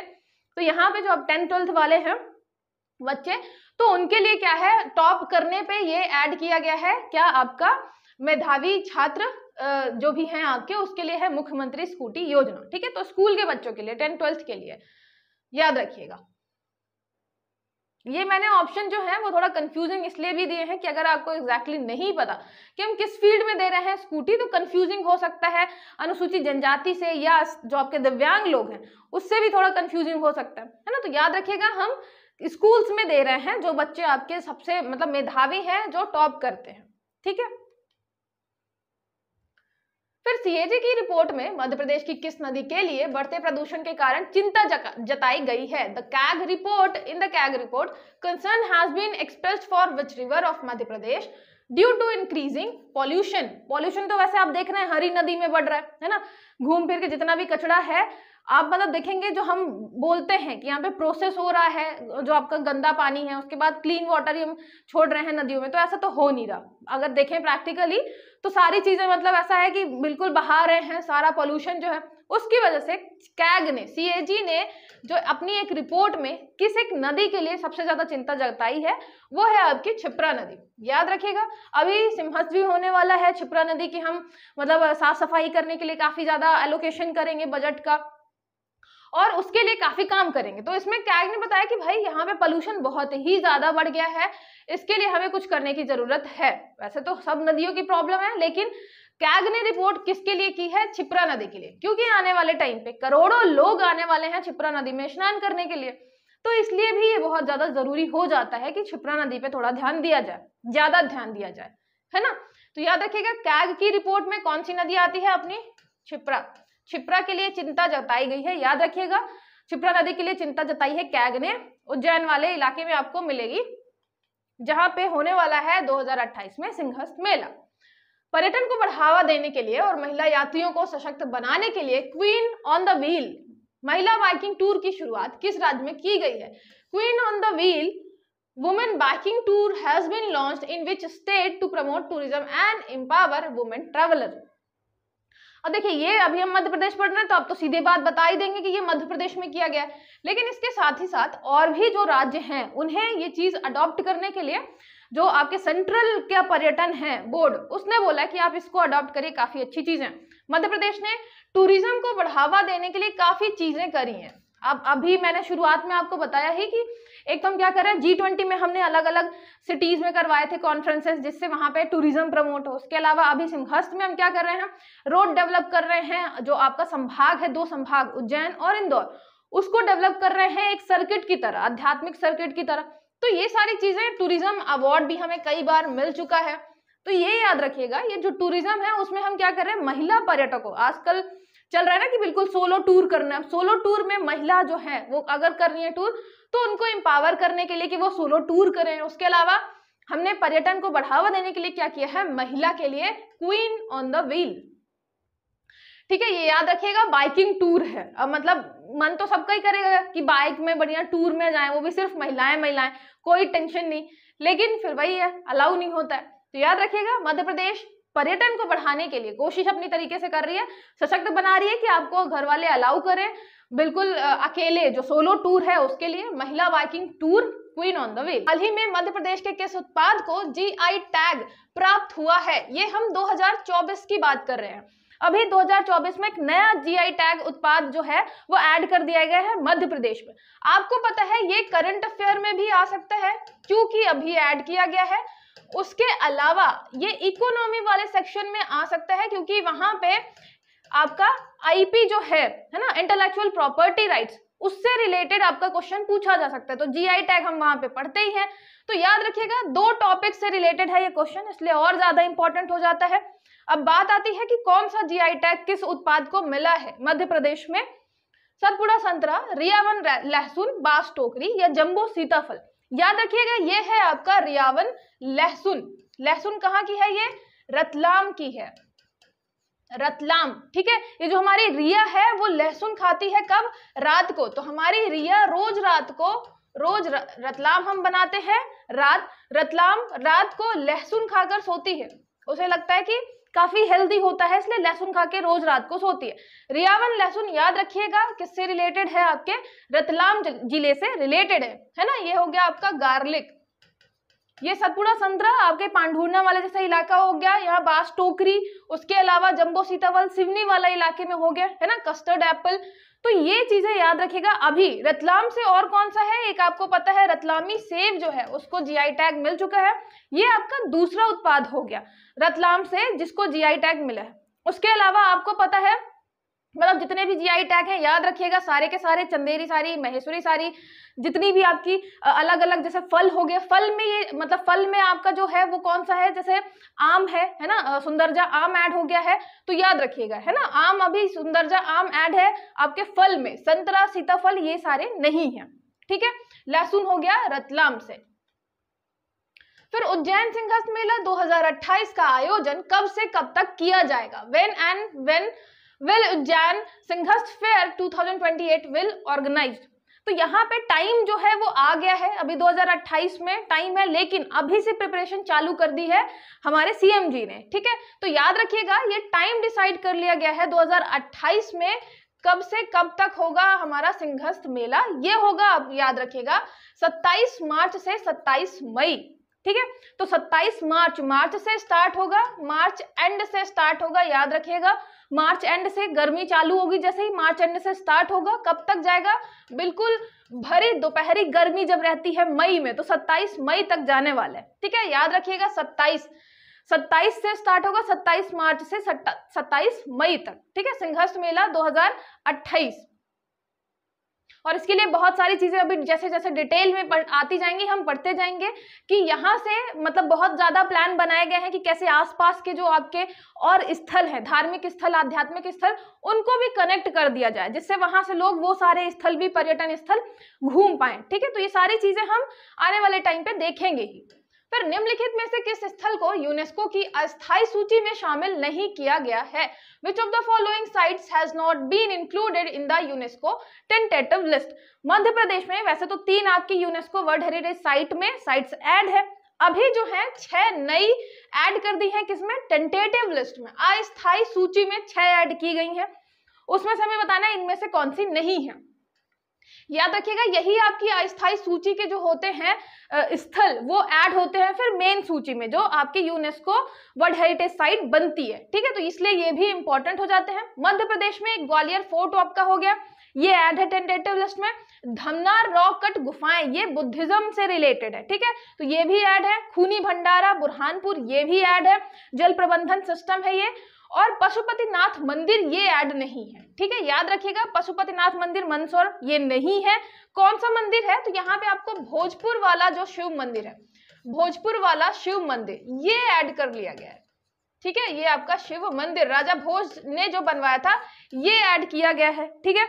तो यहाँ पे जो अब टेंथ ट्वेल्थ वाले हैं बच्चे तो उनके लिए क्या है टॉप करने पे ये ऐड किया गया है क्या आपका मेधावी छात्र जो भी हैं आपके उसके लिए है मुख्यमंत्री स्कूटी योजना ठीक है तो स्कूल के बच्चों के लिए टेंथ ट्वेल्थ के लिए याद रखिएगा ये मैंने ऑप्शन जो है वो थोड़ा कंफ्यूजिंग इसलिए भी दिए हैं कि अगर आपको एग्जैक्टली exactly नहीं पता कि हम किस फील्ड में दे रहे हैं स्कूटी तो कंफ्यूजिंग हो सकता है अनुसूचित जनजाति से या जो आपके दिव्यांग लोग हैं उससे भी थोड़ा कंफ्यूजिंग हो सकता है है ना तो याद रखिएगा हम स्कूल्स में दे रहे हैं जो बच्चे आपके सबसे मतलब मेधावी हैं जो टॉप करते हैं ठीक है फिर सीएजी की रिपोर्ट में मध्य प्रदेश की किस नदी के लिए बढ़ते प्रदूषण के कारण चिंता जताई गई है the CAG report in the CAG report concern has been expressed for which river of Madhya Pradesh due to increasing pollution pollution तो वैसे आप देख रहे हैं हरी नदी में बढ़ रहा है है ना घूम फिर के जितना भी कचड़ा है आप मतलब देखेंगे जो हम बोलते हैं कि यहाँ पे प्रोसेस हो रहा है जो आपका गंदा पानी है उसके बाद क्लीन वाटर ही हम छोड़ रहे हैं नदियों में तो ऐसा तो हो नहीं रहा अगर देखें प्रैक्टिकली तो सारी चीज़ें मतलब ऐसा है कि बिल्कुल बहा रहे हैं सारा पोल्यूशन जो है उसकी वजह से कैग ने सी ने जो अपनी एक रिपोर्ट में किस एक नदी के लिए सबसे ज़्यादा चिंता जताई है वो है आपकी छिप्रा नदी याद रखिएगा अभी सिमहस भी होने वाला है छिप्रा नदी की हम मतलब साफ सफाई करने के लिए काफ़ी ज़्यादा एलोकेशन करेंगे बजट का और उसके लिए काफ़ी काम करेंगे तो इसमें कैग ने बताया कि भाई यहाँ पे पोल्यूशन बहुत ही ज़्यादा बढ़ गया है इसके लिए हमें कुछ करने की ज़रूरत है वैसे तो सब नदियों की प्रॉब्लम है लेकिन कैग ने रिपोर्ट किसके लिए की है छिप्रा नदी के लिए क्योंकि आने वाले टाइम पे करोड़ों लोग आने वाले हैं छिप्रा नदी में स्नान करने के लिए तो इसलिए भी ये बहुत ज़्यादा ज़रूरी हो जाता है कि छिप्रा नदी पे थोड़ा ध्यान दिया जाए ज़्यादा ध्यान दिया जाए है ना तो याद रखिएगा कैग की रिपोर्ट में कौन सी नदी आती है अपनी छिप्रा छिप्रा के लिए चिंता जताई गई है याद रखिएगा छिप्रा नदी के लिए चिंता जताई है कैग ने उज्जैन वाले इलाके में आपको मिलेगी जहां पे होने वाला है 2028 में सिंहस्थ मेला पर्यटन को बढ़ावा देने के लिए और महिला यात्रियों को सशक्त बनाने के लिए क्वीन ऑन द व्हील महिला बाइकिंग टूर की शुरुआत किस राज्य में की गई है queen on the wheel women biking tour has been launched in which state to promote tourism and empower women traveller और देखिए ये अभी हम मध्य प्रदेश पढ़ रहे हैं तो आप तो सीधे बात बता ही देंगे कि ये मध्य प्रदेश में किया गया है लेकिन इसके साथ ही साथ और भी जो राज्य हैं उन्हें ये चीज़ अडॉप्ट करने के लिए जो आपके सेंट्रल का पर्यटन है बोर्ड उसने बोला कि आप इसको अडॉप्ट करिए काफ़ी अच्छी चीज़ें मध्य प्रदेश ने टूरिज्म को बढ़ावा देने के लिए काफ़ी चीज़ें करी हैं अब अभी मैंने शुरुआत में आपको बताया ही कि एक तो हम क्या कर रहे हैं जी ट्वेंटी में हमने अलग अलग सिटीज में करवाए थे कॉन्फ्रेंसेस जिससे वहां पे टूरिज्म प्रमोट हो उसके अलावा अभी सिंहस्थ में हम क्या कर रहे हैं रोड डेवलप कर रहे हैं जो आपका संभाग है दो संभाग उज्जैन और इंदौर उसको डेवलप कर रहे हैं एक सर्किट की तरह आध्यात्मिक सर्किट की तरह तो ये सारी चीजें टूरिज्म अवार्ड भी हमें कई बार मिल चुका है तो ये याद रखिएगा ये जो टूरिज्म है उसमें हम क्या कर रहे हैं महिला पर्यटकों आजकल चल रहा है ना कि बिल्कुल सोलो टूर करना है सोलो टूर में महिला जो है वो अगर कर रही है टूर तो उनको एम्पावर करने के लिए कि वो सोलो टूर करें उसके अलावा हमने पर्यटन को बढ़ावा देने के लिए क्या किया है महिला के लिए क्वीन ऑन द व्हील ठीक है ये याद रखिएगा बाइकिंग टूर है अब मतलब मन तो सबका ही करेगा कि बाइक में बढ़िया टूर में जाए वो भी सिर्फ महिलाएं महिलाएं कोई टेंशन नहीं लेकिन फिर वही है अलाउ नहीं होता है तो याद रखिएगा मध्य प्रदेश पर्यटन को बढ़ाने के लिए कोशिश अपनी तरीके से कर रही है सशक्त बना रही है कि आपको घर वाले अलाउ करें बिल्कुल अकेले जो सोलो टूर है उसके लिए महिला biking tour queen on the way हाल ही में मध्य प्रदेश के किस उत्पाद को जीआई टैग प्राप्त हुआ है ये हम 2024 की बात कर रहे हैं अभी 2024 में एक नया जीआई टैग उत्पाद जो है वो ऐड कर दिया गया है मध्य प्रदेश में आपको पता है ये करंट अफेयर में भी आ सकता है क्योंकि अभी ऐड किया गया है उसके अलावा ये इकोनॉमी वाले सेक्शन में आ सकता है क्योंकि वहां पे आपका आईपी जो है है ना इंटेलेक्चुअल प्रॉपर्टी राइट्स उससे रिलेटेड आपका क्वेश्चन पूछा जा सकता है तो जीआई टैग हम वहां पे पढ़ते ही हैं तो याद रखिएगा दो टॉपिक से रिलेटेड है ये क्वेश्चन इसलिए और ज्यादा इंपॉर्टेंट हो जाता है अब बात आती है कि कौन सा जी टैग किस उत्पाद को मिला है मध्य प्रदेश में सतपुड़ा संतरा रियावन लहसुन बास टोकरी या जम्बो सीताफल याद रखिएगा ये है आपका रियावन लहसुन लहसुन कहाँ की है ये रतलाम की है रतलाम ठीक है ये जो हमारी रिया है वो लहसुन खाती है कब रात को तो हमारी रिया रोज रात को रोज र, रतलाम हम बनाते हैं रात रतलाम रात को लहसुन खाकर सोती है उसे लगता है कि काफी हेल्दी होता है इसलिए लहसुन खा के रोज रात को सोती है रियावन लहसुन याद रखिएगा किससे रिलेटेड है आपके रतलाम जिले से रिलेटेड है है ना ये हो गया आपका गार्लिक ये सतपुड़ा संतरा आपके पांडुरना वाला जैसा इलाका हो गया यहाँ बास टोकरी उसके अलावा जम्बो सीतावल सिवनी वाला इलाके में हो गया है ना कस्टर्ड एप्पल तो ये चीजें याद रखिएगा अभी रतलाम से और कौन सा है एक आपको पता है रतलामी सेब जो है उसको जीआई टैग मिल चुका है ये आपका दूसरा उत्पाद हो गया रतलाम से जिसको जीआई टैग मिला है उसके अलावा आपको पता है मतलब जितने भी जीआई टैग हैं याद रखिएगा सारे के सारे चंदेरी सारी महेश्वरी सारी जितनी भी आपकी अलग अलग जैसे फल हो गए फल में ये मतलब फल में आपका जो है वो कौन सा है जैसे आम है है ना सुंदरजा आम ऐड हो गया है तो याद रखिएगा है ना आम अभी सुंदरजा आम ऐड है आपके फल में संतरा सीताफल ये सारे नहीं है ठीक है लहसुन हो गया रतलाम से फिर उज्जैन सिंहस्थ मेला 2028 का आयोजन कब से कब तक किया जाएगा when and when will Ujjain Simhastha fair 2028 will organized तो यहाँ पे टाइम जो है वो आ गया है अभी 2028 में टाइम है लेकिन अभी से प्रिपरेशन चालू कर दी है हमारे सीएम जी ने ठीक है तो याद रखिएगा ये टाइम डिसाइड कर लिया गया है 2028 में कब से कब तक होगा हमारा सिंहस्थ मेला ये होगा आप याद रखिएगा 27 मार्च से 27 मई ठीक है तो 27 मार्च मार्च से स्टार्ट होगा मार्च एंड से स्टार्ट होगा याद रखिएगा मार्च एंड से गर्मी चालू होगी जैसे ही मार्च एंड से स्टार्ट होगा कब तक जाएगा बिल्कुल भरी दोपहरी गर्मी जब रहती है मई में तो 27 मई तक जाने वाला है ठीक है याद रखिएगा 27 सत्ताईस से स्टार्ट होगा सत्ताईस मार्च से सत्ताईस मई तक ठीक है सिंहस्थ मेला 2028 और इसके लिए बहुत सारी चीज़ें अभी जैसे जैसे डिटेल में पढ़, आती जाएंगी हम पढ़ते जाएंगे कि यहाँ से मतलब बहुत ज़्यादा प्लान बनाए गए हैं कि कैसे आसपास के जो आपके और स्थल हैं धार्मिक स्थल आध्यात्मिक स्थल उनको भी कनेक्ट कर दिया जाए जिससे वहाँ से लोग वो सारे स्थल भी पर्यटन स्थल घूम पाएँ ठीक है तो ये सारी चीज़ें हम आने वाले टाइम पर देखेंगे ही फिर निम्नलिखित में से किस स्थल को यूनेस्को की अस्थायी सूची में शामिल नहीं किया गया है which of the following sites has not been included in the UNESCO tentative list Madhya Pradesh में वैसे तो तीन आपकी यूनेस्को वर्ल्ड हेरिटेज साइट में साइट्स एड है अभी जो है छह नई ऐड कर दी है किसमें टेंटेटिव लिस्ट में अस्थायी सूची में छह ऐड की गई है उसमें से हमें बताना है इनमें से कौन सी नहीं है याद रखिएगा यही आपकी अस्थाई सूची के जो होते हैं स्थल वो ऐड होते हैं फिर मेन सूची में जो आपके यूनेस्को वर्ल्ड हेरिटेज साइट बनती है ठीक है तो इसलिए ये भी इंपॉर्टेंट हो जाते हैं मध्य प्रदेश में ग्वालियर फोर्ट आपका हो गया ये ऐड है टेंटेटिव लिस्ट में धमनार रॉक कट गुफाएं ये बुद्धिज्म से रिलेटेड है ठीक है तो ये भी ऐड है खूनी भंडारा बुरहानपुर ये भी ऐड है जल प्रबंधन सिस्टम है ये और पशुपतिनाथ मंदिर ये ऐड नहीं है ठीक है याद रखिएगा पशुपतिनाथ मंदिर मंदसौर ये नहीं है कौन सा मंदिर है तो यहाँ पे आपको भोजपुर वाला जो शिव मंदिर है भोजपुर वाला शिव मंदिर ये ऐड कर लिया गया है ठीक है ये आपका शिव मंदिर राजा भोज ने जो बनवाया था ये ऐड किया गया है ठीक है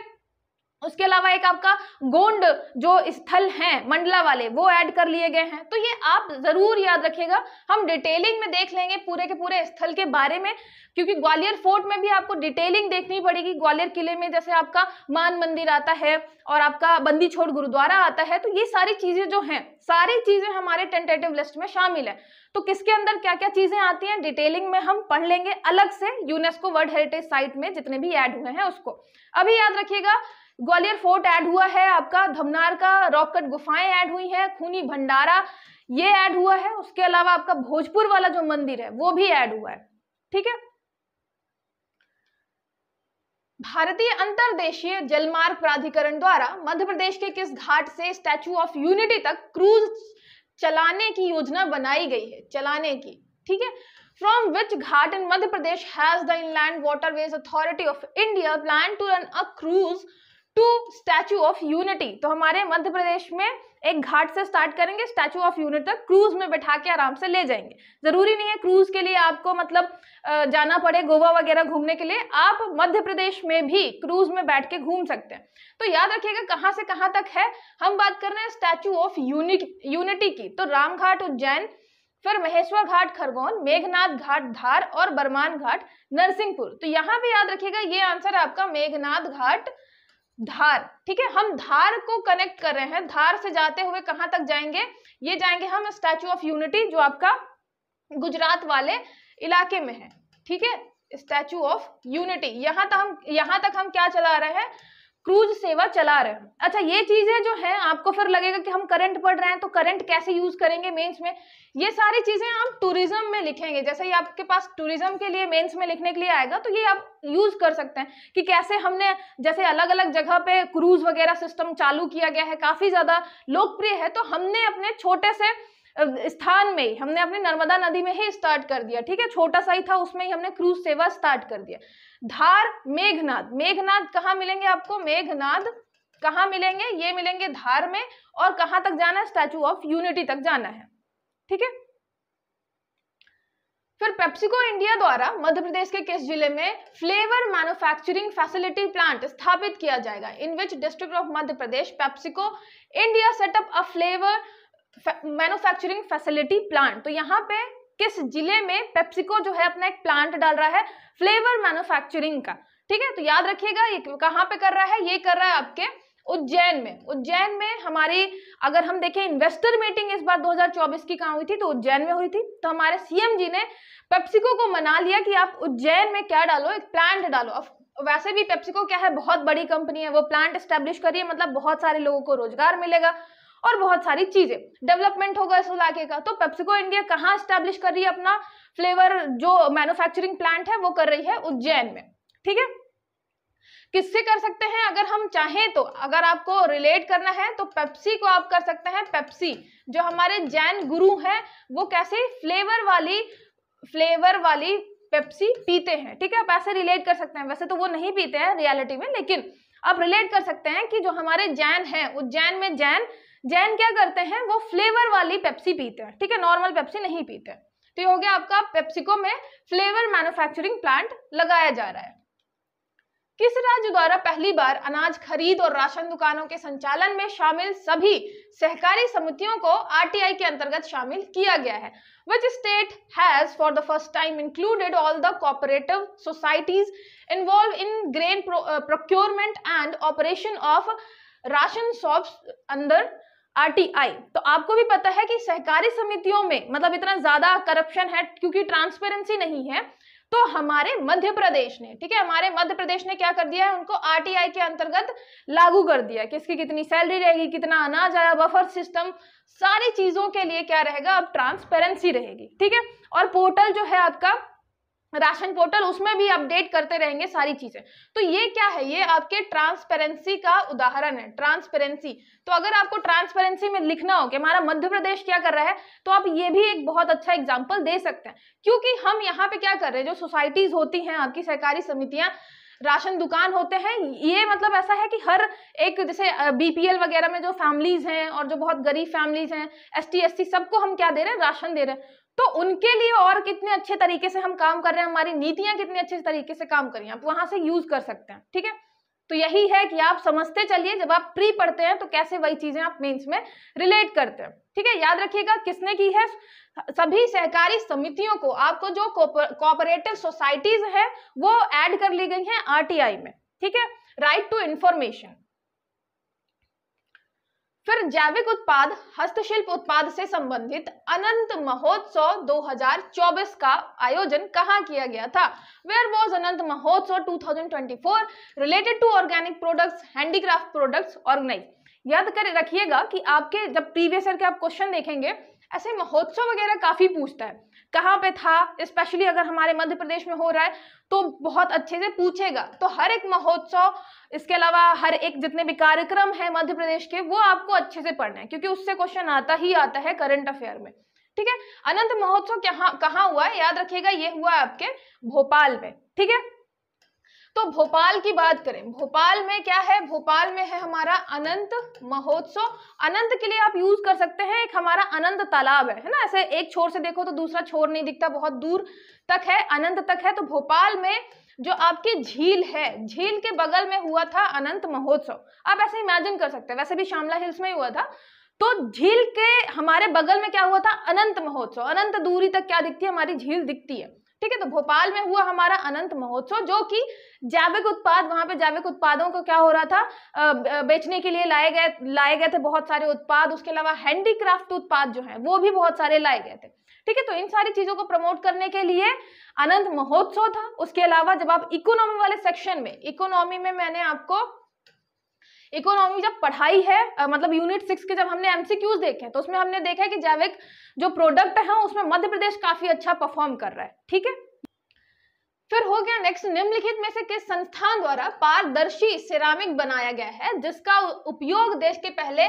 उसके अलावा एक आपका गोंड जो स्थल है मंडला वाले वो ऐड कर लिए गए हैं तो ये आप जरूर याद रखिएगा हम डिटेलिंग में देख लेंगे पूरे के पूरे स्थल के बारे में क्योंकि ग्वालियर फोर्ट में भी आपको डिटेलिंग देखनी पड़ेगी ग्वालियर किले में जैसे आपका मान मंदिर आता है और आपका बंदी छोड़ गुरुद्वारा आता है तो ये सारी चीजें जो हैं सारी चीजें हमारे टेंटेटिव लिस्ट में शामिल है तो किसके अंदर क्या क्या चीजें आती हैं डिटेलिंग में हम पढ़ लेंगे अलग से यूनेस्को वर्ल्ड हेरिटेज साइट में जितने भी ऐड हुए हैं उसको अभी याद रखिएगा ग्वालियर फोर्ट ऐड हुआ है आपका धमनार का रॉकट गुफाएं ऐड हुई हैं खूनी भंडारा ये ऐड हुआ है उसके अलावा आपका भोजपुर वाला जो मंदिर है वो भी ऐड हुआ है ठीक है भारतीय अंतरदेशीय जलमार्ग प्राधिकरण द्वारा मध्य प्रदेश के किस घाट से स्टैचू ऑफ यूनिटी तक क्रूज चलाने की योजना बनाई गई है चलाने की ठीक है from which ghat in Madhya Pradesh has the Inland Waterways Authority of India plan to run a cruise to Statue of Unity तो हमारे मध्य प्रदेश में एक घाट से स्टार्ट करेंगे स्टैचू ऑफ यूनिटी तक क्रूज में बैठा के आराम से ले जाएंगे जरूरी नहीं है क्रूज के लिए आपको मतलब जाना पड़े गोवा वगैरह घूमने के लिए आप मध्य प्रदेश में भी क्रूज में बैठ के घूम सकते हैं तो याद रखिएगा कहाँ से कहाँ तक है हम बात कर रहे हैं स्टैचू ऑफ यूनिटी की तो रामघाट उज्जैन फिर महेश्वर घाट खरगोन मेघनाथ घाट धार और बरमान घाट नरसिंहपुर तो यहाँ भी याद रखिएगा ये आंसर आपका मेघनाथ घाट धार ठीक है हम धार को कनेक्ट कर रहे हैं धार से जाते हुए कहां तक जाएंगे ये जाएंगे हम स्टैचू ऑफ यूनिटी जो आपका गुजरात वाले इलाके में है ठीक है स्टैचू ऑफ यूनिटी यहां तक हम यहां तक हम क्या चला रहे हैं क्रूज सेवा चला रहे हैं अच्छा ये चीजें जो है आपको फिर लगेगा कि हम करंट पढ़ रहे हैं तो करंट कैसे यूज करेंगे मेंस में ये सारी चीजें आप टूरिज्म में लिखेंगे जैसे ये आपके पास टूरिज्म के लिए मेंस में लिखने के लिए आएगा तो ये आप यूज कर सकते हैं कि कैसे हमने जैसे अलग अलग जगह पे क्रूज वगैरह सिस्टम चालू किया गया है काफी ज्यादा लोकप्रिय है तो हमने अपने छोटे से स्थान में ही हमने अपने नर्मदा नदी में ही स्टार्ट कर दिया ठीक है छोटा सा ही था उसमें ही हमने क्रूज सेवा स्टार्ट कर दिया धार मेघनाद मेघनाद कहाँ मिलेंगे आपको मेघनाद कहाँ मिलेंगे ये मिलेंगे धार में और कहाँ तक जाना है स्टैचू ऑफ यूनिटी तक जाना है ठीक है फिर पेप्सिको इंडिया द्वारा मध्य प्रदेश के किस जिले में फ्लेवर मैन्युफैक्चरिंग फैसिलिटी प्लांट स्थापित किया जाएगा in which district of Madhya Pradesh PepsiCo India set up a flavour manufacturing facility plant तो यहाँ पे किस जिले में पेप्सिको जो है अपना एक प्लांट डाल रहा है फ्लेवर मैन्युफैक्चरिंग का ठीक है तो याद रखिएगा ये कहाँ पे कर रहा है ये कर रहा है आपके उज्जैन में उज्जैन में हमारी अगर हम देखें इन्वेस्टर मीटिंग इस बार 2024 की कहाँ हुई थी तो उज्जैन में हुई थी तो हमारे सीएम जी ने पेप्सिको को मना लिया कि आप उज्जैन में क्या डालो एक प्लांट डालो अब वैसे भी पेप्सिको क्या है बहुत बड़ी कंपनी है वो प्लांट स्टेब्लिश करिए मतलब बहुत सारे लोगों को रोजगार मिलेगा और बहुत सारी चीजें डेवलपमेंट होगा इस इलाके का तो पेप्सिको इंडिया कहाँ स्टैब्लिश कर रही है अपना फ्लेवर जो मैन्युफैक्चरिंग प्लांट है वो कर रही है उज्जैन में ठीक है किससे कर सकते हैं अगर हम चाहें तो अगर आपको रिलेट करना है तो पेप्सी को आप कर सकते हैं पेप्सी जो हमारे जैन गुरु हैं वो कैसे फ्लेवर वाली फ्लेवर वाली पेप्सी पीते हैं ठीक है आप ऐसे रिलेट कर सकते हैं वैसे तो वो नहीं पीते हैं रियलिटी में लेकिन आप रिलेट कर सकते हैं कि जो हमारे जैन हैं उज्जैन में जैन जैन क्या करते हैं वो फ्लेवर वाली पेप्सी पीते हैं ठीक है नॉर्मल पेप्सी नहीं पीते तो ये हो गया आपका पेप्सिको में फ्लेवर मैन्युफैक्चरिंग प्लांट लगाया जा रहा है किस राज्य द्वारा पहली बार अनाज खरीद और राशन दुकानों के संचालन में शामिल सभी सहकारी समितियों को आरटीआई के अंतर्गत शामिल किया गया है which state has for the first time included all the cooperative societies involve in grain procurement and operation of ration shops अंदर आरटीआई तो आपको भी पता है कि सहकारी समितियों में मतलब इतना ज्यादा करप्शन है क्योंकि ट्रांसपेरेंसी नहीं है तो हमारे मध्य प्रदेश ने ठीक है हमारे मध्य प्रदेश ने क्या कर दिया है उनको आरटीआई के अंतर्गत लागू कर दिया कि इसकी कितनी सैलरी रहेगी कितना अनाज आया बफर सिस्टम सारी चीजों के लिए क्या रहेगा अब ट्रांसपेरेंसी रहेगी ठीक है और पोर्टल जो है आपका राशन पोर्टल उसमें भी अपडेट करते रहेंगे सारी चीजें तो ये क्या है ये आपके ट्रांसपेरेंसी का उदाहरण है ट्रांसपेरेंसी तो अगर आपको ट्रांसपेरेंसी में लिखना हो कि हमारा मध्य प्रदेश क्या कर रहा है तो आप ये भी एक बहुत अच्छा एग्जाम्पल दे सकते हैं क्योंकि हम यहाँ पे क्या कर रहे हैं जो सोसाइटीज होती हैं आपकी सहकारी समितियां राशन दुकान होते हैं ये मतलब ऐसा है कि हर एक जैसे बीपीएल वगैरह में जो फैमिलीज हैं और जो बहुत गरीब फैमिलीज हैं एस टी सबको हम क्या दे रहे हैं राशन दे रहे हैं तो उनके लिए और कितने अच्छे तरीके से हम काम कर रहे हैं हमारी नीतियां कितने अच्छे तरीके से काम करें आप वहां से यूज कर सकते हैं ठीक है तो यही है कि आप समझते चलिए जब आप प्री पढ़ते हैं तो कैसे वही चीजें आप मेंस में रिलेट करते हैं ठीक है याद रखिएगा किसने की है सभी सहकारी समितियों को आपको जो कोऑपरेटिव सोसाइटीज है वो ऐड कर ली गई है आरटीआई में ठीक है राइट टू इंफॉर्मेशन फिर जैविक उत्पाद हस्तशिल्प उत्पाद से संबंधित अनंत महोत्सव 2024 का आयोजन कहाँ किया गया था where was Anant Mahotsav 2024 related to organic products handicraft products organize याद कर रखिएगा कि आपके जब प्रीवियस ईयर के आप क्वेश्चन देखेंगे ऐसे महोत्सव वगैरह काफी पूछता है कहाँ पे था स्पेशली अगर हमारे मध्य प्रदेश में हो रहा है तो बहुत अच्छे से पूछेगा तो हर एक महोत्सव इसके अलावा हर एक जितने भी कार्यक्रम है मध्य प्रदेश के वो आपको अच्छे से पढ़ना है क्योंकि उससे क्वेश्चन आता ही आता है करंट अफेयर में ठीक है अनंत महोत्सव कहाँ कहाँ हुआ है याद रखिएगा ये हुआ आपके भोपाल में ठीक है तो भोपाल की बात करें भोपाल में क्या है भोपाल में है हमारा अनंत महोत्सव अनंत के लिए आप यूज कर सकते हैं एक हमारा अनंत तालाब है है ना ऐसे एक छोर से देखो तो दूसरा छोर नहीं दिखता बहुत दूर तक है अनंत तक है तो भोपाल में जो आपकी झील है झील के बगल में हुआ था अनंत महोत्सव आप ऐसे इमेजिन कर सकते हैं वैसे भी शामला हिल्स में ही हुआ था तो झील के हमारे बगल में क्या हुआ था अनंत महोत्सव अनंत दूरी तक क्या दिखती है हमारी झील दिखती है ठीक है तो भोपाल में हुआ हमारा अनंत महोत्सव जो कि जैविक उत्पाद वहां पे जैविक उत्पादों को क्या हो रहा था बेचने के लिए लाए गए लाए गए थे बहुत सारे उत्पाद उसके अलावा हैंडीक्राफ्ट उत्पाद जो है वो भी बहुत सारे लाए गए थे ठीक है तो इन सारी चीजों को प्रमोट करने के लिए अनंत महोत्सव था उसके अलावा जब आप इकोनॉमी वाले सेक्शन में इकोनॉमी में मैंने आपको इकोनॉमी जब पढ़ाई है आ, मतलब यूनिट सिक्स के जब हमने एमसीक्यूज देखे तो उसमें हमने देखा है कि जैविक जो प्रोडक्ट है उसमें मध्य प्रदेश काफी अच्छा परफॉर्म कर रहा है ठीक है फिर हो गया नेक्स्ट निम्नलिखित में से किस संस्थान द्वारा पारदर्शी सिरामिक बनाया गया है जिसका उपयोग देश के पहले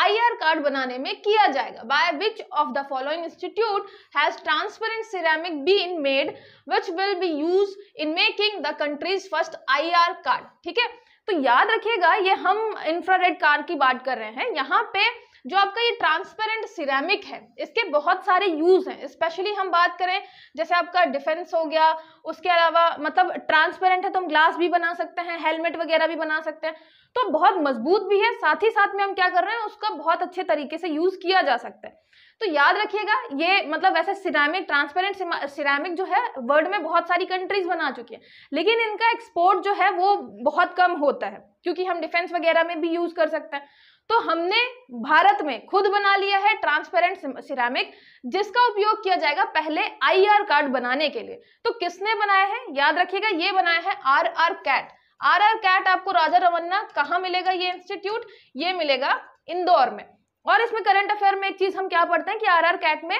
आईआर कार्ड बनाने में किया जाएगा by which of the following institute has transparent ceramic been made which will be use in making the country's first IR card ठीक है तो याद रखिएगा ये हम इंफ्रारेड कार की बात कर रहे हैं यहाँ पे जो आपका ये ट्रांसपेरेंट सिरेमिक है इसके बहुत सारे यूज हैं स्पेशली हम बात करें जैसे आपका डिफेंस हो गया उसके अलावा मतलब ट्रांसपेरेंट है तो हम ग्लास भी बना सकते हैं हेलमेट वगैरह भी बना सकते हैं तो बहुत मजबूत भी है साथ ही साथ में हम क्या कर रहे हैं उसका बहुत अच्छे तरीके से यूज किया जा सकता है तो याद रखिएगा ये मतलब वैसे सिरामिक ट्रांसपेरेंट सिरामिक जो है वर्ल्ड में बहुत सारी कंट्रीज बना चुकी हैं लेकिन इनका एक्सपोर्ट जो है वो बहुत कम होता है क्योंकि हम डिफेंस वगैरह में भी यूज कर सकते हैं तो हमने भारत में खुद बना लिया है ट्रांसपेरेंट सिरामिक जिसका उपयोग किया जाएगा पहले आईआर कार्ड बनाने के लिए तो किसने बनाया है याद रखिएगा ये बनाया है R R CAT R R CAT आपको राजा रमन्ना कहाँ मिलेगा ये इंस्टीट्यूट ये मिलेगा इंदौर में और इसमें करंट अफेयर में एक चीज हम क्या पढ़ते हैं कि आर कैट में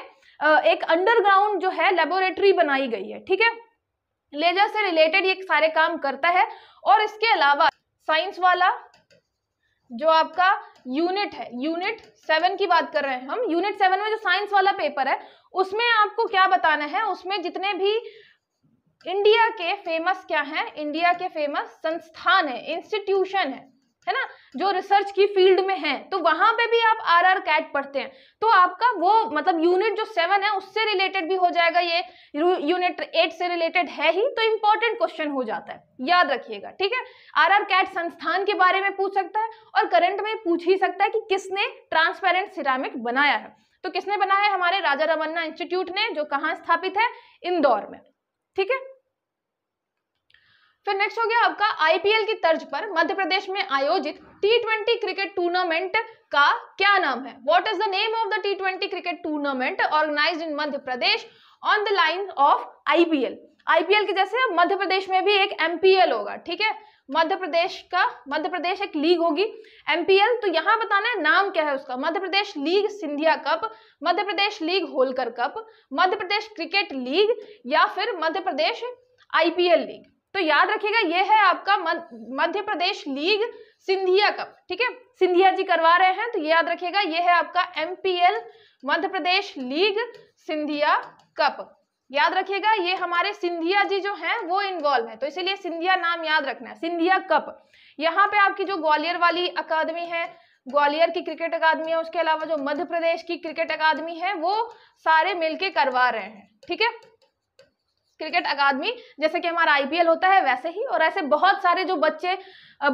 एक अंडरग्राउंड जो है लेबोरेटरी बनाई गई है ठीक है लेजर से रिलेटेड ये सारे काम करता है और इसके अलावा साइंस वाला जो आपका यूनिट है यूनिट सेवन की बात कर रहे हैं हम यूनिट सेवन में जो साइंस वाला पेपर है उसमें आपको क्या बताना है उसमें जितने भी इंडिया के फेमस क्या हैं इंडिया के फेमस संस्थान है इंस्टीट्यूशन है है ना जो रिसर्च की फील्ड में है तो वहां पे भी आप आर आर कैट पढ़ते हैं तो आपका वो मतलब यूनिट जो सेवन है उससे रिलेटेड भी हो जाएगा ये यूनिट एट से रिलेटेड है ही तो इंपॉर्टेंट क्वेश्चन हो जाता है याद रखिएगा ठीक है आर आर कैट संस्थान के बारे में पूछ सकता है और करंट में पूछ ही सकता है कि किसने ट्रांसपेरेंट सिरामिक बनाया है तो किसने बनाया है हमारे राजा रमन्ना इंस्टीट्यूट ने जो कहाँ स्थापित है इंदौर में ठीक है फिर नेक्स्ट हो गया आपका आईपीएल की तर्ज पर मध्य प्रदेश में आयोजित टी ट्वेंटी क्रिकेट टूर्नामेंट का क्या नाम है what is the name of the T twenty cricket tournament organize in Madhya Pradesh on the line of IPL IPL के जैसे मध्य प्रदेश में भी एक एमपीएल होगा ठीक है मध्य प्रदेश का मध्य प्रदेश एक लीग होगी एमपीएल तो यहाँ बताना है नाम क्या है उसका Madhya Pradesh league Scindia cup Madhya Pradesh league Holkar cup Madhya Pradesh cricket league या फिर मध्य प्रदेश आईपीएल लीग तो याद रखिएगा ये है आपका मध्य प्रदेश लीग सिंधिया कप ठीक है सिंधिया जी करवा रहे हैं तो ये याद रखिएगा ये है आपका L Madhya Pradesh league Scindia cup याद रखिएगा ये हमारे सिंधिया जी जो हैं वो इन्वॉल्व है तो इसीलिए सिंधिया नाम याद रखना है सिंधिया कप यहाँ पे आपकी जो ग्वालियर वाली अकादमी है ग्वालियर की क्रिकेट अकादमी है उसके अलावा जो मध्य प्रदेश की क्रिकेट अकादमी है वो सारे मिलके करवा रहे हैं ठीक है क्रिकेट अकादमी जैसे कि हमारा आईपीएल होता है वैसे ही और ऐसे बहुत सारे जो बच्चे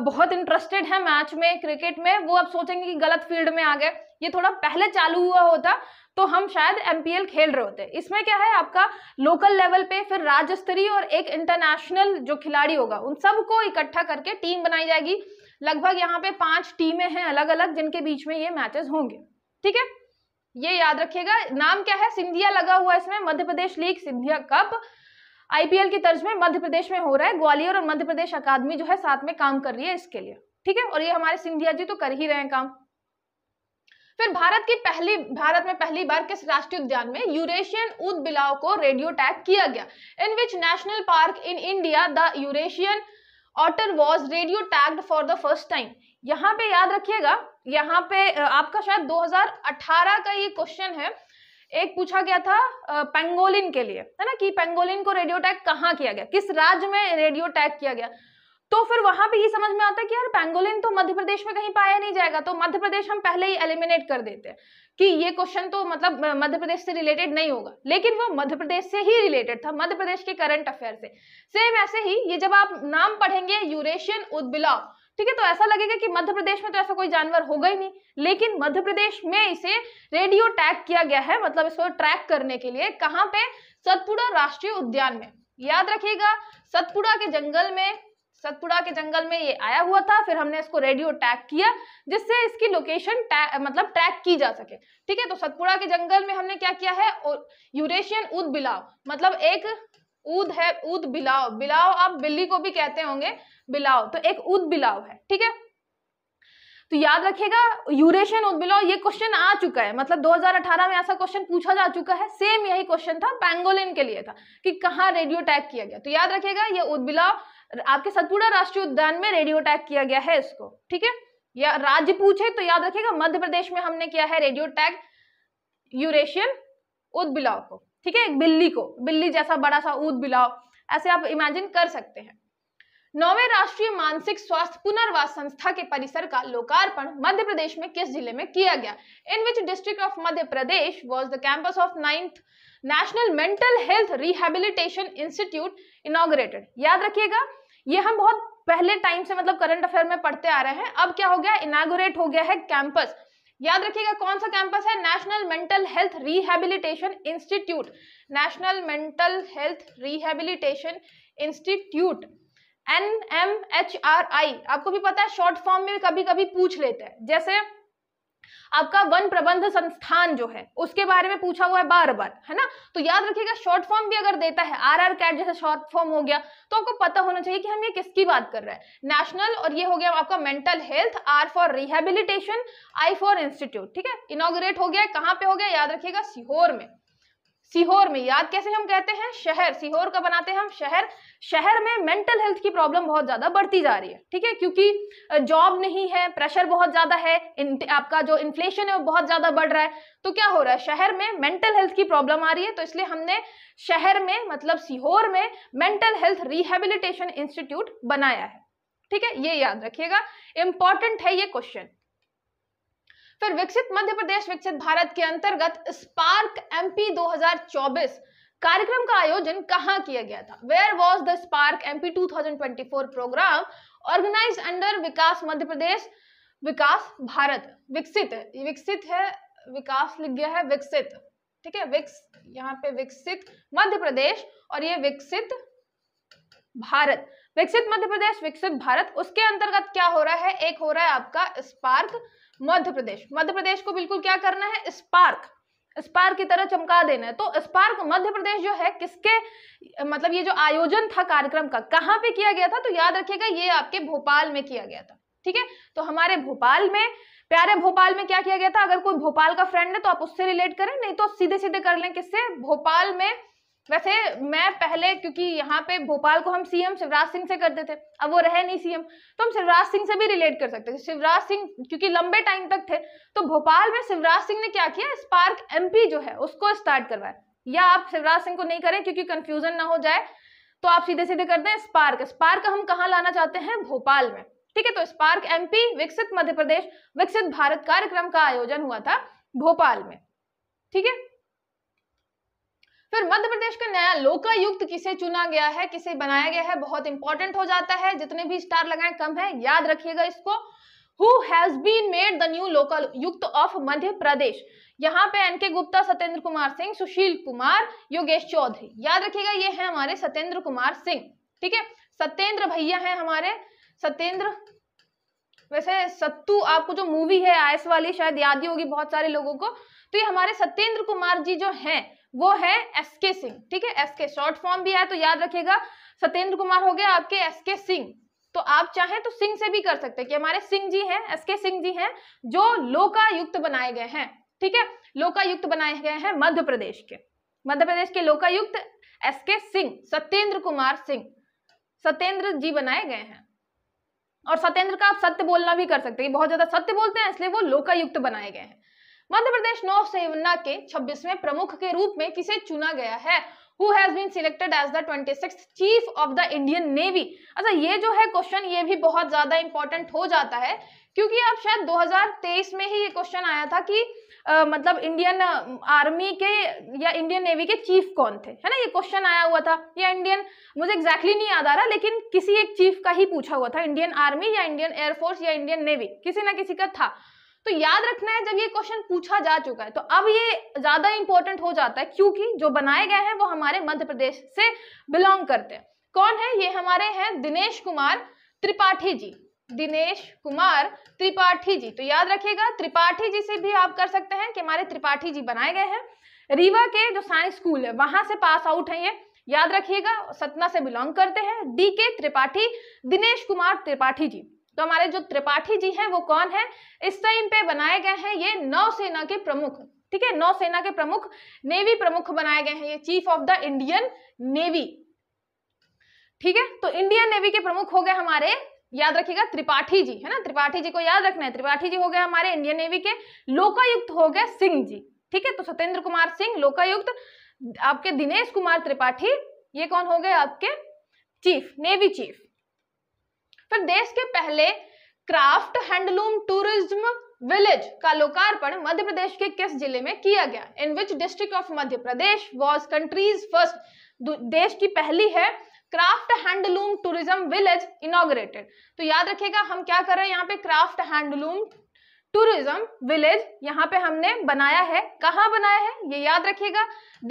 बहुत इंटरेस्टेड हैं मैच में क्रिकेट में वो अब सोचेंगे कि गलत फील्ड में आ गए ये थोड़ा पहले चालू हुआ होता तो हम शायद एम खेल रहे होते इसमें क्या है आपका लोकल लेवल पे फिर राज्य स्तरीय और एक इंटरनेशनल जो खिलाड़ी होगा उन सबको इकट्ठा करके टीम बनाई जाएगी लगभग यहाँ पे पांच टीमें हैं अलग अलग जिनके बीच में ये मैचेस होंगे ठीक है ये याद रखिएगा नाम क्या है सिंधिया लगा हुआ इसमें Madhya Pradesh league Scindia cup IPL की तर्ज में मध्य प्रदेश में हो रहा है ग्वालियर और मध्य प्रदेश अकादमी जो है साथ में काम कर रही है इसके लिए ठीक है और ये हमारे सिंधिया जी तो कर ही रहे हैं काम फिर भारत की पहली भारत में पहली बार किस राष्ट्रीय उद्यान में यूरेशियन ऊद बिलाव को रेडियो टैग किया गया in which national park in India the Eurasian otter was radio tagged for the first time यहाँ पे याद रखिएगा यहाँ पे आपका शायद 2018 का ये क्वेश्चन है एक पूछा गया था पेंगोलिन के लिए है ना कि पेंगोलिन को रेडियो टैग कहाँ किया गया किस राज्य में रेडियो टैग किया गया तो फिर वहां पे ये समझ में आता है कि यार पेंगोलिन तो मध्य प्रदेश में कहीं पाया नहीं जाएगा तो मध्य प्रदेश हम पहले ही एलिमिनेट कर देते हैं कि ये क्वेश्चन तो मतलब मध्य प्रदेश से रिलेटेड नहीं होगा लेकिन वो मध्य प्रदेश से ही रिलेटेड था मध्य प्रदेश के करंट अफेयर से सेम ऐसे ही ये जब आप नाम पढ़ेंगे यूरेशियन उद्बिलाव ठीक है तो ऐसा लगेगा कि मध्य प्रदेश में तो ऐसा कोई जानवर होगा ही नहीं लेकिन मध्य प्रदेश में इसे रेडियो टैग किया गया है मतलब इसको ट्रैक करने के लिए कहां पे सतपुड़ा राष्ट्रीय उद्यान में याद रखिएगा सतपुड़ा के जंगल में सतपुड़ा के जंगल में ये आया हुआ था फिर हमने इसको रेडियो टैग किया जिससे इसकी लोकेशन टैग मतलब ट्रैक की जा सके ठीक है तो सतपुड़ा के जंगल में हमने क्या किया है यूरेशियन उद बिलाव मतलब एक ऊद है ऊद बिलाव बिलाव आप बिल्ली को भी कहते होंगे बिलाव तो एक ऊद बिलाव है ठीक है तो याद रखिएगा यूरेशियन उदबिलो ये क्वेश्चन आ चुका है मतलब 2018 में ऐसा क्वेश्चन पूछा जा चुका है सेम यही क्वेश्चन था पैंगोलिन के लिए था कि कहाँ रेडियो टैग किया गया तो याद रखिएगा ये उदबिला आपके सतपुड़ा राष्ट्रीय उद्यान में रेडियो टैग किया गया है इसको ठीक है या राज्य पूछे तो याद रखिएगा मध्य प्रदेश में हमने किया है रेडियो टैग यूरेशियन उदबिलाव को ठीक है बिल्ली को बिल्ली जैसा बड़ा सा ऊद बिलाव ऐसे आप इमेजिन कर सकते हैं नौवे राष्ट्रीय मानसिक स्वास्थ्य पुनर्वास संस्था के परिसर का लोकार्पण मध्य प्रदेश में किस जिले में किया गया in which district of Madhya Pradesh was the campus of ninth national mental health rehabilitation institute inaugurated याद रखिएगा ये हम बहुत पहले टाइम से मतलब करंट अफेयर में पढ़ते आ रहे हैं अब क्या हो गया इनागोरेट हो गया है कैंपस याद रखिएगा कौन सा कैंपस है national mental health rehabilitation institute national mental health rehabilitation institute N M H R I आपको भी पता है शॉर्ट फॉर्म में कभी कभी पूछ लेते हैं जैसे आपका वन प्रबंध संस्थान जो है उसके बारे में पूछा हुआ है बार बार है ना तो याद रखिएगा शॉर्ट फॉर्म भी अगर देता है आर आर कैट जैसा शॉर्ट फॉर्म हो गया तो आपको पता होना चाहिए कि हम ये किसकी बात कर रहे हैं नेशनल और ये हो गया आपका mental health R for rehabilitation I for institute ठीक है इनोग्रेट हो गया कहाँ पे हो गया याद रखिएगा सीहोर में सीहोर में याद कैसे हम कहते हैं शहर सीहोर का बनाते हैं हम शहर शहर में मेंटल हेल्थ की प्रॉब्लम बहुत ज्यादा बढ़ती जा रही है ठीक है क्योंकि जॉब नहीं है प्रेशर बहुत ज्यादा है आपका जो इन्फ्लेशन है वो बहुत ज्यादा बढ़ रहा है तो क्या हो रहा है शहर में मेंटल हेल्थ की प्रॉब्लम आ रही है तो इसलिए हमने शहर में मतलब सीहोर में मेंटल हेल्थ रिहेबिलिटेशन इंस्टीट्यूट बनाया है ठीक है ये याद रखिएगा इंपॉर्टेंट है ये क्वेश्चन फिर विकसित मध्य प्रदेश विकसित भारत के अंतर्गत स्पार्क एमपी 2024 कार्यक्रम का आयोजन कहाँ किया गया था where was the spark MP 2024 program organize under विकास मध्य प्रदेश विकास भारत विकसित विकसित है विकास लिख गया है विकसित ठीक है विक्स यहाँ पे विकसित मध्य प्रदेश और ये विकसित भारत विकसित मध्य प्रदेश विकसित भारत उसके अंतर्गत क्या हो रहा है एक हो रहा है आपका स्पार्क मध्य प्रदेश मध्य प्रदेश को बिल्कुल क्या करना है स्पार्क स्पार्क की तरह चमका देना है तो स्पार्क मध्य प्रदेश जो है किसके मतलब ये जो आयोजन था कार्यक्रम का कहां पे किया गया था तो याद रखिएगा ये आपके भोपाल में किया गया था ठीक है तो हमारे भोपाल में प्यारे भोपाल में क्या किया गया था अगर कोई भोपाल का फ्रेंड है तो आप उससे रिलेट करें नहीं तो सीधे सीधे कर लें किससे भोपाल में वैसे मैं पहले क्योंकि यहाँ पे भोपाल को हम सीएम शिवराज सिंह से करते थे अब वो रहे नहीं सीएम तो हम शिवराज सिंह से भी रिलेट कर सकते थे शिवराज सिंह क्योंकि लंबे टाइम तक थे तो भोपाल में शिवराज सिंह ने क्या किया स्पार्क एमपी जो है उसको स्टार्ट करवाया या आप शिवराज सिंह को नहीं करें क्योंकि कंफ्यूजन ना हो जाए तो आप सीधे सीधे कर दें स्पार्क स्पार्क हम कहाँ लाना चाहते हैं भोपाल में ठीक है तो स्पार्क एमपी विकसित मध्य प्रदेश विकसित भारत कार्यक्रम का आयोजन हुआ था भोपाल में ठीक है फिर मध्य प्रदेश का नया लोकायुक्त किसे चुना गया है किसे बनाया गया है बहुत इंपॉर्टेंट हो जाता है जितने भी स्टार लगाए कम है याद रखिएगा इसको Who has been made the new local युक्त ऑफ मध्य प्रदेश यहाँ पे एन के गुप्ता सत्येंद्र कुमार सिंह सुशील कुमार योगेश चौधरी याद रखिएगा ये है हमारे सत्येंद्र कुमार सिंह ठीक है सत्येंद्र भैया है हमारे सत्येंद्र वैसे सत्तू आपको जो मूवी है आयस वाली शायद याद ही होगी बहुत सारे लोगों को तो ये हमारे सत्येंद्र कुमार जी जो हैं वो है एस के सिंह ठीक है एस के शॉर्ट फॉर्म भी है तो याद रखिएगा सत्येंद्र कुमार हो गया आपके एस के सिंह तो आप चाहें तो सिंह से भी कर सकते हैं कि हमारे सिंह जी हैं एस के सिंह जी हैं जो लोकायुक्त बनाए गए हैं ठीक है लोकायुक्त बनाए गए हैं मध्य प्रदेश के मध्य प्रदेश के लोकायुक्त एस के सिंह सत्येंद्र कुमार सिंह सत्येंद्र जी बनाए गए हैं और सत्येंद्र का आप सत्य बोलना भी कर सकते हैं बहुत ज्यादा सत्य बोलते हैं इसलिए वो लोकायुक्त बनाए गए हैं मध्य प्रदेश सेवना के 26वें प्रमुख के रूप में किसे चुना गया है who has been selected as the 26th chief of the Indian Navy अच्छा ये जो है क्वेश्चन ये भी बहुत ज्यादा इंपॉर्टेंट हो जाता है क्योंकि अब शायद 2023 में ही ये क्वेश्चन आया था कि आ, मतलब इंडियन आर्मी के या इंडियन नेवी के चीफ कौन थे है ना ये क्वेश्चन आया हुआ था या इंडियन मुझे एग्जैक्टली exactly नहीं याद आ रहा लेकिन किसी एक चीफ का ही पूछा हुआ था इंडियन आर्मी या इंडियन एयरफोर्स या इंडियन नेवी किसी ना किसी का था तो याद रखना है जब ये क्वेश्चन पूछा जा चुका है तो अब ये ज्यादा इंपॉर्टेंट हो जाता है क्योंकि जो बनाए गए हैं वो हमारे मध्य प्रदेश से बिलोंग करते हैं कौन है ये हमारे हैं दिनेश कुमार त्रिपाठी जी दिनेश कुमार त्रिपाठी जी तो याद रखिएगा त्रिपाठी जी से भी आप कर सकते हैं कि हमारे त्रिपाठी जी बनाए गए हैं रीवा के जो साइंस स्कूल है वहां से पास आउट है ये याद रखिएगा सतना से बिलोंग करते हैं डी के त्रिपाठी दिनेश कुमार त्रिपाठी जी तो हमारे जो त्रिपाठी जी हैं वो कौन है इस टाइम पे बनाए गए हैं ये नौसेना के प्रमुख ठीक है नौसेना के प्रमुख नेवी प्रमुख बनाए गए हैं ये chief of the Indian navy ठीक है तो इंडियन नेवी के प्रमुख हो गए हमारे याद रखिएगा त्रिपाठी जी है ना त्रिपाठी जी को याद रखना है त्रिपाठी जी हो गए हमारे इंडियन नेवी के लोकायुक्त हो गए सिंह जी ठीक है तो सत्येंद्र कुमार सिंह लोकायुक्त आपके दिनेश कुमार त्रिपाठी ये कौन हो गए आपके चीफ नेवी चीफ फिर देश के पहले क्राफ्ट हैंडलूम टूरिज्म विलेज का लोकार्पण मध्य प्रदेश के किस जिले में किया गया in which district of Madhya Pradesh was country's first देश की पहली है craft handloom tourism village inaugurated तो याद रखिएगा हम क्या कर रहे हैं यहाँ पे क्राफ्ट हैंडलूम टूरिज्म विलेज यहाँ पे हमने बनाया है कहाँ बनाया है ये याद रखिएगा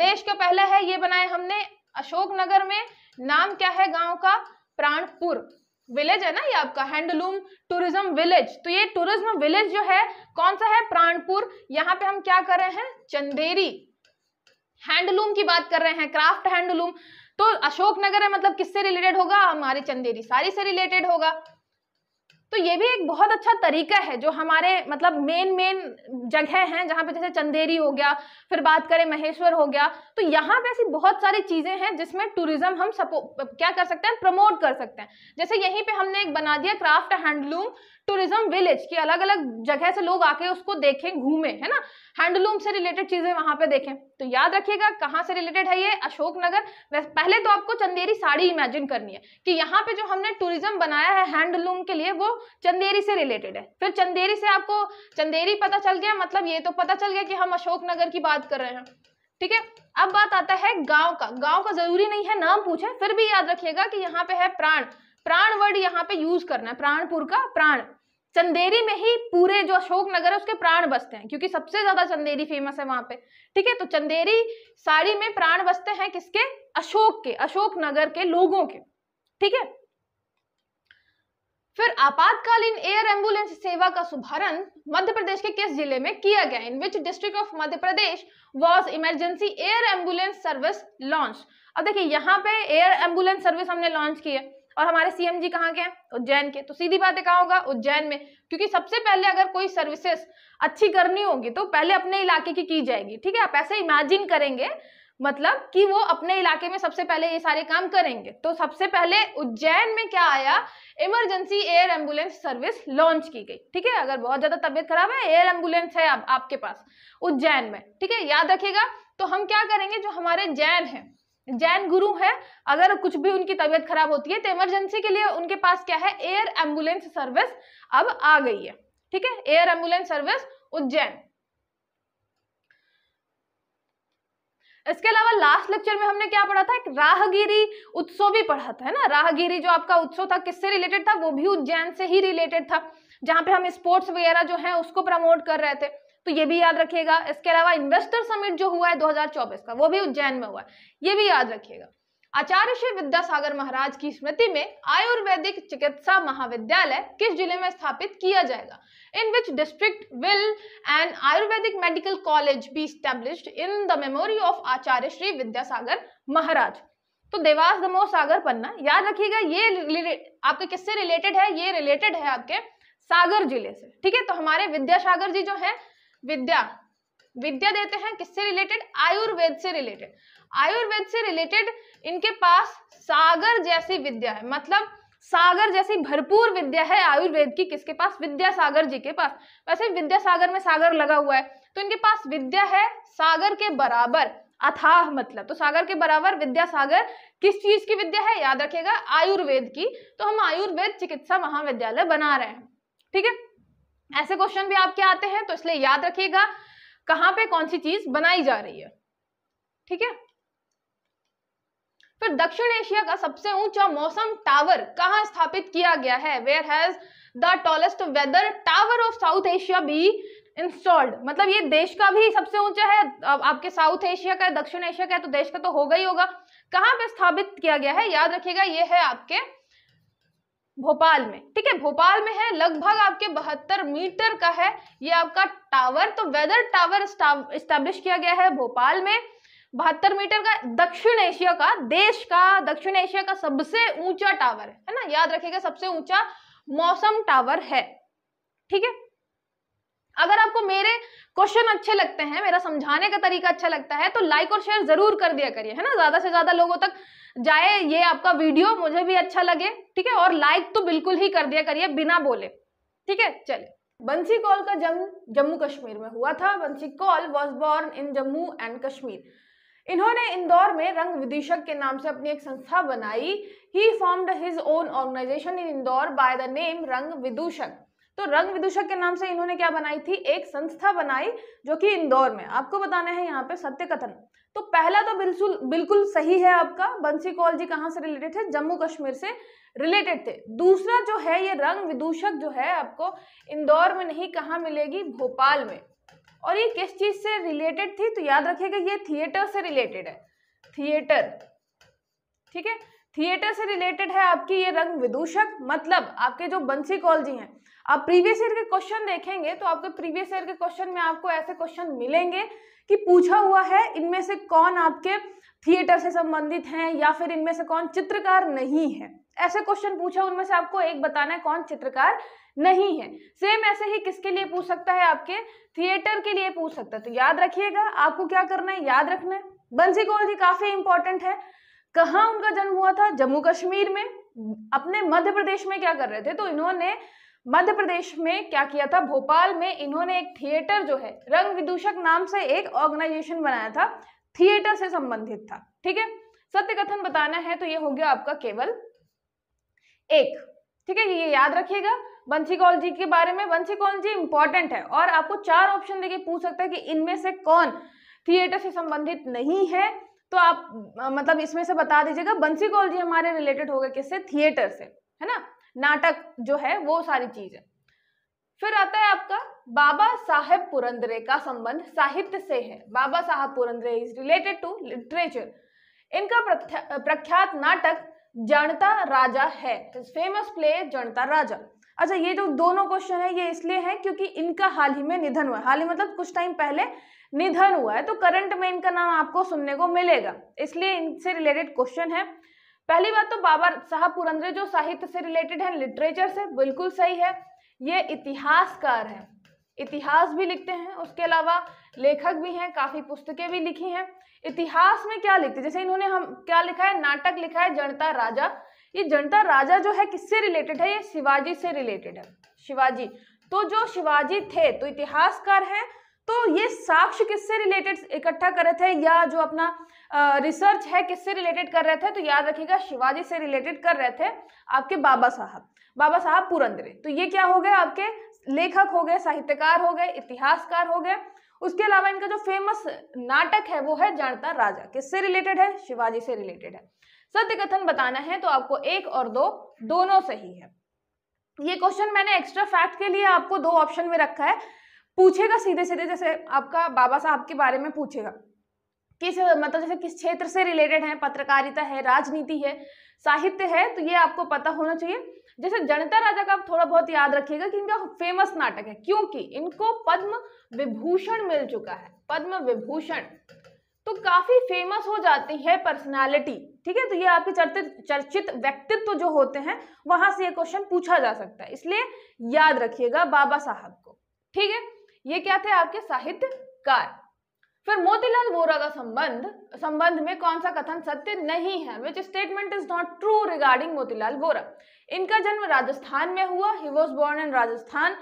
देश का पहला है ये बनाया हमने अशोकनगर में नाम क्या है गांव का प्राणपुर विलेज है ना ये आपका हैंडलूम टूरिज्म विलेज तो ये टूरिज्म विलेज जो है कौन सा है प्राणपुर यहाँ पे हम क्या कर रहे हैं चंदेरी हैंडलूम की बात कर रहे हैं क्राफ्ट हैंडलूम तो अशोकनगर है मतलब किससे रिलेटेड होगा हमारे चंदेरी सारी से रिलेटेड होगा तो ये भी एक बहुत अच्छा तरीका है जो हमारे मतलब मेन मेन जगह हैं जहाँ पे जैसे चंदेरी हो गया फिर बात करें महेश्वर हो गया तो यहाँ पे ऐसी बहुत सारी चीज़ें हैं जिसमें टूरिज्म हम सपो क्या कर सकते हैं प्रमोट कर सकते हैं जैसे यहीं पे हमने एक बना दिया क्राफ्ट हैंडलूम टूरिज्म विलेज की अलग अलग जगह से लोग आके उसको देखें घूमें है ना हैंडलूम से रिलेटेड चीजें वहां पे देखें तो याद रखिएगा कहाँ से रिलेटेड है ये अशोकनगर पहले तो आपको चंदेरी साड़ी इमेजिन करनी है कि यहाँ पे जो हमने टूरिज्म बनाया है हैंडलूम के लिए वो चंदेरी से रिलेटेड है फिर चंदेरी से आपको चंदेरी पता चल गया मतलब ये तो पता चल गया कि हम अशोकनगर की बात कर रहे हैं ठीक है अब बात आता है गांव का गांव का जरूरी नहीं है नाम पूछे फिर भी याद रखिएगा कि यहाँ पे है प्राण प्राण वर्ड यहाँ पे यूज करना है प्राणपुर का प्राण चंदेरी में ही पूरे जो अशोक नगर है उसके प्राण बसते हैं क्योंकि सबसे ज्यादा चंदेरी फेमस है वहां पे ठीक है तो चंदेरी साड़ी में प्राण बसते हैं किसके अशोक के अशोक नगर के लोगों के ठीक है फिर आपातकालीन एयर एम्बुलेंस सेवा का शुभारंभ मध्य प्रदेश के किस जिले में किया गया in which district of Madhya Pradesh was emergency air ambulance service launch अब देखिए यहाँ पे एयर एम्बुलेंस सर्विस हमने लॉन्च की है और हमारे सीएम जी कहाँ के हैं उज्जैन के तो सीधी बात कहा कहाँ होगा उज्जैन में क्योंकि सबसे पहले अगर कोई सर्विसेस अच्छी करनी होगी तो पहले अपने इलाके की की जाएगी ठीक है आप ऐसे इमेजिन करेंगे मतलब कि वो अपने इलाके में सबसे पहले ये सारे काम करेंगे तो सबसे पहले उज्जैन में क्या आया emergency air ambulance service launch की गई ठीक है अगर बहुत ज्यादा तबियत खराब है एयर एम्बुलेंस है आप, आपके पास उज्जैन में ठीक है याद रखिएगा तो हम क्या करेंगे जो हमारे जैन है जैन गुरु है अगर कुछ भी उनकी तबियत खराब होती है तो इमरजेंसी के लिए उनके पास क्या है एयर एम्बुलेंस सर्विस अब आ गई है ठीक है एयर एम्बुलेंस सर्विस उज्जैन इसके अलावा लास्ट लेक्चर में हमने क्या पढ़ा था एक राहगिरी उत्सव भी पढ़ा था है ना राहगिरी जो आपका उत्सव था किससे रिलेटेड था वो भी उज्जैन से ही रिलेटेड था जहां पे हम स्पोर्ट्स वगैरह जो है उसको प्रमोट कर रहे थे तो ये भी याद रखिएगा इसके अलावा इन्वेस्टर समिट जो हुआ है 2024 का वो भी उज्जैन में हुआ है ये भी याद रखिएगा आचार्य श्री विद्यासागर महाराज की स्मृति में आयुर्वेदिक चिकित्सा महाविद्यालय किस जिले में स्थापित किया जाएगा in which district will an ayurvedic medical college be established in the memory of Acharya Shri Vidyasagar Maharaj तो देवास दमोह सागर पन्ना याद रखिएगा ये आपके किससे रिलेटेड है ये रिलेटेड है आपके सागर जिले से ठीक है तो हमारे विद्यासागर जी जो है विद्या विद्या देते हैं किससे रिलेटेड आयुर्वेद से रिलेटेड आयुर्वेद से रिलेटेड इनके पास सागर जैसी विद्या है मतलब सागर जैसी भरपूर विद्या है आयुर्वेद की किसके पास विद्यासागर जी के पास वैसे विद्यासागर में सागर लगा हुआ है तो इनके पास विद्या है सागर के बराबर अथाह मतलब तो सागर के बराबर विद्यासागर किस चीज की विद्या है याद रखिएगा आयुर्वेद की तो हम आयुर्वेद चिकित्सा महाविद्यालय बना रहे हैं ठीक है ऐसे क्वेश्चन भी आपके आते हैं तो इसलिए याद रखिएगा कहां पे कौन सी चीज बनाई जा रही है ठीक है फिर दक्षिण एशिया का सबसे ऊंचा मौसम टावर कहां स्थापित किया गया है where has the tallest weather tower of South Asia be installed मतलब ये देश का भी सबसे ऊंचा है आपके साउथ एशिया का है दक्षिण एशिया का है तो देश का तो होगा ही होगा कहां पे स्थापित किया गया है याद रखिएगा ये है आपके भोपाल में ठीक है भोपाल में है लगभग आपके बहत्तर मीटर का है ये आपका टावर तो वेदर टावर स्टैब्लिश किया गया है भोपाल में बहत्तर मीटर का दक्षिण एशिया का देश का दक्षिण एशिया का सबसे ऊंचा टावर है, ना याद रखिएगा सबसे ऊंचा मौसम टावर है ठीक है अगर आपको मेरे क्वेश्चन अच्छे लगते हैं मेरा समझाने का तरीका अच्छा लगता है तो लाइक और शेयर जरूर कर दिया करिए है ना ज्यादा से ज्यादा लोगों तक जाए ये आपका वीडियो मुझे भी अच्छा लगे ठीक है और लाइक तो बिल्कुल ही कर दिया करिए बिना बोले ठीक है चले बंसी कौल का जन्म जम्मू कश्मीर में हुआ था Bansi Kaul was born in Jammu and Kashmir इन्होंने इंदौर में रंग विदूषक के नाम से अपनी एक संस्था बनाई he formed his own organization in Indore by the name Rang Vidushak तो रंग विदूषक के नाम से इन्होंने क्या बनाई थी एक संस्था बनाई जो कि इंदौर में आपको बताना है यहाँ पे सत्य कथन तो पहला तो बिल्कुल बिल्कुल सही है आपका बंसी कौल जी कहाँ से रिलेटेड थे जम्मू कश्मीर से रिलेटेड थे दूसरा जो है ये रंग विदूषक जो है आपको इंदौर में नहीं कहाँ मिलेगी भोपाल में और ये किस चीज़ से रिलेटेड थी तो याद रखिएगा ये थिएटर से रिलेटेड है थिएटर ठीक है थिएटर से रिलेटेड है आपकी ये रंग विदूषक मतलब आपके जो बंसी कॉल जी हैं आप प्रीवियस ईयर के क्वेश्चन देखेंगे तो आपके प्रीवियस ईयर के क्वेश्चन में आपको ऐसे क्वेश्चन मिलेंगे कि पूछा हुआ है इनमें से कौन आपके थिएटर से संबंधित हैं या फिर इनमें से कौन चित्रकार नहीं है ऐसे क्वेश्चन पूछा उनमें से आपको एक बताना है कौन चित्रकार नहीं है सेम ऐसे ही किसके लिए पूछ सकता है आपके थिएटर के लिए पूछ सकता है तो याद रखिएगा आपको क्या करना है याद रखना है बंसी कौल जी काफी इंपॉर्टेंट है कहाँ उनका जन्म हुआ था जम्मू कश्मीर में अपने मध्य प्रदेश में क्या कर रहे थे तो इन्होंने मध्य प्रदेश में क्या किया था भोपाल में इन्होंने एक थिएटर जो है रंग विदूषक नाम से एक ऑर्गेनाइजेशन बनाया था थिएटर से संबंधित था ठीक है सत्य कथन बताना है तो ये हो गया आपका केवल एक ठीक है ये याद रखिएगा बंसी कौल जी के बारे में बंसी कौल जी इंपॉर्टेंट है और आपको चार ऑप्शन देके पूछ सकता है कि इनमें से कौन थिएटर से संबंधित नहीं है तो आप मतलब इसमें से बता दीजिएगा बंसी कौल जी हमारे रिलेटेड हो गए किससे थिएटर से है ना नाटक जो है वो सारी चीज है फिर आता है आपका बाबा साहेब पुरंदरे का संबंध साहित्य से है Baba Saheb Purandare is related to literature इनका प्रख्यात नाटक जनता राजा है फेमस प्ले जनता राजा अच्छा ये जो दोनों क्वेश्चन है ये इसलिए है क्योंकि इनका हाल ही में निधन हुआ हाल ही मतलब कुछ टाइम पहले निधन हुआ है तो करंट में इनका नाम आपको सुनने को मिलेगा इसलिए इनसे रिलेटेड क्वेश्चन है पहली बात तो बाबा साहब पुरंदरे जो साहित्य से रिलेटेड है लिटरेचर से बिल्कुल सही है ये इतिहासकार हैं इतिहास भी लिखते हैं उसके अलावा लेखक भी हैं काफ़ी पुस्तकें भी लिखी हैं इतिहास में क्या लिखते जैसे इन्होंने हम क्या लिखा है नाटक लिखा है जनता राजा ये जनता राजा जो है किससे रिलेटेड है ये शिवाजी से रिलेटेड है शिवाजी तो जो शिवाजी थे तो इतिहासकार हैं तो ये साक्ष्य किससे रिलेटेड इकट्ठा करे थे या जो अपना रिसर्च है किससे रिलेटेड कर रहे थे तो याद रखिएगा शिवाजी से रिलेटेड कर रहे थे आपके बाबा साहब बाबा साहब पुरंदरे तो ये क्या हो गए आपके लेखक हो गए साहित्यकार हो गए इतिहासकार हो गए उसके अलावा इनका जो फेमस नाटक है वो है जानता राजा किससे रिलेटेड है शिवाजी से रिलेटेड है सत्य कथन बताना है तो आपको एक और दो दोनों सही है ये क्वेश्चन मैंने एक्स्ट्रा फैक्ट के लिए आपको दो ऑप्शन में रखा है पूछेगा सीधे सीधे जैसे आपका बाबा साहब के बारे में पूछेगा किस मतलब जैसे किस क्षेत्र से रिलेटेड है पत्रकारिता है राजनीति है साहित्य है तो ये आपको पता होना चाहिए जैसे जनता राजा का आप थोड़ा बहुत याद रखिएगा कि इनका फेमस नाटक है क्योंकि इनको पद्म विभूषण मिल चुका है पद्म विभूषण तो काफी फेमस हो जाती है पर्सनालिटी ठीक है तो ये आपके चर्चित चर्चित व्यक्तित्व जो होते हैं वहां से ये क्वेश्चन पूछा जा सकता है इसलिए याद रखिएगा बाबा साहब को ठीक है ये क्या थे आपके साहित्यकार फिर मोतीलाल वोरा का संबंध संबंध में कौन सा कथन सत्य नहीं है which statement is not true regarding Motilal Vora इनका जन्म राजस्थान में हुआ he was born in Rajasthan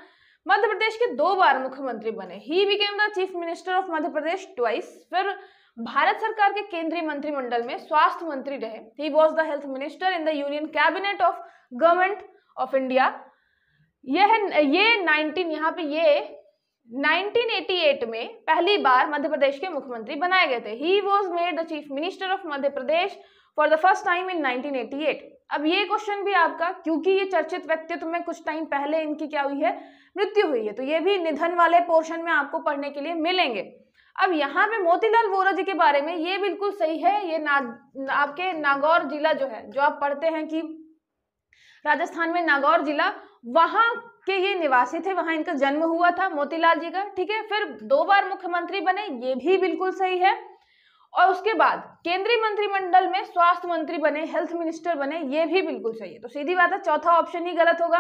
Madhya Pradesh के दो बार मुख्यमंत्री बने he became the chief minister of Madhya Pradesh twice फिर भारत सरकार के केंद्रीय मंत्रिमंडल में स्वास्थ्य मंत्री रहे he was the health minister in the union cabinet of government of India यह ये 19 यहाँ पे ये 1988 में पहली बार मध्य प्रदेश के मुख्यमंत्री बनाए गए थे he was made the chief minister of Madhya Pradesh for the first time in 1988 अब ये क्वेश्चन भी आपका क्योंकि ये चर्चित व्यक्तित्व में कुछ टाइम पहले इनकी क्या हुई है मृत्यु हुई है तो ये भी निधन वाले पोर्शन में आपको पढ़ने के लिए मिलेंगे अब यहाँ पे मोतीलाल वोरा जी के बारे में ये बिल्कुल सही है ये ना आपके नागौर जिला जो है जो आप पढ़ते हैं कि राजस्थान में नागौर जिला वहां कि ये निवासी थे वहां इनका जन्म हुआ था मोतीलाल जी का ठीक है फिर दो बार मुख्यमंत्री बने ये भी बिल्कुल सही है और उसके बाद केंद्रीय मंत्रिमंडल में स्वास्थ्य मंत्री बने हेल्थ मिनिस्टर बने ये भी बिल्कुल सही है तो सीधी बात है चौथा ऑप्शन ही गलत होगा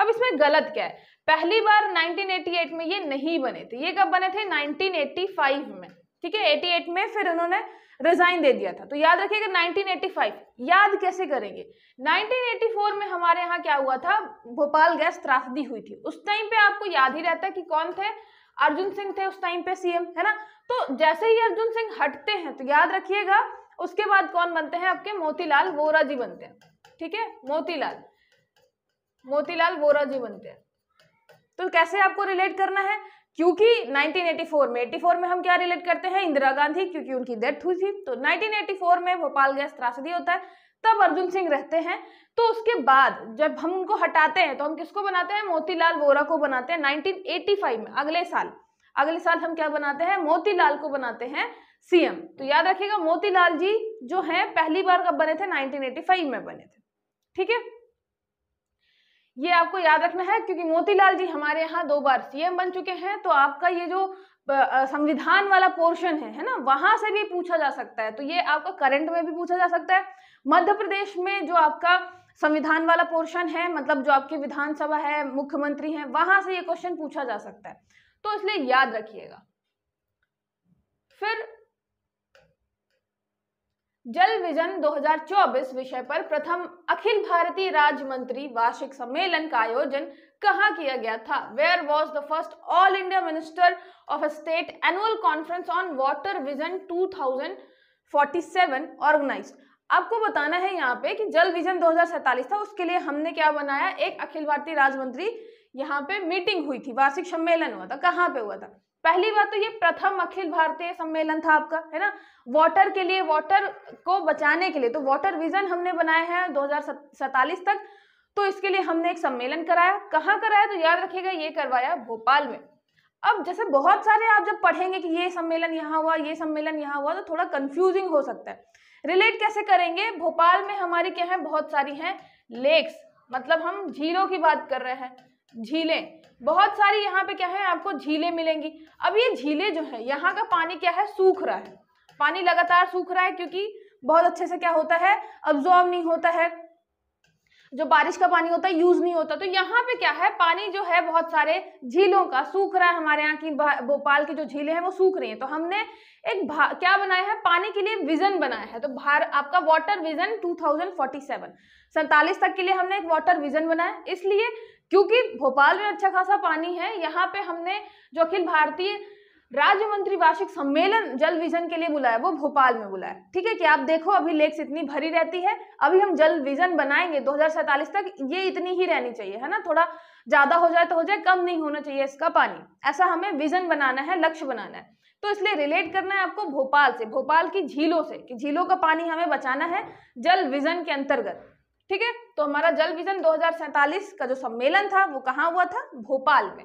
अब इसमें गलत क्या है पहली बार 1988 में ये नहीं बने थे ये कब बने थे 1985 में ठीक है 88 में फिर उन्होंने रिजाइन दे दिया था तो याद रखिएगा 1985 याद कैसे करेंगे 1984 में हमारे यहाँ क्या हुआ था भोपाल गैस त्रासदी हुई थी उस टाइम पे आपको याद ही रहता है कि कौन थे अर्जुन सिंह थे उस टाइम पे सीएम है ना तो जैसे ही अर्जुन सिंह हटते हैं तो याद रखिएगा उसके बाद कौन बनते हैं आपके मोतीलाल वोरा जी बनते हैं ठीक है मोतीलाल मोतीलाल वोरा जी बनते हैं तो कैसे आपको रिलेट करना है क्योंकि 1984 में 84 में हम क्या रिलेट करते हैं इंदिरा गांधी क्योंकि उनकी डेथ हुई थी तो 1984 में भोपाल गैस त्रासदी होता है तब अर्जुन सिंह रहते हैं तो उसके बाद जब हम उनको हटाते हैं तो हम किसको बनाते हैं मोतीलाल वोरा को बनाते हैं नाइनटीन में अगले साल अगले साल हम क्या बनाते हैं मोतीलाल को बनाते हैं सीएम तो याद रखिएगा मोतीलाल जी जो हैं पहली बार कब बने थे 1985 में बने थे ठीक है ये आपको याद रखना है क्योंकि मोतीलाल जी हमारे यहाँ दो बार सीएम बन चुके हैं तो आपका ये जो संविधान वाला पोर्शन है है ना वहां से भी पूछा जा सकता है तो ये आपका करंट में भी पूछा जा सकता है मध्य प्रदेश में जो आपका संविधान वाला पोर्शन है मतलब जो आपकी विधानसभा है मुख्यमंत्री है वहां से ये क्वेश्चन पूछा जा सकता है तो इसलिए याद रखिएगा फिर जल विजन 2024 विषय पर प्रथम अखिल भारतीय राज्य मंत्री वार्षिक सम्मेलन का आयोजन कहाँ किया गया था where was the first all India minister of state annual conference on water vision 2047 organize आपको बताना है यहाँ पे कि जल विजन 2047 था उसके लिए हमने क्या बनाया एक अखिल भारतीय राज्य मंत्री यहाँ पे मीटिंग हुई थी वार्षिक सम्मेलन हुआ था कहाँ पे हुआ था पहली बात तो ये प्रथम अखिल भारतीय सम्मेलन था आपका है ना वाटर के लिए वाटर को बचाने के लिए तो वाटर विजन हमने बनाया है दो तक तो इसके लिए हमने एक सम्मेलन कराया कहाँ कराया तो याद रखिएगा ये करवाया भोपाल में अब जैसे बहुत सारे आप जब पढ़ेंगे कि ये सम्मेलन यहाँ हुआ ये सम्मेलन यहाँ हुआ तो थोड़ा कंफ्यूजिंग हो सकता है रिलेट कैसे करेंगे भोपाल में हमारी क्या है बहुत सारी हैं लेक्स मतलब हम झीलों की बात कर रहे हैं झीलें बहुत सारी यहाँ पे क्या है आपको झीलें मिलेंगी अब ये झीलें जो है यहाँ का पानी क्या है सूख रहा है पानी लगातार सूख रहा है क्योंकि बहुत अच्छे से क्या होता है अब्जॉर्व नहीं होता है जो बारिश का पानी होता है यूज नहीं होता तो यहाँ पे क्या है पानी जो है बहुत सारे झीलों का सूख रहा है हमारे यहाँ की भोपाल की जो झीलें हैं वो सूख रही हैं तो हमने एक क्या बनाया है पानी के लिए विजन बनाया है तो भार आपका वाटर विजन 2047 सैंतालीस तक के लिए हमने एक वाटर विजन बनाया इसलिए क्योंकि भोपाल में अच्छा खासा पानी है यहाँ पे हमने जो अखिल भारतीय राज्य मंत्री वार्षिक सम्मेलन जल विजन के लिए बुलाया वो भोपाल में बुलाया ठीक है कि आप देखो अभी लेक्स इतनी भरी रहती है अभी हम जल विजन बनाएंगे दो तक ये इतनी ही रहनी चाहिए है ना थोड़ा ज्यादा हो जाए तो हो जाए कम नहीं होना चाहिए इसका पानी ऐसा हमें विजन बनाना है लक्ष्य बनाना है तो इसलिए रिलेट करना है आपको भोपाल से भोपाल की झीलों से कि झीलों का पानी हमें बचाना है जल विजन के अंतर्गत ठीक है तो हमारा जल विजन दो का जो सम्मेलन था वो कहा हुआ था भोपाल में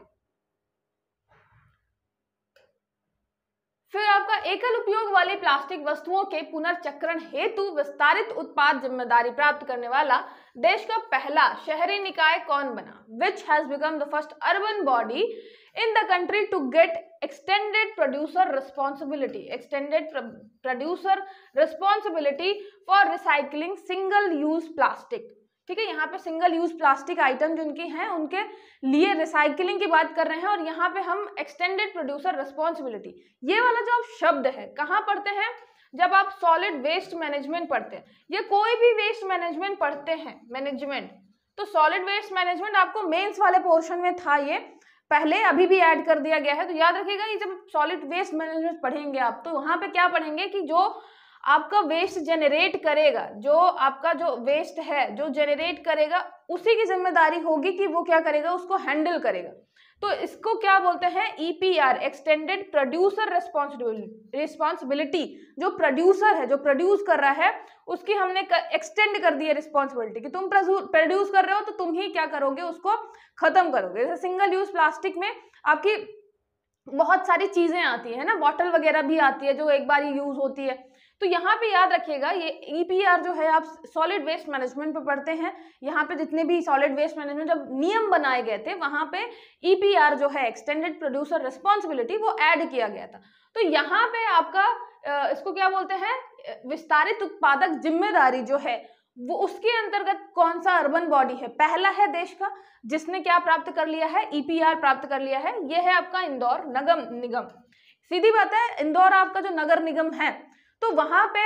फिर आपका एकल उपयोग वाले प्लास्टिक वस्तुओं के पुनर्चक्रण हेतु विस्तारित उत्पाद जिम्मेदारी प्राप्त करने वाला देश का पहला शहरी निकाय कौन बना which has become the first urban body in the country to get extended producer responsibility extended producer producer responsibility for recycling single use plastic ठीक है यहाँ पे सिंगल यूज प्लास्टिक आइटम उनके हैं उनके लिए रिसाइकलिंग की बात कर रहे हैं और यहाँ पे हम एक्सटेंडेड प्रोड्यूसर रिस्पॉन्सिबिलिटी ये वाला जो शब्द है कहाँ पढ़ते हैं जब आप सॉलिड वेस्ट मैनेजमेंट पढ़ते हैं ये कोई भी वेस्ट मैनेजमेंट पढ़ते हैं मैनेजमेंट तो सॉलिड वेस्ट मैनेजमेंट आपको मेन्स वाले पोर्शन में था ये पहले अभी भी ऐड कर दिया गया है तो याद रखिएगा ये जब सॉलिड वेस्ट मैनेजमेंट पढ़ेंगे आप तो वहाँ पे क्या पढ़ेंगे कि जो आपका वेस्ट जनरेट करेगा जो आपका जो वेस्ट है जो जनरेट करेगा उसी की जिम्मेदारी होगी कि वो क्या करेगा उसको हैंडल करेगा तो इसको क्या बोलते हैं ईपीआर एक्सटेंडेड प्रोड्यूसर रिस्पॉन्सिबिलिटी जो प्रोड्यूसर है जो प्रोड्यूस कर रहा है उसकी हमने एक्सटेंड कर दी है रिस्पॉन्सिबिलिटी कि तुम प्रोड्यूस कर रहे हो तो तुम ही क्या करोगे उसको खत्म करोगे जैसे सिंगल यूज प्लास्टिक में आपकी बहुत सारी चीज़ें आती है ना बॉटल वगैरह भी आती है जो एक बार यूज़ होती है तो यहाँ पे याद रखिएगा ये ईपीआर e जो है आप सॉलिड वेस्ट मैनेजमेंट पे पढ़ते हैं यहाँ पे जितने भी सॉलिड वेस्ट मैनेजमेंट जब नियम बनाए गए थे वहां पे ईपीआर e जो है एक्सटेंडेड प्रोड्यूसर रिस्पॉन्सिबिलिटी वो ऐड किया गया था तो यहाँ पे आपका इसको क्या बोलते हैं विस्तारित उत्पादक जिम्मेदारी जो है वो उसके अंतर्गत कौन सा अर्बन बॉडी है पहला है देश का जिसने क्या प्राप्त कर लिया है ईपीआर e प्राप्त कर लिया है ये है आपका इंदौर नगम निगम सीधी बात है इंदौर आपका जो नगर निगम है तो वहां पे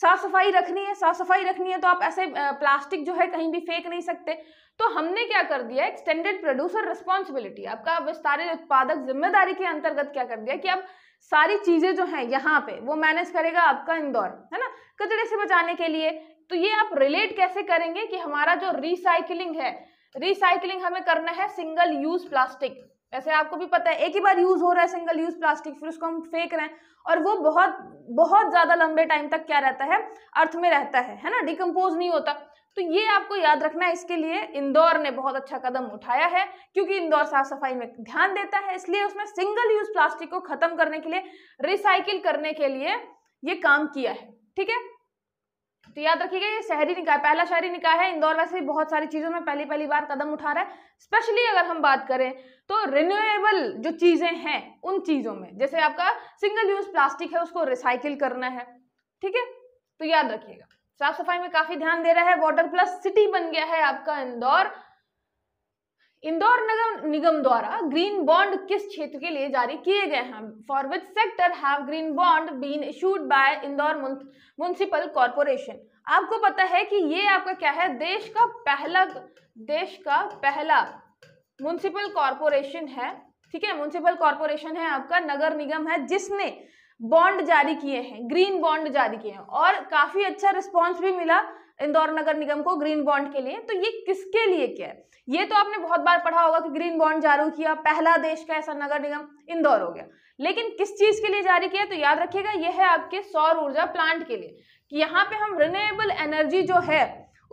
साफ सफाई रखनी है साफ सफाई रखनी है तो आप ऐसे प्लास्टिक जो है कहीं भी फेंक नहीं सकते तो हमने क्या कर दिया एक्सटेंडेड प्रोड्यूसर रिस्पॉन्सिबिलिटी आपका विस्तारित उत्पादक जिम्मेदारी के अंतर्गत क्या कर दिया कि अब सारी चीजें जो हैं यहाँ पे वो मैनेज करेगा आपका इंदौर है ना कचरे से बचाने के लिए तो ये आप रिलेट कैसे करेंगे कि हमारा जो रिसाइकिलिंग है रिसाइकिलिंग हमें करना है सिंगल यूज प्लास्टिक ऐसे आपको भी पता है एक ही बार यूज़ हो रहा है सिंगल यूज़ प्लास्टिक फिर उसको हम फेंक रहे हैं और वो बहुत बहुत ज़्यादा लंबे टाइम तक क्या रहता है अर्थ में रहता है है ना डिकम्पोज नहीं होता तो ये आपको याद रखना है इसके लिए इंदौर ने बहुत अच्छा कदम उठाया है क्योंकि इंदौर साफ सफाई में ध्यान देता है इसलिए उसने सिंगल यूज प्लास्टिक को खत्म करने के लिए रिसाइकिल करने के लिए ये काम किया है ठीक है तो याद रखिएगा ये शहरी निकाय पहला शहरी निकाय है इंदौर वैसे भी बहुत सारी चीज़ों में पहली पहली बार कदम उठा रहा है स्पेशली अगर हम बात करें तो रिन्यूएबल जो चीज़ें हैं उन चीज़ों में जैसे आपका सिंगल यूज प्लास्टिक है उसको रिसाइकिल करना है ठीक है तो याद रखिएगा साफ सफाई में काफ़ी ध्यान दे रहा है वाटर प्लस सिटी बन गया है आपका इंदौर इंदौर नगर निगम द्वारा ग्रीन बॉन्ड किस क्षेत्र के लिए जारी किए गए हैं for which sector have green bond been issued by Indore municipal corporation आपको पता है कि ये आपका क्या है देश का पहला देश का पहला म्यूनसिपल कॉरपोरेशन है ठीक है म्यूनसिपल कॉरपोरेशन है आपका नगर निगम है जिसने बॉन्ड जारी किए हैं ग्रीन बॉन्ड जारी किए हैं और काफ़ी अच्छा रिस्पॉन्स भी मिला इंदौर नगर निगम को ग्रीन बॉन्ड के लिए तो ये किसके लिए क्या है ये तो आपने बहुत बार पढ़ा होगा कि ग्रीन बॉन्ड जारी किया पहला देश का ऐसा नगर निगम इंदौर हो गया लेकिन किस चीज के लिए जारी किया तो याद रखिएगा यह है आपके सौर ऊर्जा प्लांट के लिए कि यहाँ पे हम रिन्यूएबल एनर्जी जो है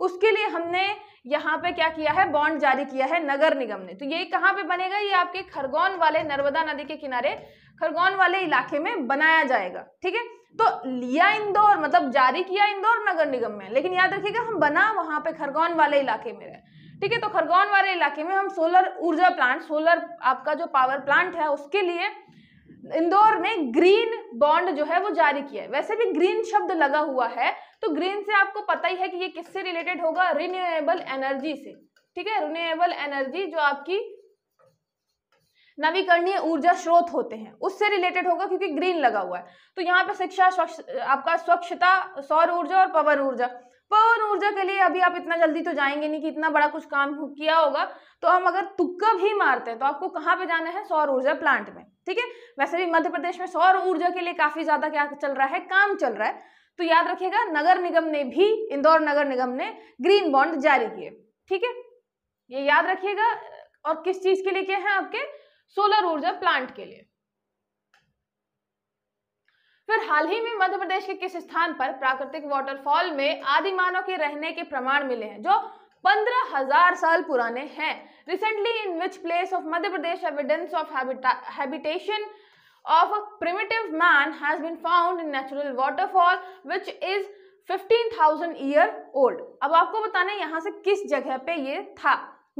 उसके लिए हमने यहाँ पे क्या किया है बॉन्ड जारी किया है नगर निगम ने तो ये कहाँ पे बनेगा ये आपके खरगोन वाले नर्मदा नदी के किनारे खरगोन वाले इलाके में बनाया जाएगा ठीक है तो लिया इंदौर मतलब जारी किया इंदौर नगर निगम में लेकिन याद रखिएगा हम बना वहां पे खरगोन वाले इलाके में रहे ठीक है तो खरगोन वाले इलाके में हम सोलर ऊर्जा प्लांट सोलर आपका जो पावर प्लांट है उसके लिए इंदौर में ग्रीन बॉन्ड जो है वो जारी किया है वैसे भी ग्रीन शब्द लगा हुआ है तो ग्रीन से आपको पता ही है कि ये किससे रिलेटेड होगा रिन्यूएबल एनर्जी से ठीक है रिन्यूएबल एनर्जी जो आपकी नवीकरणीय ऊर्जा स्रोत होते हैं उससे रिलेटेड होगा क्योंकि ग्रीन लगा हुआ है तो यहाँ पे शिक्षा आपका स्वच्छता सौर ऊर्जा और पवन ऊर्जा पवन ऊर्जा के लिए अभी आप इतना जल्दी तो जाएंगे नहीं कि इतना बड़ा कुछ काम किया होगा तो हम अगर तुक्का भी मारते हैं तो आपको कहाँ पे जाना है सौर ऊर्जा प्लांट में ठीक है वैसे भी मध्य प्रदेश में सौर ऊर्जा के लिए काफी ज्यादा क्या चल रहा है काम चल रहा है तो याद रखिएगा नगर निगम ने भी इंदौर नगर निगम ने ग्रीन बॉन्ड जारी किए ठीक है ये याद रखिएगा और किस चीज के लिए क्या है आपके सोलर ऊर्जा प्लांट के लिए फिर हाल ही में मध्य प्रदेश के किस स्थान पर प्राकृतिक वाटरफॉल में आदि मानव के रहने के प्रमाण मिले हैं जो पंद्रह हजार साल पुराने हैं recently in which place of Madhya Pradesh evidence of habitation of a primitive man has been found in natural waterfall which is 15,000 year old अब आपको बताना है यहाँ से किस जगह पे ये था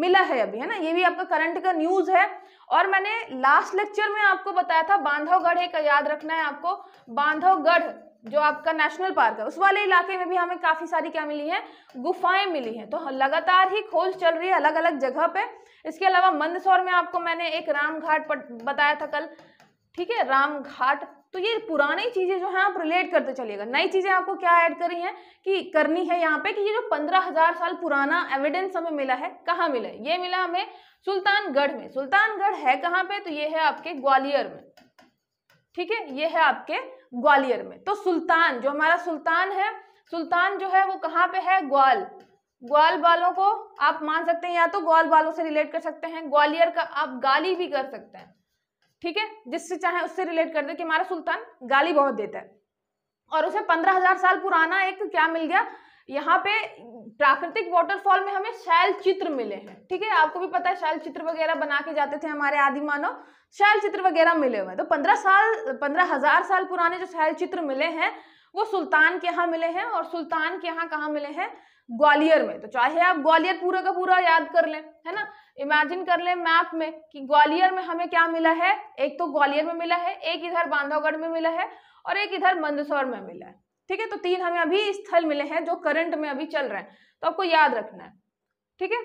मिला है अभी है ना ये भी आपका करंट का न्यूज है और मैंने लास्ट लेक्चर में आपको बताया था बांधवगढ़ एक याद रखना है आपको बांधवगढ़ जो आपका नेशनल पार्क है उस वाले इलाके में भी हमें काफ़ी सारी क्या मिली है गुफाएं मिली हैं तो लगातार ही खोज चल रही है अलग अलग जगह पे इसके अलावा मंदसौर में आपको मैंने एक राम घाट पर बताया था कल ठीक है राम घाट तो ये पुरानी चीज़ें जो है आप रिलेट करते चलिएगा नई चीज़ें आपको क्या ऐड करी हैं कि करनी है यहाँ पे कि ये जो पंद्रह हजार साल पुराना एविडेंस हमें मिला है कहाँ मिला है ये मिला हमें सुल्तानगढ़ में सुल्तानगढ़ है कहाँ पे तो ये है आपके ग्वालियर में ठीक है ये है आपके ग्वालियर में तो सुल्तान जो हमारा सुल्तान है सुल्तान जो है वो कहाँ पे है ग्वाल ग्वाल बालों को आप मान सकते हैं या तो ग्वाल बालों से रिलेट कर सकते हैं ग्वालियर का आप गाली भी कर सकते हैं ठीक है जिससे चाहे उससे रिलेट कर दे कि हमारा सुल्तान गाली बहुत देता है और उसे पंद्रह हजार साल पुराना एक क्या मिल गया यहाँ पे प्राकृतिक वाटरफॉल में हमें शैल चित्र मिले हैं ठीक है आपको भी पता है शैल चित्र वगैरह बना के जाते थे हमारे आदि मानव शैल चित्र वगैरह मिले हुए तो पंद्रह साल पंद्रह हजार साल पुराने जो शैल चित्र मिले हैं वो सुल्तान के यहाँ मिले हैं और सुल्तान के यहाँ कहाँ मिले हैं ग्वालियर में तो चाहे आप ग्वालियर पूरा का पूरा याद कर लें है ना इमेजिन कर लें मैप में कि ग्वालियर में हमें क्या मिला है एक तो ग्वालियर में मिला है एक इधर बांधवगढ़ में मिला है और एक इधर मंदसौर में मिला है ठीक है तो तीन हमें अभी स्थल मिले हैं जो करंट में अभी चल रहे हैं तो आपको याद रखना है ठीक है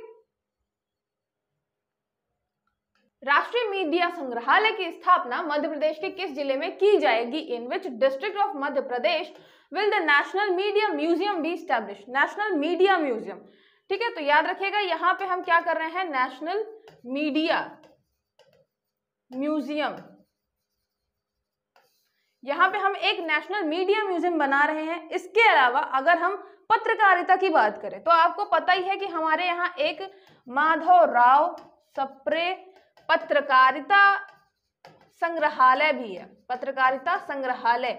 राष्ट्रीय मीडिया संग्रहालय की स्थापना मध्य प्रदेश के किस जिले में की जाएगी in which district of Madhya Pradesh will the national media museum be establish national media museum ठीक है तो याद रखिएगा यहाँ पे हम क्या कर रहे हैं नेशनल मीडिया म्यूजियम यहां पे हम एक नेशनल मीडिया म्यूजियम बना रहे हैं इसके अलावा अगर हम पत्रकारिता की बात करें तो आपको पता ही है कि हमारे यहाँ एक माधव राव सप्रे पत्रकारिता संग्रहालय भी है पत्रकारिता संग्रहालय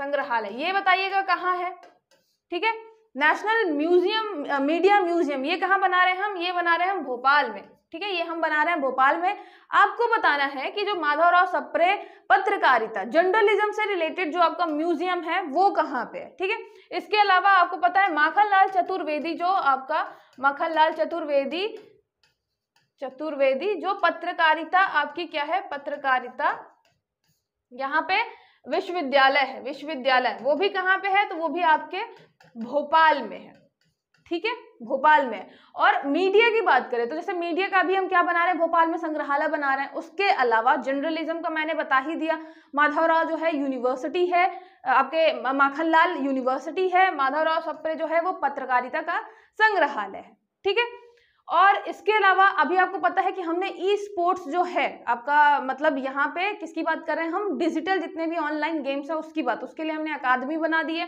संग्रहालय ये बताइएगा कहाँ है ठीक है नेशनल म्यूजियम मीडिया म्यूजियम ये कहाँ बना रहे हैं हम ये बना रहे हैं हम भोपाल में ठीक है ये हम बना रहे हैं भोपाल में आपको बताना है कि जो माधवराव सप्रे पत्रकारिता जर्नलिज्म से रिलेटेड जो आपका म्यूजियम है वो कहाँ पे है ठीक है इसके अलावा आपको पता है माखनलाल चतुर्वेदी जो आपका माखनलाल चतुर्वेदी चतुर्वेदी जो पत्रकारिता आपकी क्या है पत्रकारिता यहाँ पे विश्वविद्यालय है विश्वविद्यालय वो भी कहाँ पे है तो वो भी आपके भोपाल में है ठीक है भोपाल में और मीडिया की बात करें तो जैसे मीडिया का भी हम क्या बना रहे हैं भोपाल में संग्रहालय बना रहे हैं उसके अलावा जर्नलिज्म का मैंने बता ही दिया माधवराव जो है यूनिवर्सिटी है आपके माखनलाल यूनिवर्सिटी है माधवराव सप्रे जो है वो पत्रकारिता का संग्रहालय है ठीक है और इसके अलावा अभी आपको पता है कि हमने ई स्पोर्ट्स जो है आपका मतलब यहाँ पे किसकी बात कर रहे हैं हम डिजिटल जितने भी ऑनलाइन गेम्स हैं उसकी बात उसके लिए हमने अकादमी बना दी है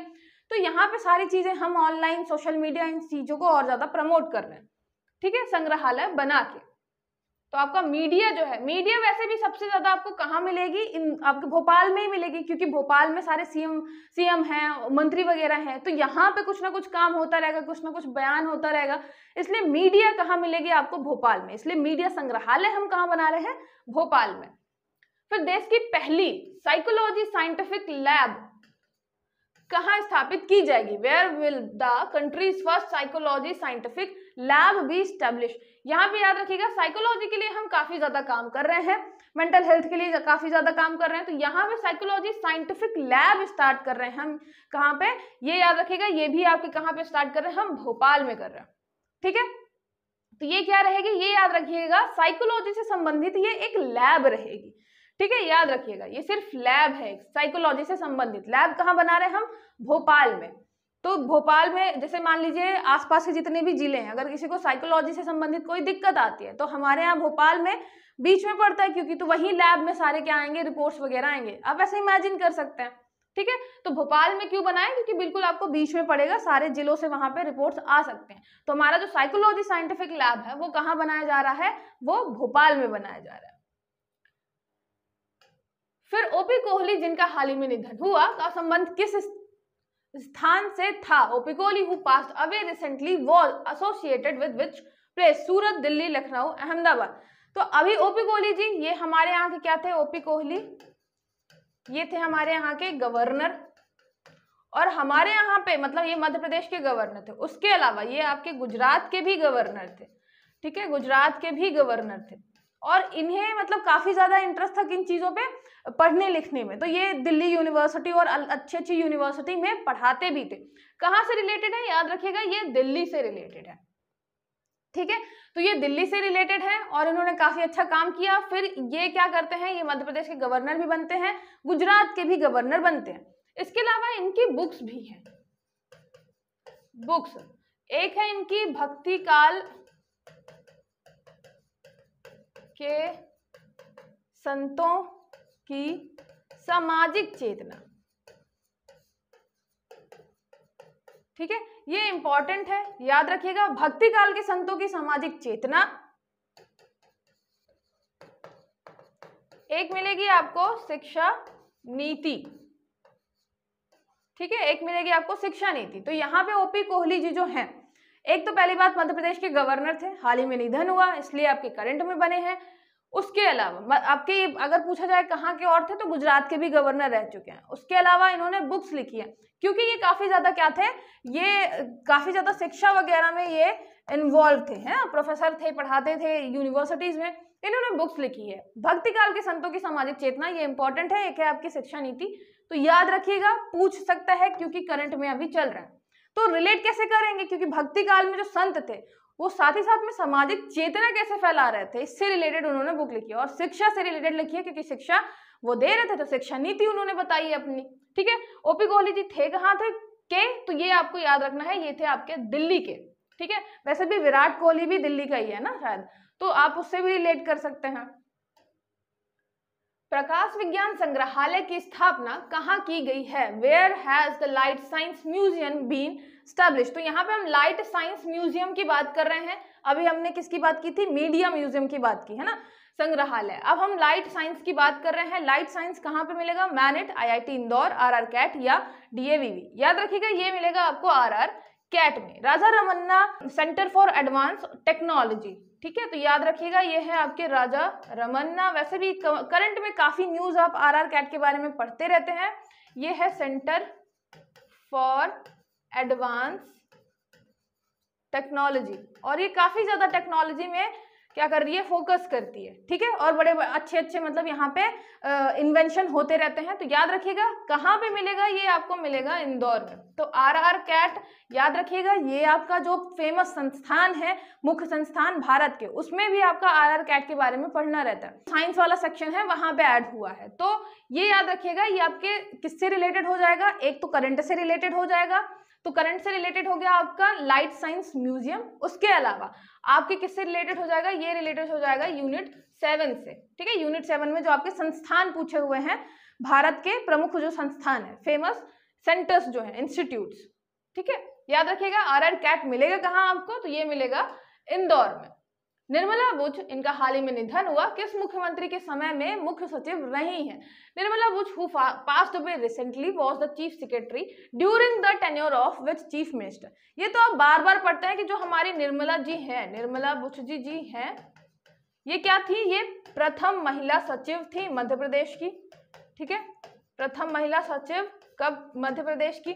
तो यहाँ पे सारी चीज़ें हम ऑनलाइन सोशल मीडिया इन चीज़ों को और ज़्यादा प्रमोट कर रहे हैं ठीक है संग्रहालय बना के तो आपका मीडिया जो है मीडिया वैसे भी सबसे ज्यादा आपको कहाँ मिलेगी इन आपके भोपाल में ही मिलेगी क्योंकि भोपाल में सारे सीएम सीएम हैं मंत्री वगैरह हैं तो यहाँ पे कुछ ना कुछ काम होता रहेगा कुछ ना कुछ बयान होता रहेगा इसलिए मीडिया कहाँ मिलेगी आपको भोपाल में इसलिए मीडिया संग्रहालय हम कहाँ बना रहे हैं भोपाल में फिर देश की पहली साइकोलॉजी साइंटिफिक लैब कहाँ स्थापित की जाएगी where will the country's first psychology scientific lab be establish यहाँ पे याद रखिएगा साइकोलॉजी के लिए हम काफी ज्यादा काम कर रहे हैं मेंटल हेल्थ के लिए काफी ज्यादा काम कर रहे हैं तो यहाँ पे साइकोलॉजी साइंटिफिक लैब स्टार्ट कर रहे हैं हम कहाँ पे ये याद रखिएगा ये भी आपके कहाँ पे स्टार्ट कर रहे हैं हम भोपाल में कर रहे हैं ठीक है तो ये क्या रहेगी ये याद रखिएगा साइकोलॉजी से संबंधित ये एक लैब रहेगी ठीक है याद रखिएगा ये सिर्फ लैब है साइकोलॉजी से संबंधित लैब कहाँ बना रहे हैं हम भोपाल में तो भोपाल में जैसे मान लीजिए आसपास के जितने भी जिले हैं अगर किसी को साइकोलॉजी से संबंधित कोई दिक्कत आती है तो हमारे यहाँ भोपाल में बीच में पड़ता है क्योंकि तो वही लैब में सारे क्या आएंगे रिपोर्ट्स वगैरह आएंगे आप ऐसे इमेजिन कर सकते हैं ठीक है तो भोपाल में क्यों बनाए क्योंकि बिल्कुल आपको बीच में पड़ेगा सारे जिलों से वहां पे रिपोर्ट्स आ सकते हैं तो हमारा जो साइकोलॉजी साइंटिफिक लैब है वो कहाँ बनाया जा रहा है वो भोपाल में बनाया जा रहा है फिर ओपी कोहली जिनका हाल ही में निधन हुआ का संबंध किस स्थान से था OP Kohli who passed away recently was associated with which place Surat Delhi Lucknow Ahmedabad तो अभी ओपी कोहली जी ये हमारे यहाँ के क्या थे ओपी कोहली ये थे हमारे यहाँ के गवर्नर और हमारे यहाँ पे मतलब ये मध्य प्रदेश के गवर्नर थे उसके अलावा ये आपके गुजरात के भी गवर्नर थे ठीक है गुजरात के भी गवर्नर थे और इन्हें मतलब काफ़ी ज़्यादा इंटरेस्ट था किन चीज़ों पे पढ़ने लिखने में तो ये दिल्ली यूनिवर्सिटी और अच्छी अच्छी यूनिवर्सिटी में पढ़ाते भी थे कहाँ से रिलेटेड है याद रखिएगा ये दिल्ली से रिलेटेड है ठीक है तो ये दिल्ली से रिलेटेड है और इन्होंने काफ़ी अच्छा काम किया फिर ये क्या करते हैं ये मध्य प्रदेश के गवर्नर भी बनते हैं गुजरात के भी गवर्नर बनते हैं इसके अलावा इनकी बुक्स भी हैं बुक्स एक है इनकी भक्ति काल के संतों की सामाजिक चेतना ठीक है ये इंपॉर्टेंट है याद रखिएगा भक्ति काल के संतों की सामाजिक चेतना एक मिलेगी आपको शिक्षा नीति ठीक है एक मिलेगी आपको शिक्षा नीति तो यहां पे ओपी कोहली जी जो हैं एक तो पहली बात मध्य प्रदेश के गवर्नर थे हाल ही में निधन हुआ इसलिए आपके करंट में बने हैं उसके अलावा आपके अगर पूछा जाए कहाँ के और थे तो गुजरात के भी गवर्नर रह चुके हैं उसके अलावा इन्होंने बुक्स लिखी हैं क्योंकि ये काफ़ी ज़्यादा क्या थे ये काफ़ी ज़्यादा शिक्षा वगैरह में ये इन्वॉल्व थे हैं प्रोफेसर थे पढ़ाते थे यूनिवर्सिटीज़ में इन्होंने बुक्स लिखी है भक्ति काल के संतों की सामाजिक चेतना ये इंपॉर्टेंट है एक है आपकी शिक्षा नीति तो याद रखिएगा पूछ सकता है क्योंकि करंट में अभी चल रहा है तो रिलेट कैसे करेंगे क्योंकि भक्ति काल में जो संत थे वो साथ ही साथ में सामाजिक चेतना कैसे फैला रहे थे इससे रिलेटेड उन्होंने बुक लिखी और शिक्षा से रिलेटेड लिखी है क्योंकि शिक्षा वो दे रहे थे तो शिक्षा नीति उन्होंने बताई है अपनी ठीक है ओपी कोहली जी थे कहाँ थे के तो ये आपको याद रखना है ये थे आपके दिल्ली के ठीक है वैसे भी विराट कोहली भी दिल्ली का ही है ना शायद तो आप उससे भी रिलेट कर सकते हैं प्रकाश विज्ञान संग्रहालय की स्थापना कहाँ की गई है where has the light science museum been establish तो यहाँ पे हम लाइट साइंस म्यूजियम की बात कर रहे हैं अभी हमने किसकी बात की थी मीडिया म्यूजियम की बात की है ना संग्रहालय अब हम लाइट साइंस की बात कर रहे हैं लाइट साइंस कहाँ पे मिलेगा MANIT IIT Indore RR CAT या डीएवीवी याद रखिएगा ये मिलेगा आपको आरआर कैट में Raja Ramanna centre for advance technology ठीक है तो याद रखिएगा ये है आपके राजा रमन्ना वैसे भी करंट में काफ़ी न्यूज़ आप आर आर कैट के बारे में पढ़ते रहते हैं ये है सेंटर फॉर एडवांस टेक्नोलॉजी और ये काफ़ी ज़्यादा टेक्नोलॉजी में क्या कर रही है फोकस करती है ठीक है और बड़े अच्छे अच्छे मतलब यहाँ पे इन्वेंशन होते रहते हैं तो याद रखिएगा कहाँ पे मिलेगा ये आपको मिलेगा इंदौर में तो आर आर कैट याद रखिएगा ये आपका जो फेमस संस्थान है मुख्य संस्थान भारत के उसमें भी आपका आर आर कैट के बारे में पढ़ना रहता है साइंस वाला सेक्शन है वहाँ पे ऐड हुआ है तो ये याद रखिएगा ये आपके किससे रिलेटेड हो जाएगा एक तो करंट से रिलेटेड हो जाएगा तो करंट से रिलेटेड हो गया आपका लाइट साइंस म्यूजियम उसके अलावा आपके किससे रिलेटेड हो जाएगा ये रिलेटेड हो जाएगा यूनिट सेवन से ठीक है यूनिट सेवन में जो आपके संस्थान पूछे हुए हैं भारत के प्रमुख जो संस्थान है फेमस सेंटर्स जो है इंस्टीट्यूट ठीक है याद रखिएगा आर आर कैट मिलेगा कहाँ आपको तो ये मिलेगा इंदौर में निर्मला बुच इनका हाल ही में निधन हुआ किस मुख्यमंत्री के समय में मुख्य सचिव रही हैं Nirmala Buch who passed away recently was the chief secretary during the tenure of which chief minister ये तो आप बार बार पढ़ते हैं कि जो हमारी निर्मला जी हैं निर्मला बुच जी जी हैं ये क्या थी ये प्रथम महिला सचिव थी मध्य प्रदेश की ठीक है प्रथम महिला सचिव कब मध्य प्रदेश की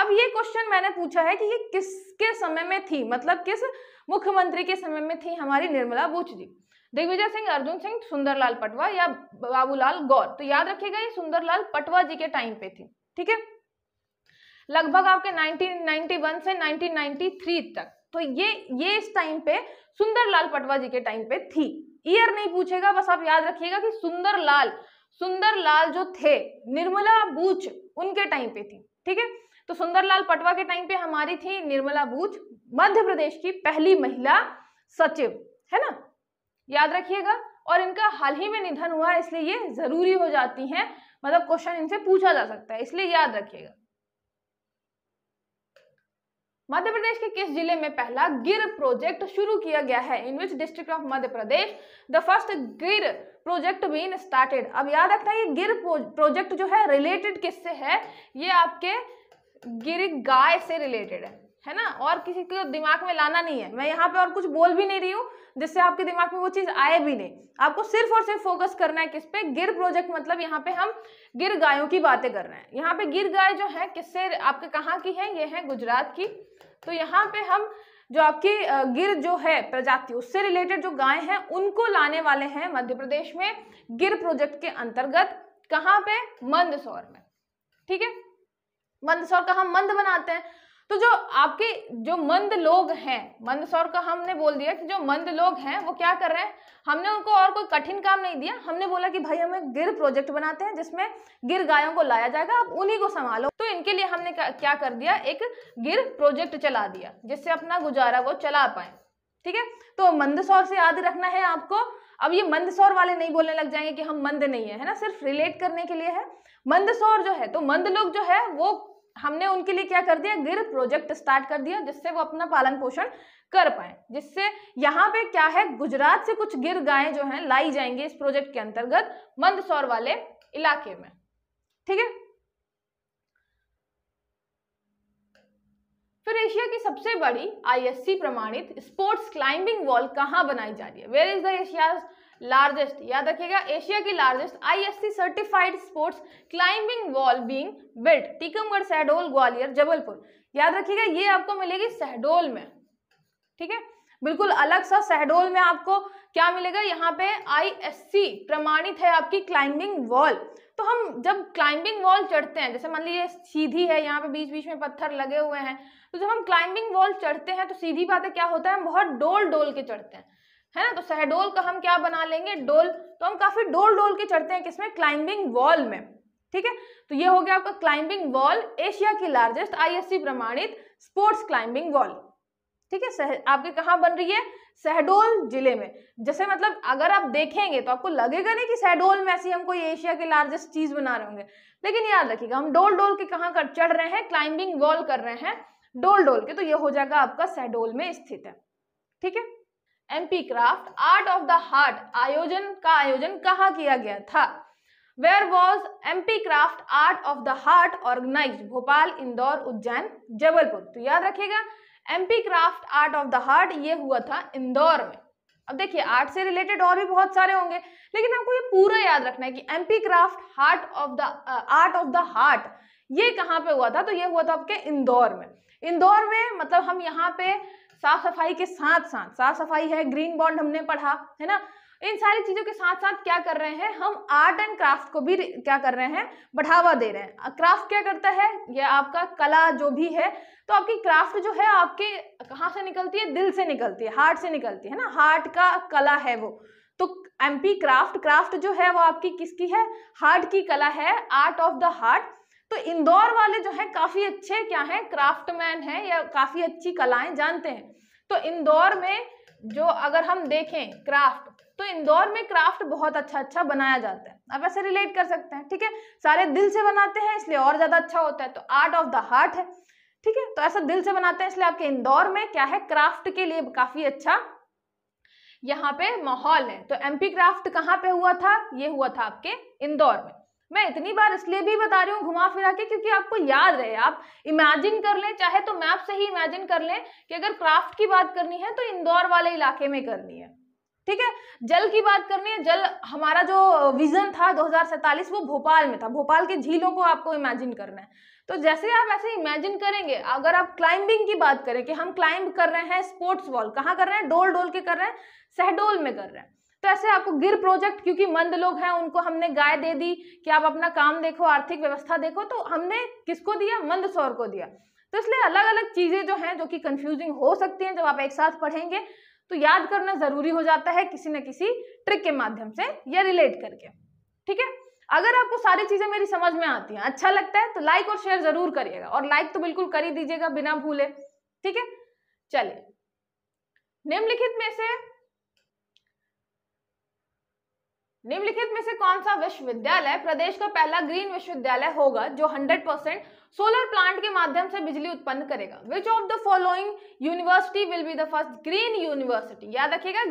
अब ये क्वेश्चन मैंने पूछा है कि ये किसके समय में थी मतलब किस मुख्यमंत्री के समय में थी हमारी निर्मला बूच जी दिग्विजय सिंह अर्जुन सिंह सुंदरलाल पटवा या बाबूलाल गौर तो याद रखिएगा ये सुंदरलाल पटवा जी के टाइम पे थी ठीक है लगभग आपके 1991 से 1993 तक तो ये ये इस टाइम पे सुंदरलाल पटवा जी के टाइम पे थी ईयर नहीं पूछेगा बस आप याद रखिएगा कि सुंदरलाल सुंदरलाल जो थे निर्मला बूच उनके टाइम पे थी ठीक है तो सुंदरलाल पटवा के टाइम पे हमारी थी निर्मला बूझ मध्य प्रदेश की पहली महिला सचिव है ना याद रखिएगा और इनका हाल ही में निधन हुआ इसलिए ये जरूरी हो जाती हैं मतलब क्वेश्चन इनसे पूछा जा सकता है इसलिए याद रखिएगा मध्य प्रदेश के किस जिले में पहला गिर प्रोजेक्ट शुरू किया गया है in which district of Madhya Pradesh the first Gir project been started अब याद रखना ये गिर प्रोजेक्ट जो है रिलेटेड किससे है ये आपके गिर गाय से रिलेटेड है है ना और किसी को दिमाग में लाना नहीं है मैं यहाँ पे और कुछ बोल भी नहीं रही हूँ जिससे आपके दिमाग में वो चीज़ आए भी नहीं आपको सिर्फ और सिर्फ फोकस करना है किस पे गिर प्रोजेक्ट मतलब यहाँ पे हम गिर गायों की बातें कर रहे हैं यहाँ पे गिर गाय जो है किससे आपके कहाँ की है ये है गुजरात की तो यहाँ पे हम जो आपकी गिर जो है प्रजाति उससे रिलेटेड जो गाय हैं उनको लाने वाले हैं मध्य प्रदेश में गिर प्रोजेक्ट के अंतर्गत कहाँ पे मंदसौर में ठीक है मंदसौर का हम मंद बनाते हैं तो जो आपके जो मंद लोग हैं मंदसौर का हमने बोल दिया कि जो मंद लोग हैं वो क्या कर रहे हैं हमने उनको और कोई कठिन काम नहीं दिया हमने बोला कि भाई हमें गिर प्रोजेक्ट बनाते हैं जिसमें गिर गायों को लाया जाएगा आप उन्हीं को संभालो तो इनके लिए हमने क्या कर दिया एक गिर प्रोजेक्ट चला दिया जिससे अपना गुजारा वो चला पाए ठीक है तो मंदसौर से याद रखना है आपको अब ये मंदसौर वाले नहीं बोलने लग जाएंगे कि हम मंद नहीं है है ना सिर्फ रिलेट करने के लिए है मंदसौर जो है तो मंद लोग जो है वो हमने उनके लिए क्या कर दिया गिर प्रोजेक्ट स्टार्ट कर दिया जिससे वो अपना पालन पोषण कर पाए जिससे यहाँ पे क्या है गुजरात से कुछ गिर गायें जो हैं लाई जाएंगे इस प्रोजेक्ट के अंतर्गत मंदसौर वाले इलाके में ठीक है फिर एशिया की सबसे बड़ी आईएससी प्रमाणित स्पोर्ट्स क्लाइंबिंग वॉल कहाँ बनाई जा रही है where is the Asia largest याद रखिएगा एशिया की largest ISC certified sports climbing wall being built Tikamgarh Shahdol Gwalior Jabalpur याद रखिएगा ये आपको मिलेगी सहडोल में ठीक है बिल्कुल अलग सा शहडोल में आपको क्या मिलेगा यहाँ पे आईएससी प्रमाणित है आपकी क्लाइंबिंग वॉल तो हम जब क्लाइंबिंग वॉल चढ़ते हैं जैसे मान लीजिए सीधी है यहाँ पे बीच बीच में पत्थर लगे हुए हैं तो जब हम क्लाइंबिंग वॉल चढ़ते हैं तो सीधी बात है क्या होता है हम बहुत डोल डोल के चढ़ते हैं है ना तो सहडोल का हम क्या बना लेंगे डोल तो हम काफ़ी डोल डोल के चढ़ते हैं किसमें क्लाइंबिंग वॉल में ठीक है तो ये हो गया आपका क्लाइंबिंग वॉल एशिया की लार्जेस्ट आईएससी प्रमाणित स्पोर्ट्स क्लाइंबिंग वॉल ठीक है आपके कहाँ बन रही है सहडोल जिले में जैसे मतलब अगर आप देखेंगे तो आपको लगेगा नहीं कि सहडोल में ऐसी हम कोई एशिया के लार्जेस्ट चीज बना रहे होंगे लेकिन याद रखिएगा हम डोल डोल के कहाँ कर चढ़ रहे हैं क्लाइंबिंग वॉल कर रहे हैं डोल डोल के तो ये हो जाएगा आपका सहडोल में स्थित है ठीक है MP craft art of the heart आयोजन का आयोजन कहा किया गया था where was MP craft art of the heart organize Bhopal Indore Ujjain Jabalpur तो याद रखेगा MP craft art of the heart ये हुआ था इंदौर में अब देखिए आर्ट से रिलेटेड और भी बहुत सारे होंगे लेकिन आपको ये पूरा याद रखना है कि MP craft heart of the art of the heart ये कहाँ पे हुआ था तो ये हुआ था आपके इंदौर में इंदौर में मतलब हम यहाँ पे साफ सफाई के साथ साथ साफ सफाई है ग्रीन बॉन्ड हमने पढ़ा है ना इन सारी चीजों के साथ साथ क्या कर रहे हैं हम आर्ट एंड क्राफ्ट को भी क्या कर रहे हैं बढ़ावा दे रहे हैं क्राफ्ट क्या करता है या आपका कला जो भी है तो आपकी क्राफ्ट जो है आपके कहाँ से निकलती है दिल से निकलती है हार्ट से निकलती है ना हार्ट का कला है वो तो एमपी क्राफ्ट क्राफ्ट जो है वो आपकी किसकी है हार्ट की कला है आर्ट ऑफ द हार्ट तो इंदौर वाले जो है काफी अच्छे क्या है क्राफ्टमैन है या काफी अच्छी कलाएं जानते हैं तो इंदौर में जो अगर हम देखें क्राफ्ट तो इंदौर में क्राफ्ट बहुत अच्छा अच्छा बनाया जाता है आप ऐसे रिलेट कर सकते हैं ठीक है सारे दिल से बनाते हैं इसलिए और ज्यादा अच्छा होता है तो आर्ट ऑफ द हार्ट है ठीक है तो ऐसा दिल से बनाते हैं इसलिए आपके इंदौर में क्या है क्राफ्ट के लिए काफी अच्छा यहाँ पे माहौल है तो एमपी क्राफ्ट कहाँ पे हुआ था ये हुआ था आपके इंदौर में मैं इतनी बार इसलिए भी बता रही हूँ घुमा फिरा के क्योंकि आपको याद रहे आप इमेजिन कर लें चाहे तो मैप से ही इमेजिन कर लें कि अगर क्राफ्ट की बात करनी है तो इंदौर वाले इलाके में करनी है ठीक है जल की बात करनी है जल हमारा जो विजन था दो वो भोपाल में था भोपाल के झीलों को आपको इमेजिन करना है तो जैसे आप ऐसे इमेजिन करेंगे अगर आप क्लाइंबिंग की बात करें कि हम क्लाइंब कर रहे हैं स्पोर्ट्स वॉल कहाँ कर रहे हैं डोल डोल के कर रहे हैं सहडोल में कर रहे हैं तो ऐसे आपको गिर प्रोजेक्ट क्योंकि मंद लोग हैं उनको हमने गाय दे दी कि आप अपना काम देखो आर्थिक व्यवस्था देखो तो हमने किसको दिया मंद सौर को दिया तो इसलिए अलग अलग चीज़ें जो हैं जो कि कंफ्यूजिंग हो सकती हैं जब आप एक साथ पढ़ेंगे तो याद करना ज़रूरी हो जाता है किसी न किसी ट्रिक के माध्यम से या रिलेट करके ठीक है अगर आपको सारी चीज़ें मेरी समझ में आती हैं अच्छा लगता है तो लाइक और शेयर ज़रूर करिएगा और लाइक तो बिल्कुल कर ही दीजिएगा बिना भूले ठीक है चलिए निम्नलिखित में से निम्नलिखित में से कौन सा विश्वविद्यालय प्रदेश का पहला ग्रीन विश्वविद्यालय होगा जो 100 परसेंट सोलर प्लांट के माध्यम से बिजली उत्पन्न करेगा which of the following university will be the first green university याद रखिएगा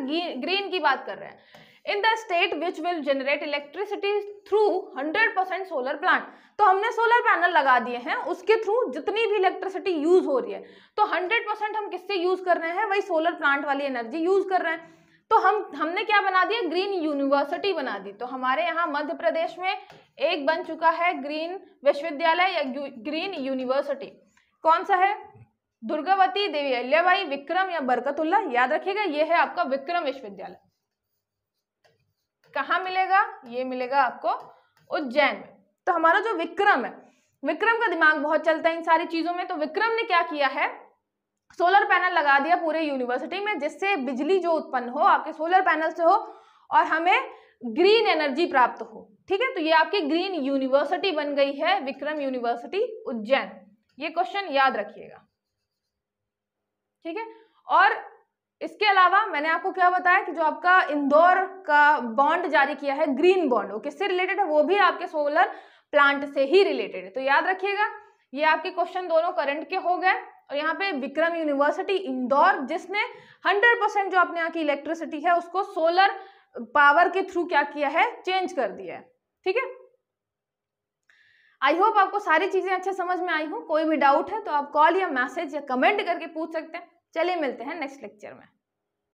ग्रीन की बात कर रहे हैं in the state which will generate electricity through 100 percent solar plant तो हमने सोलर पैनल लगा दिए हैं उसके थ्रू जितनी भी इलेक्ट्रिसिटी यूज हो रही है तो 100 परसेंट हम किससे यूज कर रहे हैं वही सोलर प्लांट वाली एनर्जी यूज कर रहे हैं तो हम हमने क्या बना दिया ग्रीन यूनिवर्सिटी बना दी तो हमारे यहाँ मध्य प्रदेश में एक बन चुका है ग्रीन विश्वविद्यालय या ग्रीन यूनिवर्सिटी कौन सा है दुर्गावती देवी अल्लाई विक्रम या बरकतुल्ला याद रखिएगा ये है आपका विक्रम विश्वविद्यालय कहा मिलेगा ये मिलेगा आपको उज्जैन में तो हमारा जो विक्रम है विक्रम का दिमाग बहुत चलता है इन सारी चीजों में तो विक्रम ने क्या किया है सोलर पैनल लगा दिया पूरे यूनिवर्सिटी में जिससे बिजली जो उत्पन्न हो आपके सोलर पैनल से हो और हमें ग्रीन एनर्जी प्राप्त हो ठीक है तो ये आपकी ग्रीन यूनिवर्सिटी बन गई है विक्रम यूनिवर्सिटी उज्जैन ये क्वेश्चन याद रखिएगा ठीक है और इसके अलावा मैंने आपको क्या बताया कि जो आपका इंदौर का बॉन्ड जारी किया है ग्रीन बॉन्ड वो किससे रिलेटेड है वो भी आपके सोलर प्लांट से ही रिलेटेड है तो याद रखिएगा ये आपके क्वेश्चन दोनों करंट के हो गए और यहाँ पे विक्रम यूनिवर्सिटी इंदौर जिसने 100 परसेंट जो अपने यहाँ की इलेक्ट्रिसिटी है उसको सोलर पावर के थ्रू क्या किया है चेंज कर दिया है ठीक है आई होप आपको सारी चीजें अच्छे समझ में आई हूँ कोई भी डाउट है तो आप कॉल या मैसेज या कमेंट करके पूछ सकते हैं चलिए मिलते हैं नेक्स्ट लेक्चर में